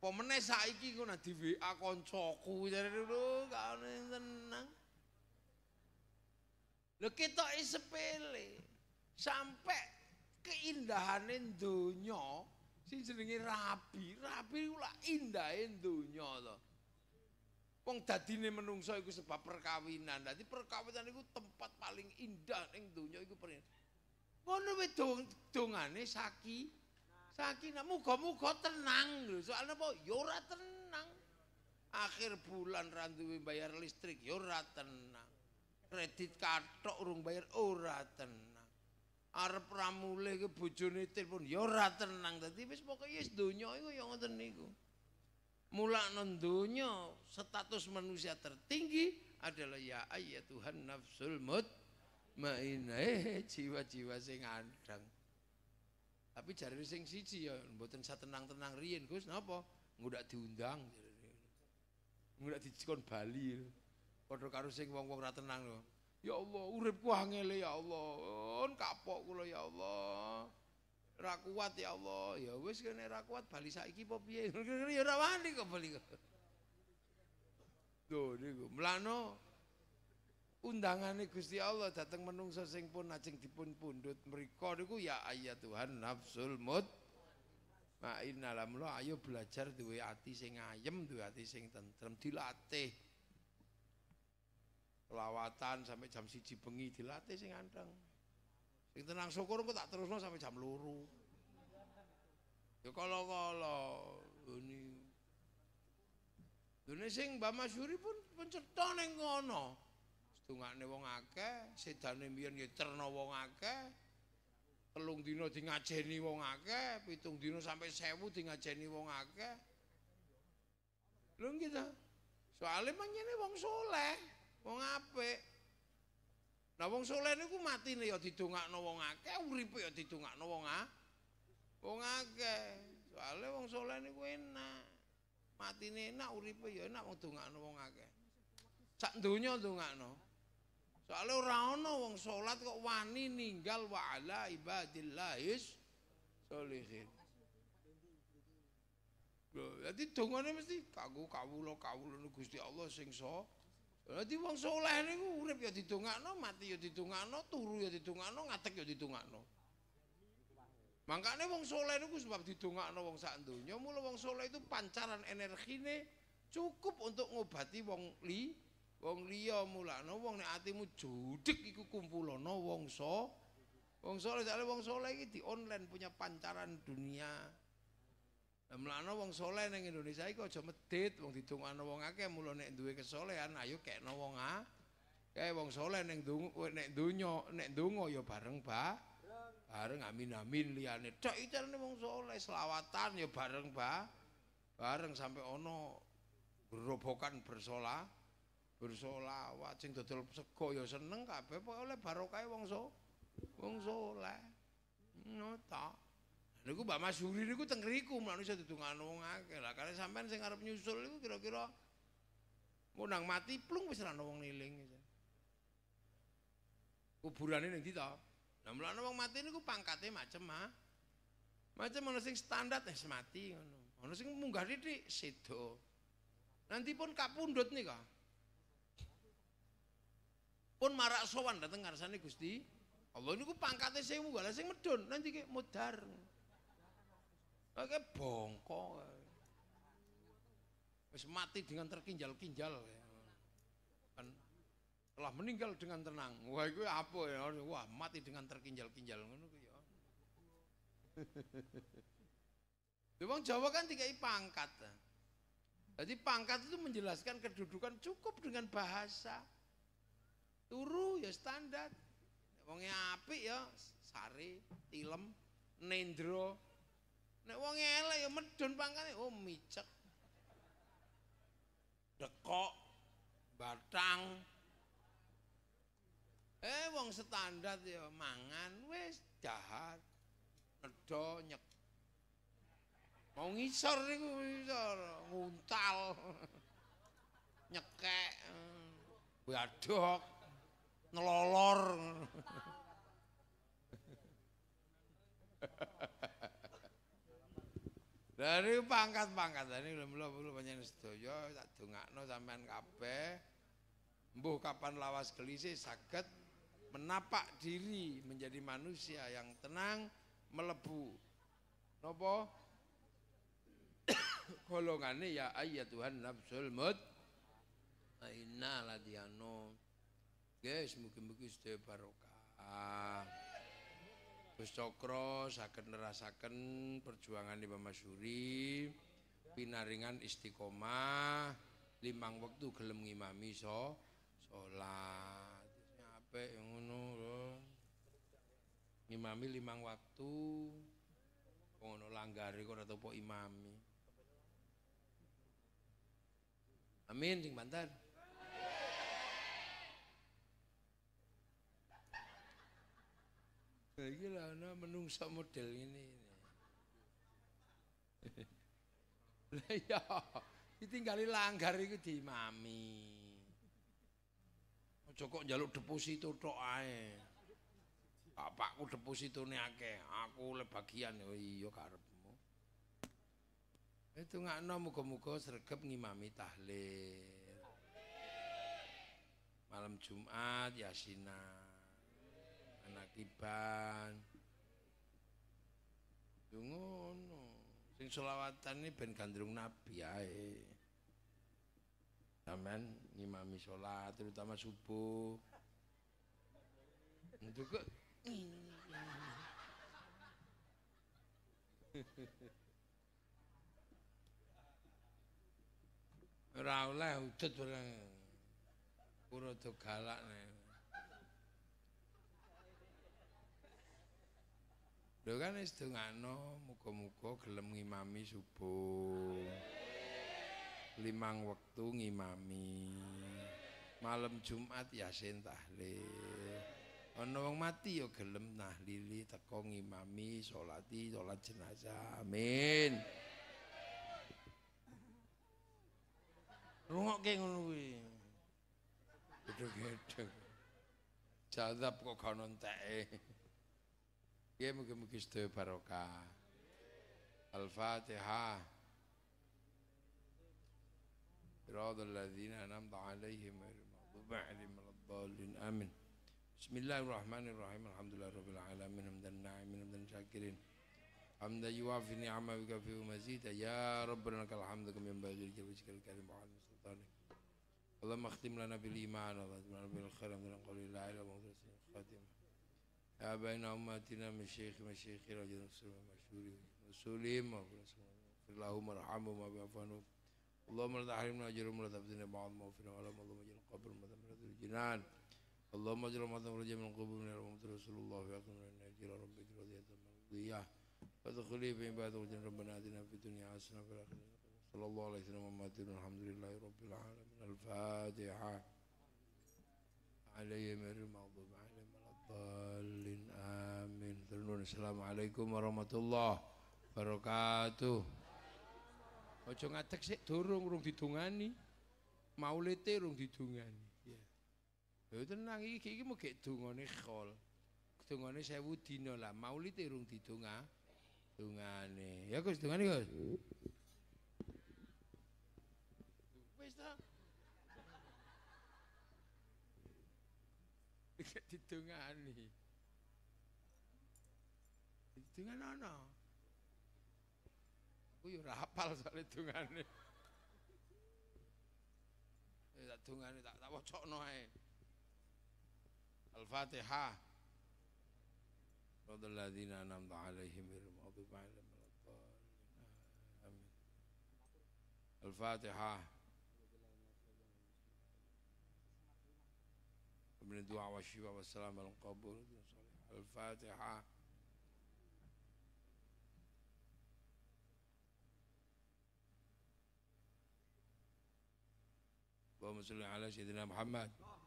Pemenang saiki ngono di WA koncoku jare lho tenang Lho kita sepele. Sampai keindahane donya sing jenenge rabi, rabi kuwi lak indahe donya to. Wong dadine menungsa iku sebab perkawinan. Dadi perkawinan iku tempat paling indah ning donya iku perkawinan. Ngono wae dong, dongane saki. Saki nah, muga-muga tenang lho. Soale apa? Ya ora tenang. Akhir bulan ra duwe bayar listrik, ya ora tenang. kredit kartu urung bayar oh, ora tenang arep ramule ke bojone telepon ya ora tenang dadi wis pokoke wis donya iku ya ngoten niku mulak nendonya status manusia tertinggi adalah ya ayya Tuhan nafsul mut mainai eh, jiwa-jiwa sing ngandang tapi jari sing siji ya mboten tenang-tenang riyen Gus napa ngudak diundang ngudak dicikon Bali ya. padha karo sing wong-wong ra tenang lho. Ya Allah, uripku angel ah ya Allah. On kapok kula ya Allah. Ra kuat ya Allah. Ya wis kene ra kuat bali saiki apa piye? (laughs) Ya ra wani kok bali. Duh niku mlano undangane Gusti Allah dateng menungsa sing pun ajeng dipun pundut mriku niku ya ayat Tuhan nafsul mut Ma inna lam ayo belajar duwe ati sing ayem duwe ati sing tentrem dilatih lawatan sampai jam siji bengi dilatih sing anteng sing tenang syukur kok tak terus no sampai jam luru ya kalau kalau ini ini sing Mbak Masyuri pun pencetan yang ngono setungak wong ake sedane mian ya terno wong ake telung dino di ngajeni wong ake pitung dino sampai sewu di ngajeni wong ake belum gitu soalnya emang ini wong soleh wong apik. nah wong saleh niku matine ya didongakno wong akeh, uripe ya didongakno wong akeh. Wong akeh. soalnya wong saleh niku enak. Matine enak, uripe ya enak wong dongakno wong akeh. Sak donya dongakno. Soale ora ana wong salat kok wani ninggal wa'ala ibadillah sholihin Lha dadi dongane mesti kanggo kawula-kawulane Gusti Allah sing so Dadi wong soleh niku urip ya didongakno, mati ya didongakno, turu ya didongakno, ngadeg ya didongakno. Mangkane wong soleh niku sebab didongakno wong sak donya, mulo wong saleh itu pancaran energine cukup untuk ngobati wong li wong liya mulane wong nek atimu judhek iku kumpulana wong saleh. Wong saleh jane wong soleh iki di online punya pancaran dunia. Mlano wong soleh ning Indonesia iki aja medit wong didongakno wong akeh mulo nek duwe kesolehan ayo kekno wong a. Kae wong soleh ning nek donya nek donga ya bareng ba. Bareng amin amin liyane. Cek icarane wong soleh selawatan ya bareng ba. Bareng sampe ono gerobokan bersola bersolawat sing dodol sego ya seneng kabeh oleh barokah wong so. Wong soleh. Ngono Niku Mbak Masuri niku teng ngriku mlane iso didungan wong akeh. Lah kare sampean sing arep nyusul niku kira-kira nang mati plung wis nang wong niling. Kuburane ning ndi ta? Lah mlane wong mati niku pangkate macem ah. Macem ana sing standar eh, wis mati ngono. Ana sing munggah titik sedo. Nanti pun kapundhut nika. Pun marak sowan dateng ngarsane Gusti. Allah niku pangkate sewu, lah sing medun nanti ke mudar. Ngono. Oke bongko. Wis mati dengan terkinjal-kinjal. Kan telah meninggal dengan tenang. Wah itu apa ya? Wah mati dengan terkinjal-kinjal ngono ya. Wong Jawa kan tiga pangkat. Ya. Jadi pangkat itu menjelaskan kedudukan cukup dengan bahasa. Turu ya standar. Wongnya api ya sari, tilem, nendro, Nek wong elek ya medun pangkane, oh micek. Dekok batang. Eh wong standar ya mangan wis jahat. Nedo nyek. Mau ngisor niku ngisor, nguntal. Nyekek. Eh, waduh. Nelolor. Nelolor. Dari pangkat-pangkat belum belum banyak yang setuju. tak no sampean kape Mbuh kapan lawas gelisih sakit, menapak diri menjadi manusia yang tenang melebu. Nopo? (coughs) golongan ya ayat Tuhan nafsul mut. Aina nah, ladiano. Guys, mungkin-mungkin baru. barokah. Gus Cokro saged nerasaken perjuangan Imam Masyuri pinaringan istiqomah limang waktu gelem ngimami so salat apik ya ngono lho ngimami limang waktu ngono langgare kok atau topo imami amin sing bantar Iki lha ana menungso model ngene. (laughs) Lah iya, ditinggali langgar iku diimami. Aja kok njaluk deposito tok ae. Bapakku depositone akeh, aku le bagian yo oh, iya karepmu. Itu eh, ngakno muga-muga sregep ngimami tahlil. Malam Jumat Yasinah. penakiban yo ngono sing selawatan ini ben gandrung nabi ae sampean ngimami salat terutama subuh itu kok ora oleh udut ora kurang galak nih Lho kan wis dongakno muga-muga gelem ngimami subuh. Limang wektu ngimami. Malam Jumat Yasin tahlil. Ana wong mati ya gelem tahlili teko ngimami salati salat jenazah. Amin. Rungokke ngono kuwi. Gedhe-gedhe. Jazab kok gak nonteke. يا مكي مكي sedaya باروكا الفاتحة fatihah الذين أنعمت عليهم غير المغضوب عليهم ولا الضالين آمين بسم الله الرحمن الرحيم الحمد لله رب العالمين حمد الناعمين حمد الشاكرين حمدا يوافي نعمه ويكفي مزيدا يا رب لك الحمد كما ينبغي لجل وجهك الكريم وعلى سلطانك اللهم اختم لنا بالإيمان اللهم اختم لنا بالخير من قول لا إله إلا الله خاتم أبائنا أماتنا مشايخ مشايخنا وجد مسلمين مشهورين مسؤولين مغفر اللهم ما وبعفانهم اللهم لا تحرمنا أجرهم ولا تفتنا بعض ما موفنا ولا اللهم اجعل قبر مدمرة الجنان اللهم اجعل مدمرة رجاء من قبر من محمد رسول الله في أقل من أجر ربك رضية مرضية فادخلي في عباد وجن ربنا آتنا في الدنيا حسنة في الآخرة صلى الله عليه وسلم وماتنا الحمد لله رب العالمين الفاتحة عليه من المغضوب Balin amin. Terus Assalamualaikum warahmatullahi wabarakatuh. Ojo ngadek sik durung rung didungani. Maulite rung didungani. Ya. Yo tenang iki iki mau gek dungane khol. Dungane 1000 dina lah. Maulite rung didunga. Dungane. Ya Gus dungane Gus. Iki didongani. Didongan ana. Aku yo rapal hafal soal dongane. Eh tak ni tak tak wocokno noai Al-Fatihah. Radul ladzina an'amta 'alaihim ghairu maghdubi 'alaihim Amin. Al-Fatihah. من الدعاء والشفاء والسلام والقبول الفاتحة اللهم صل على سيدنا محمد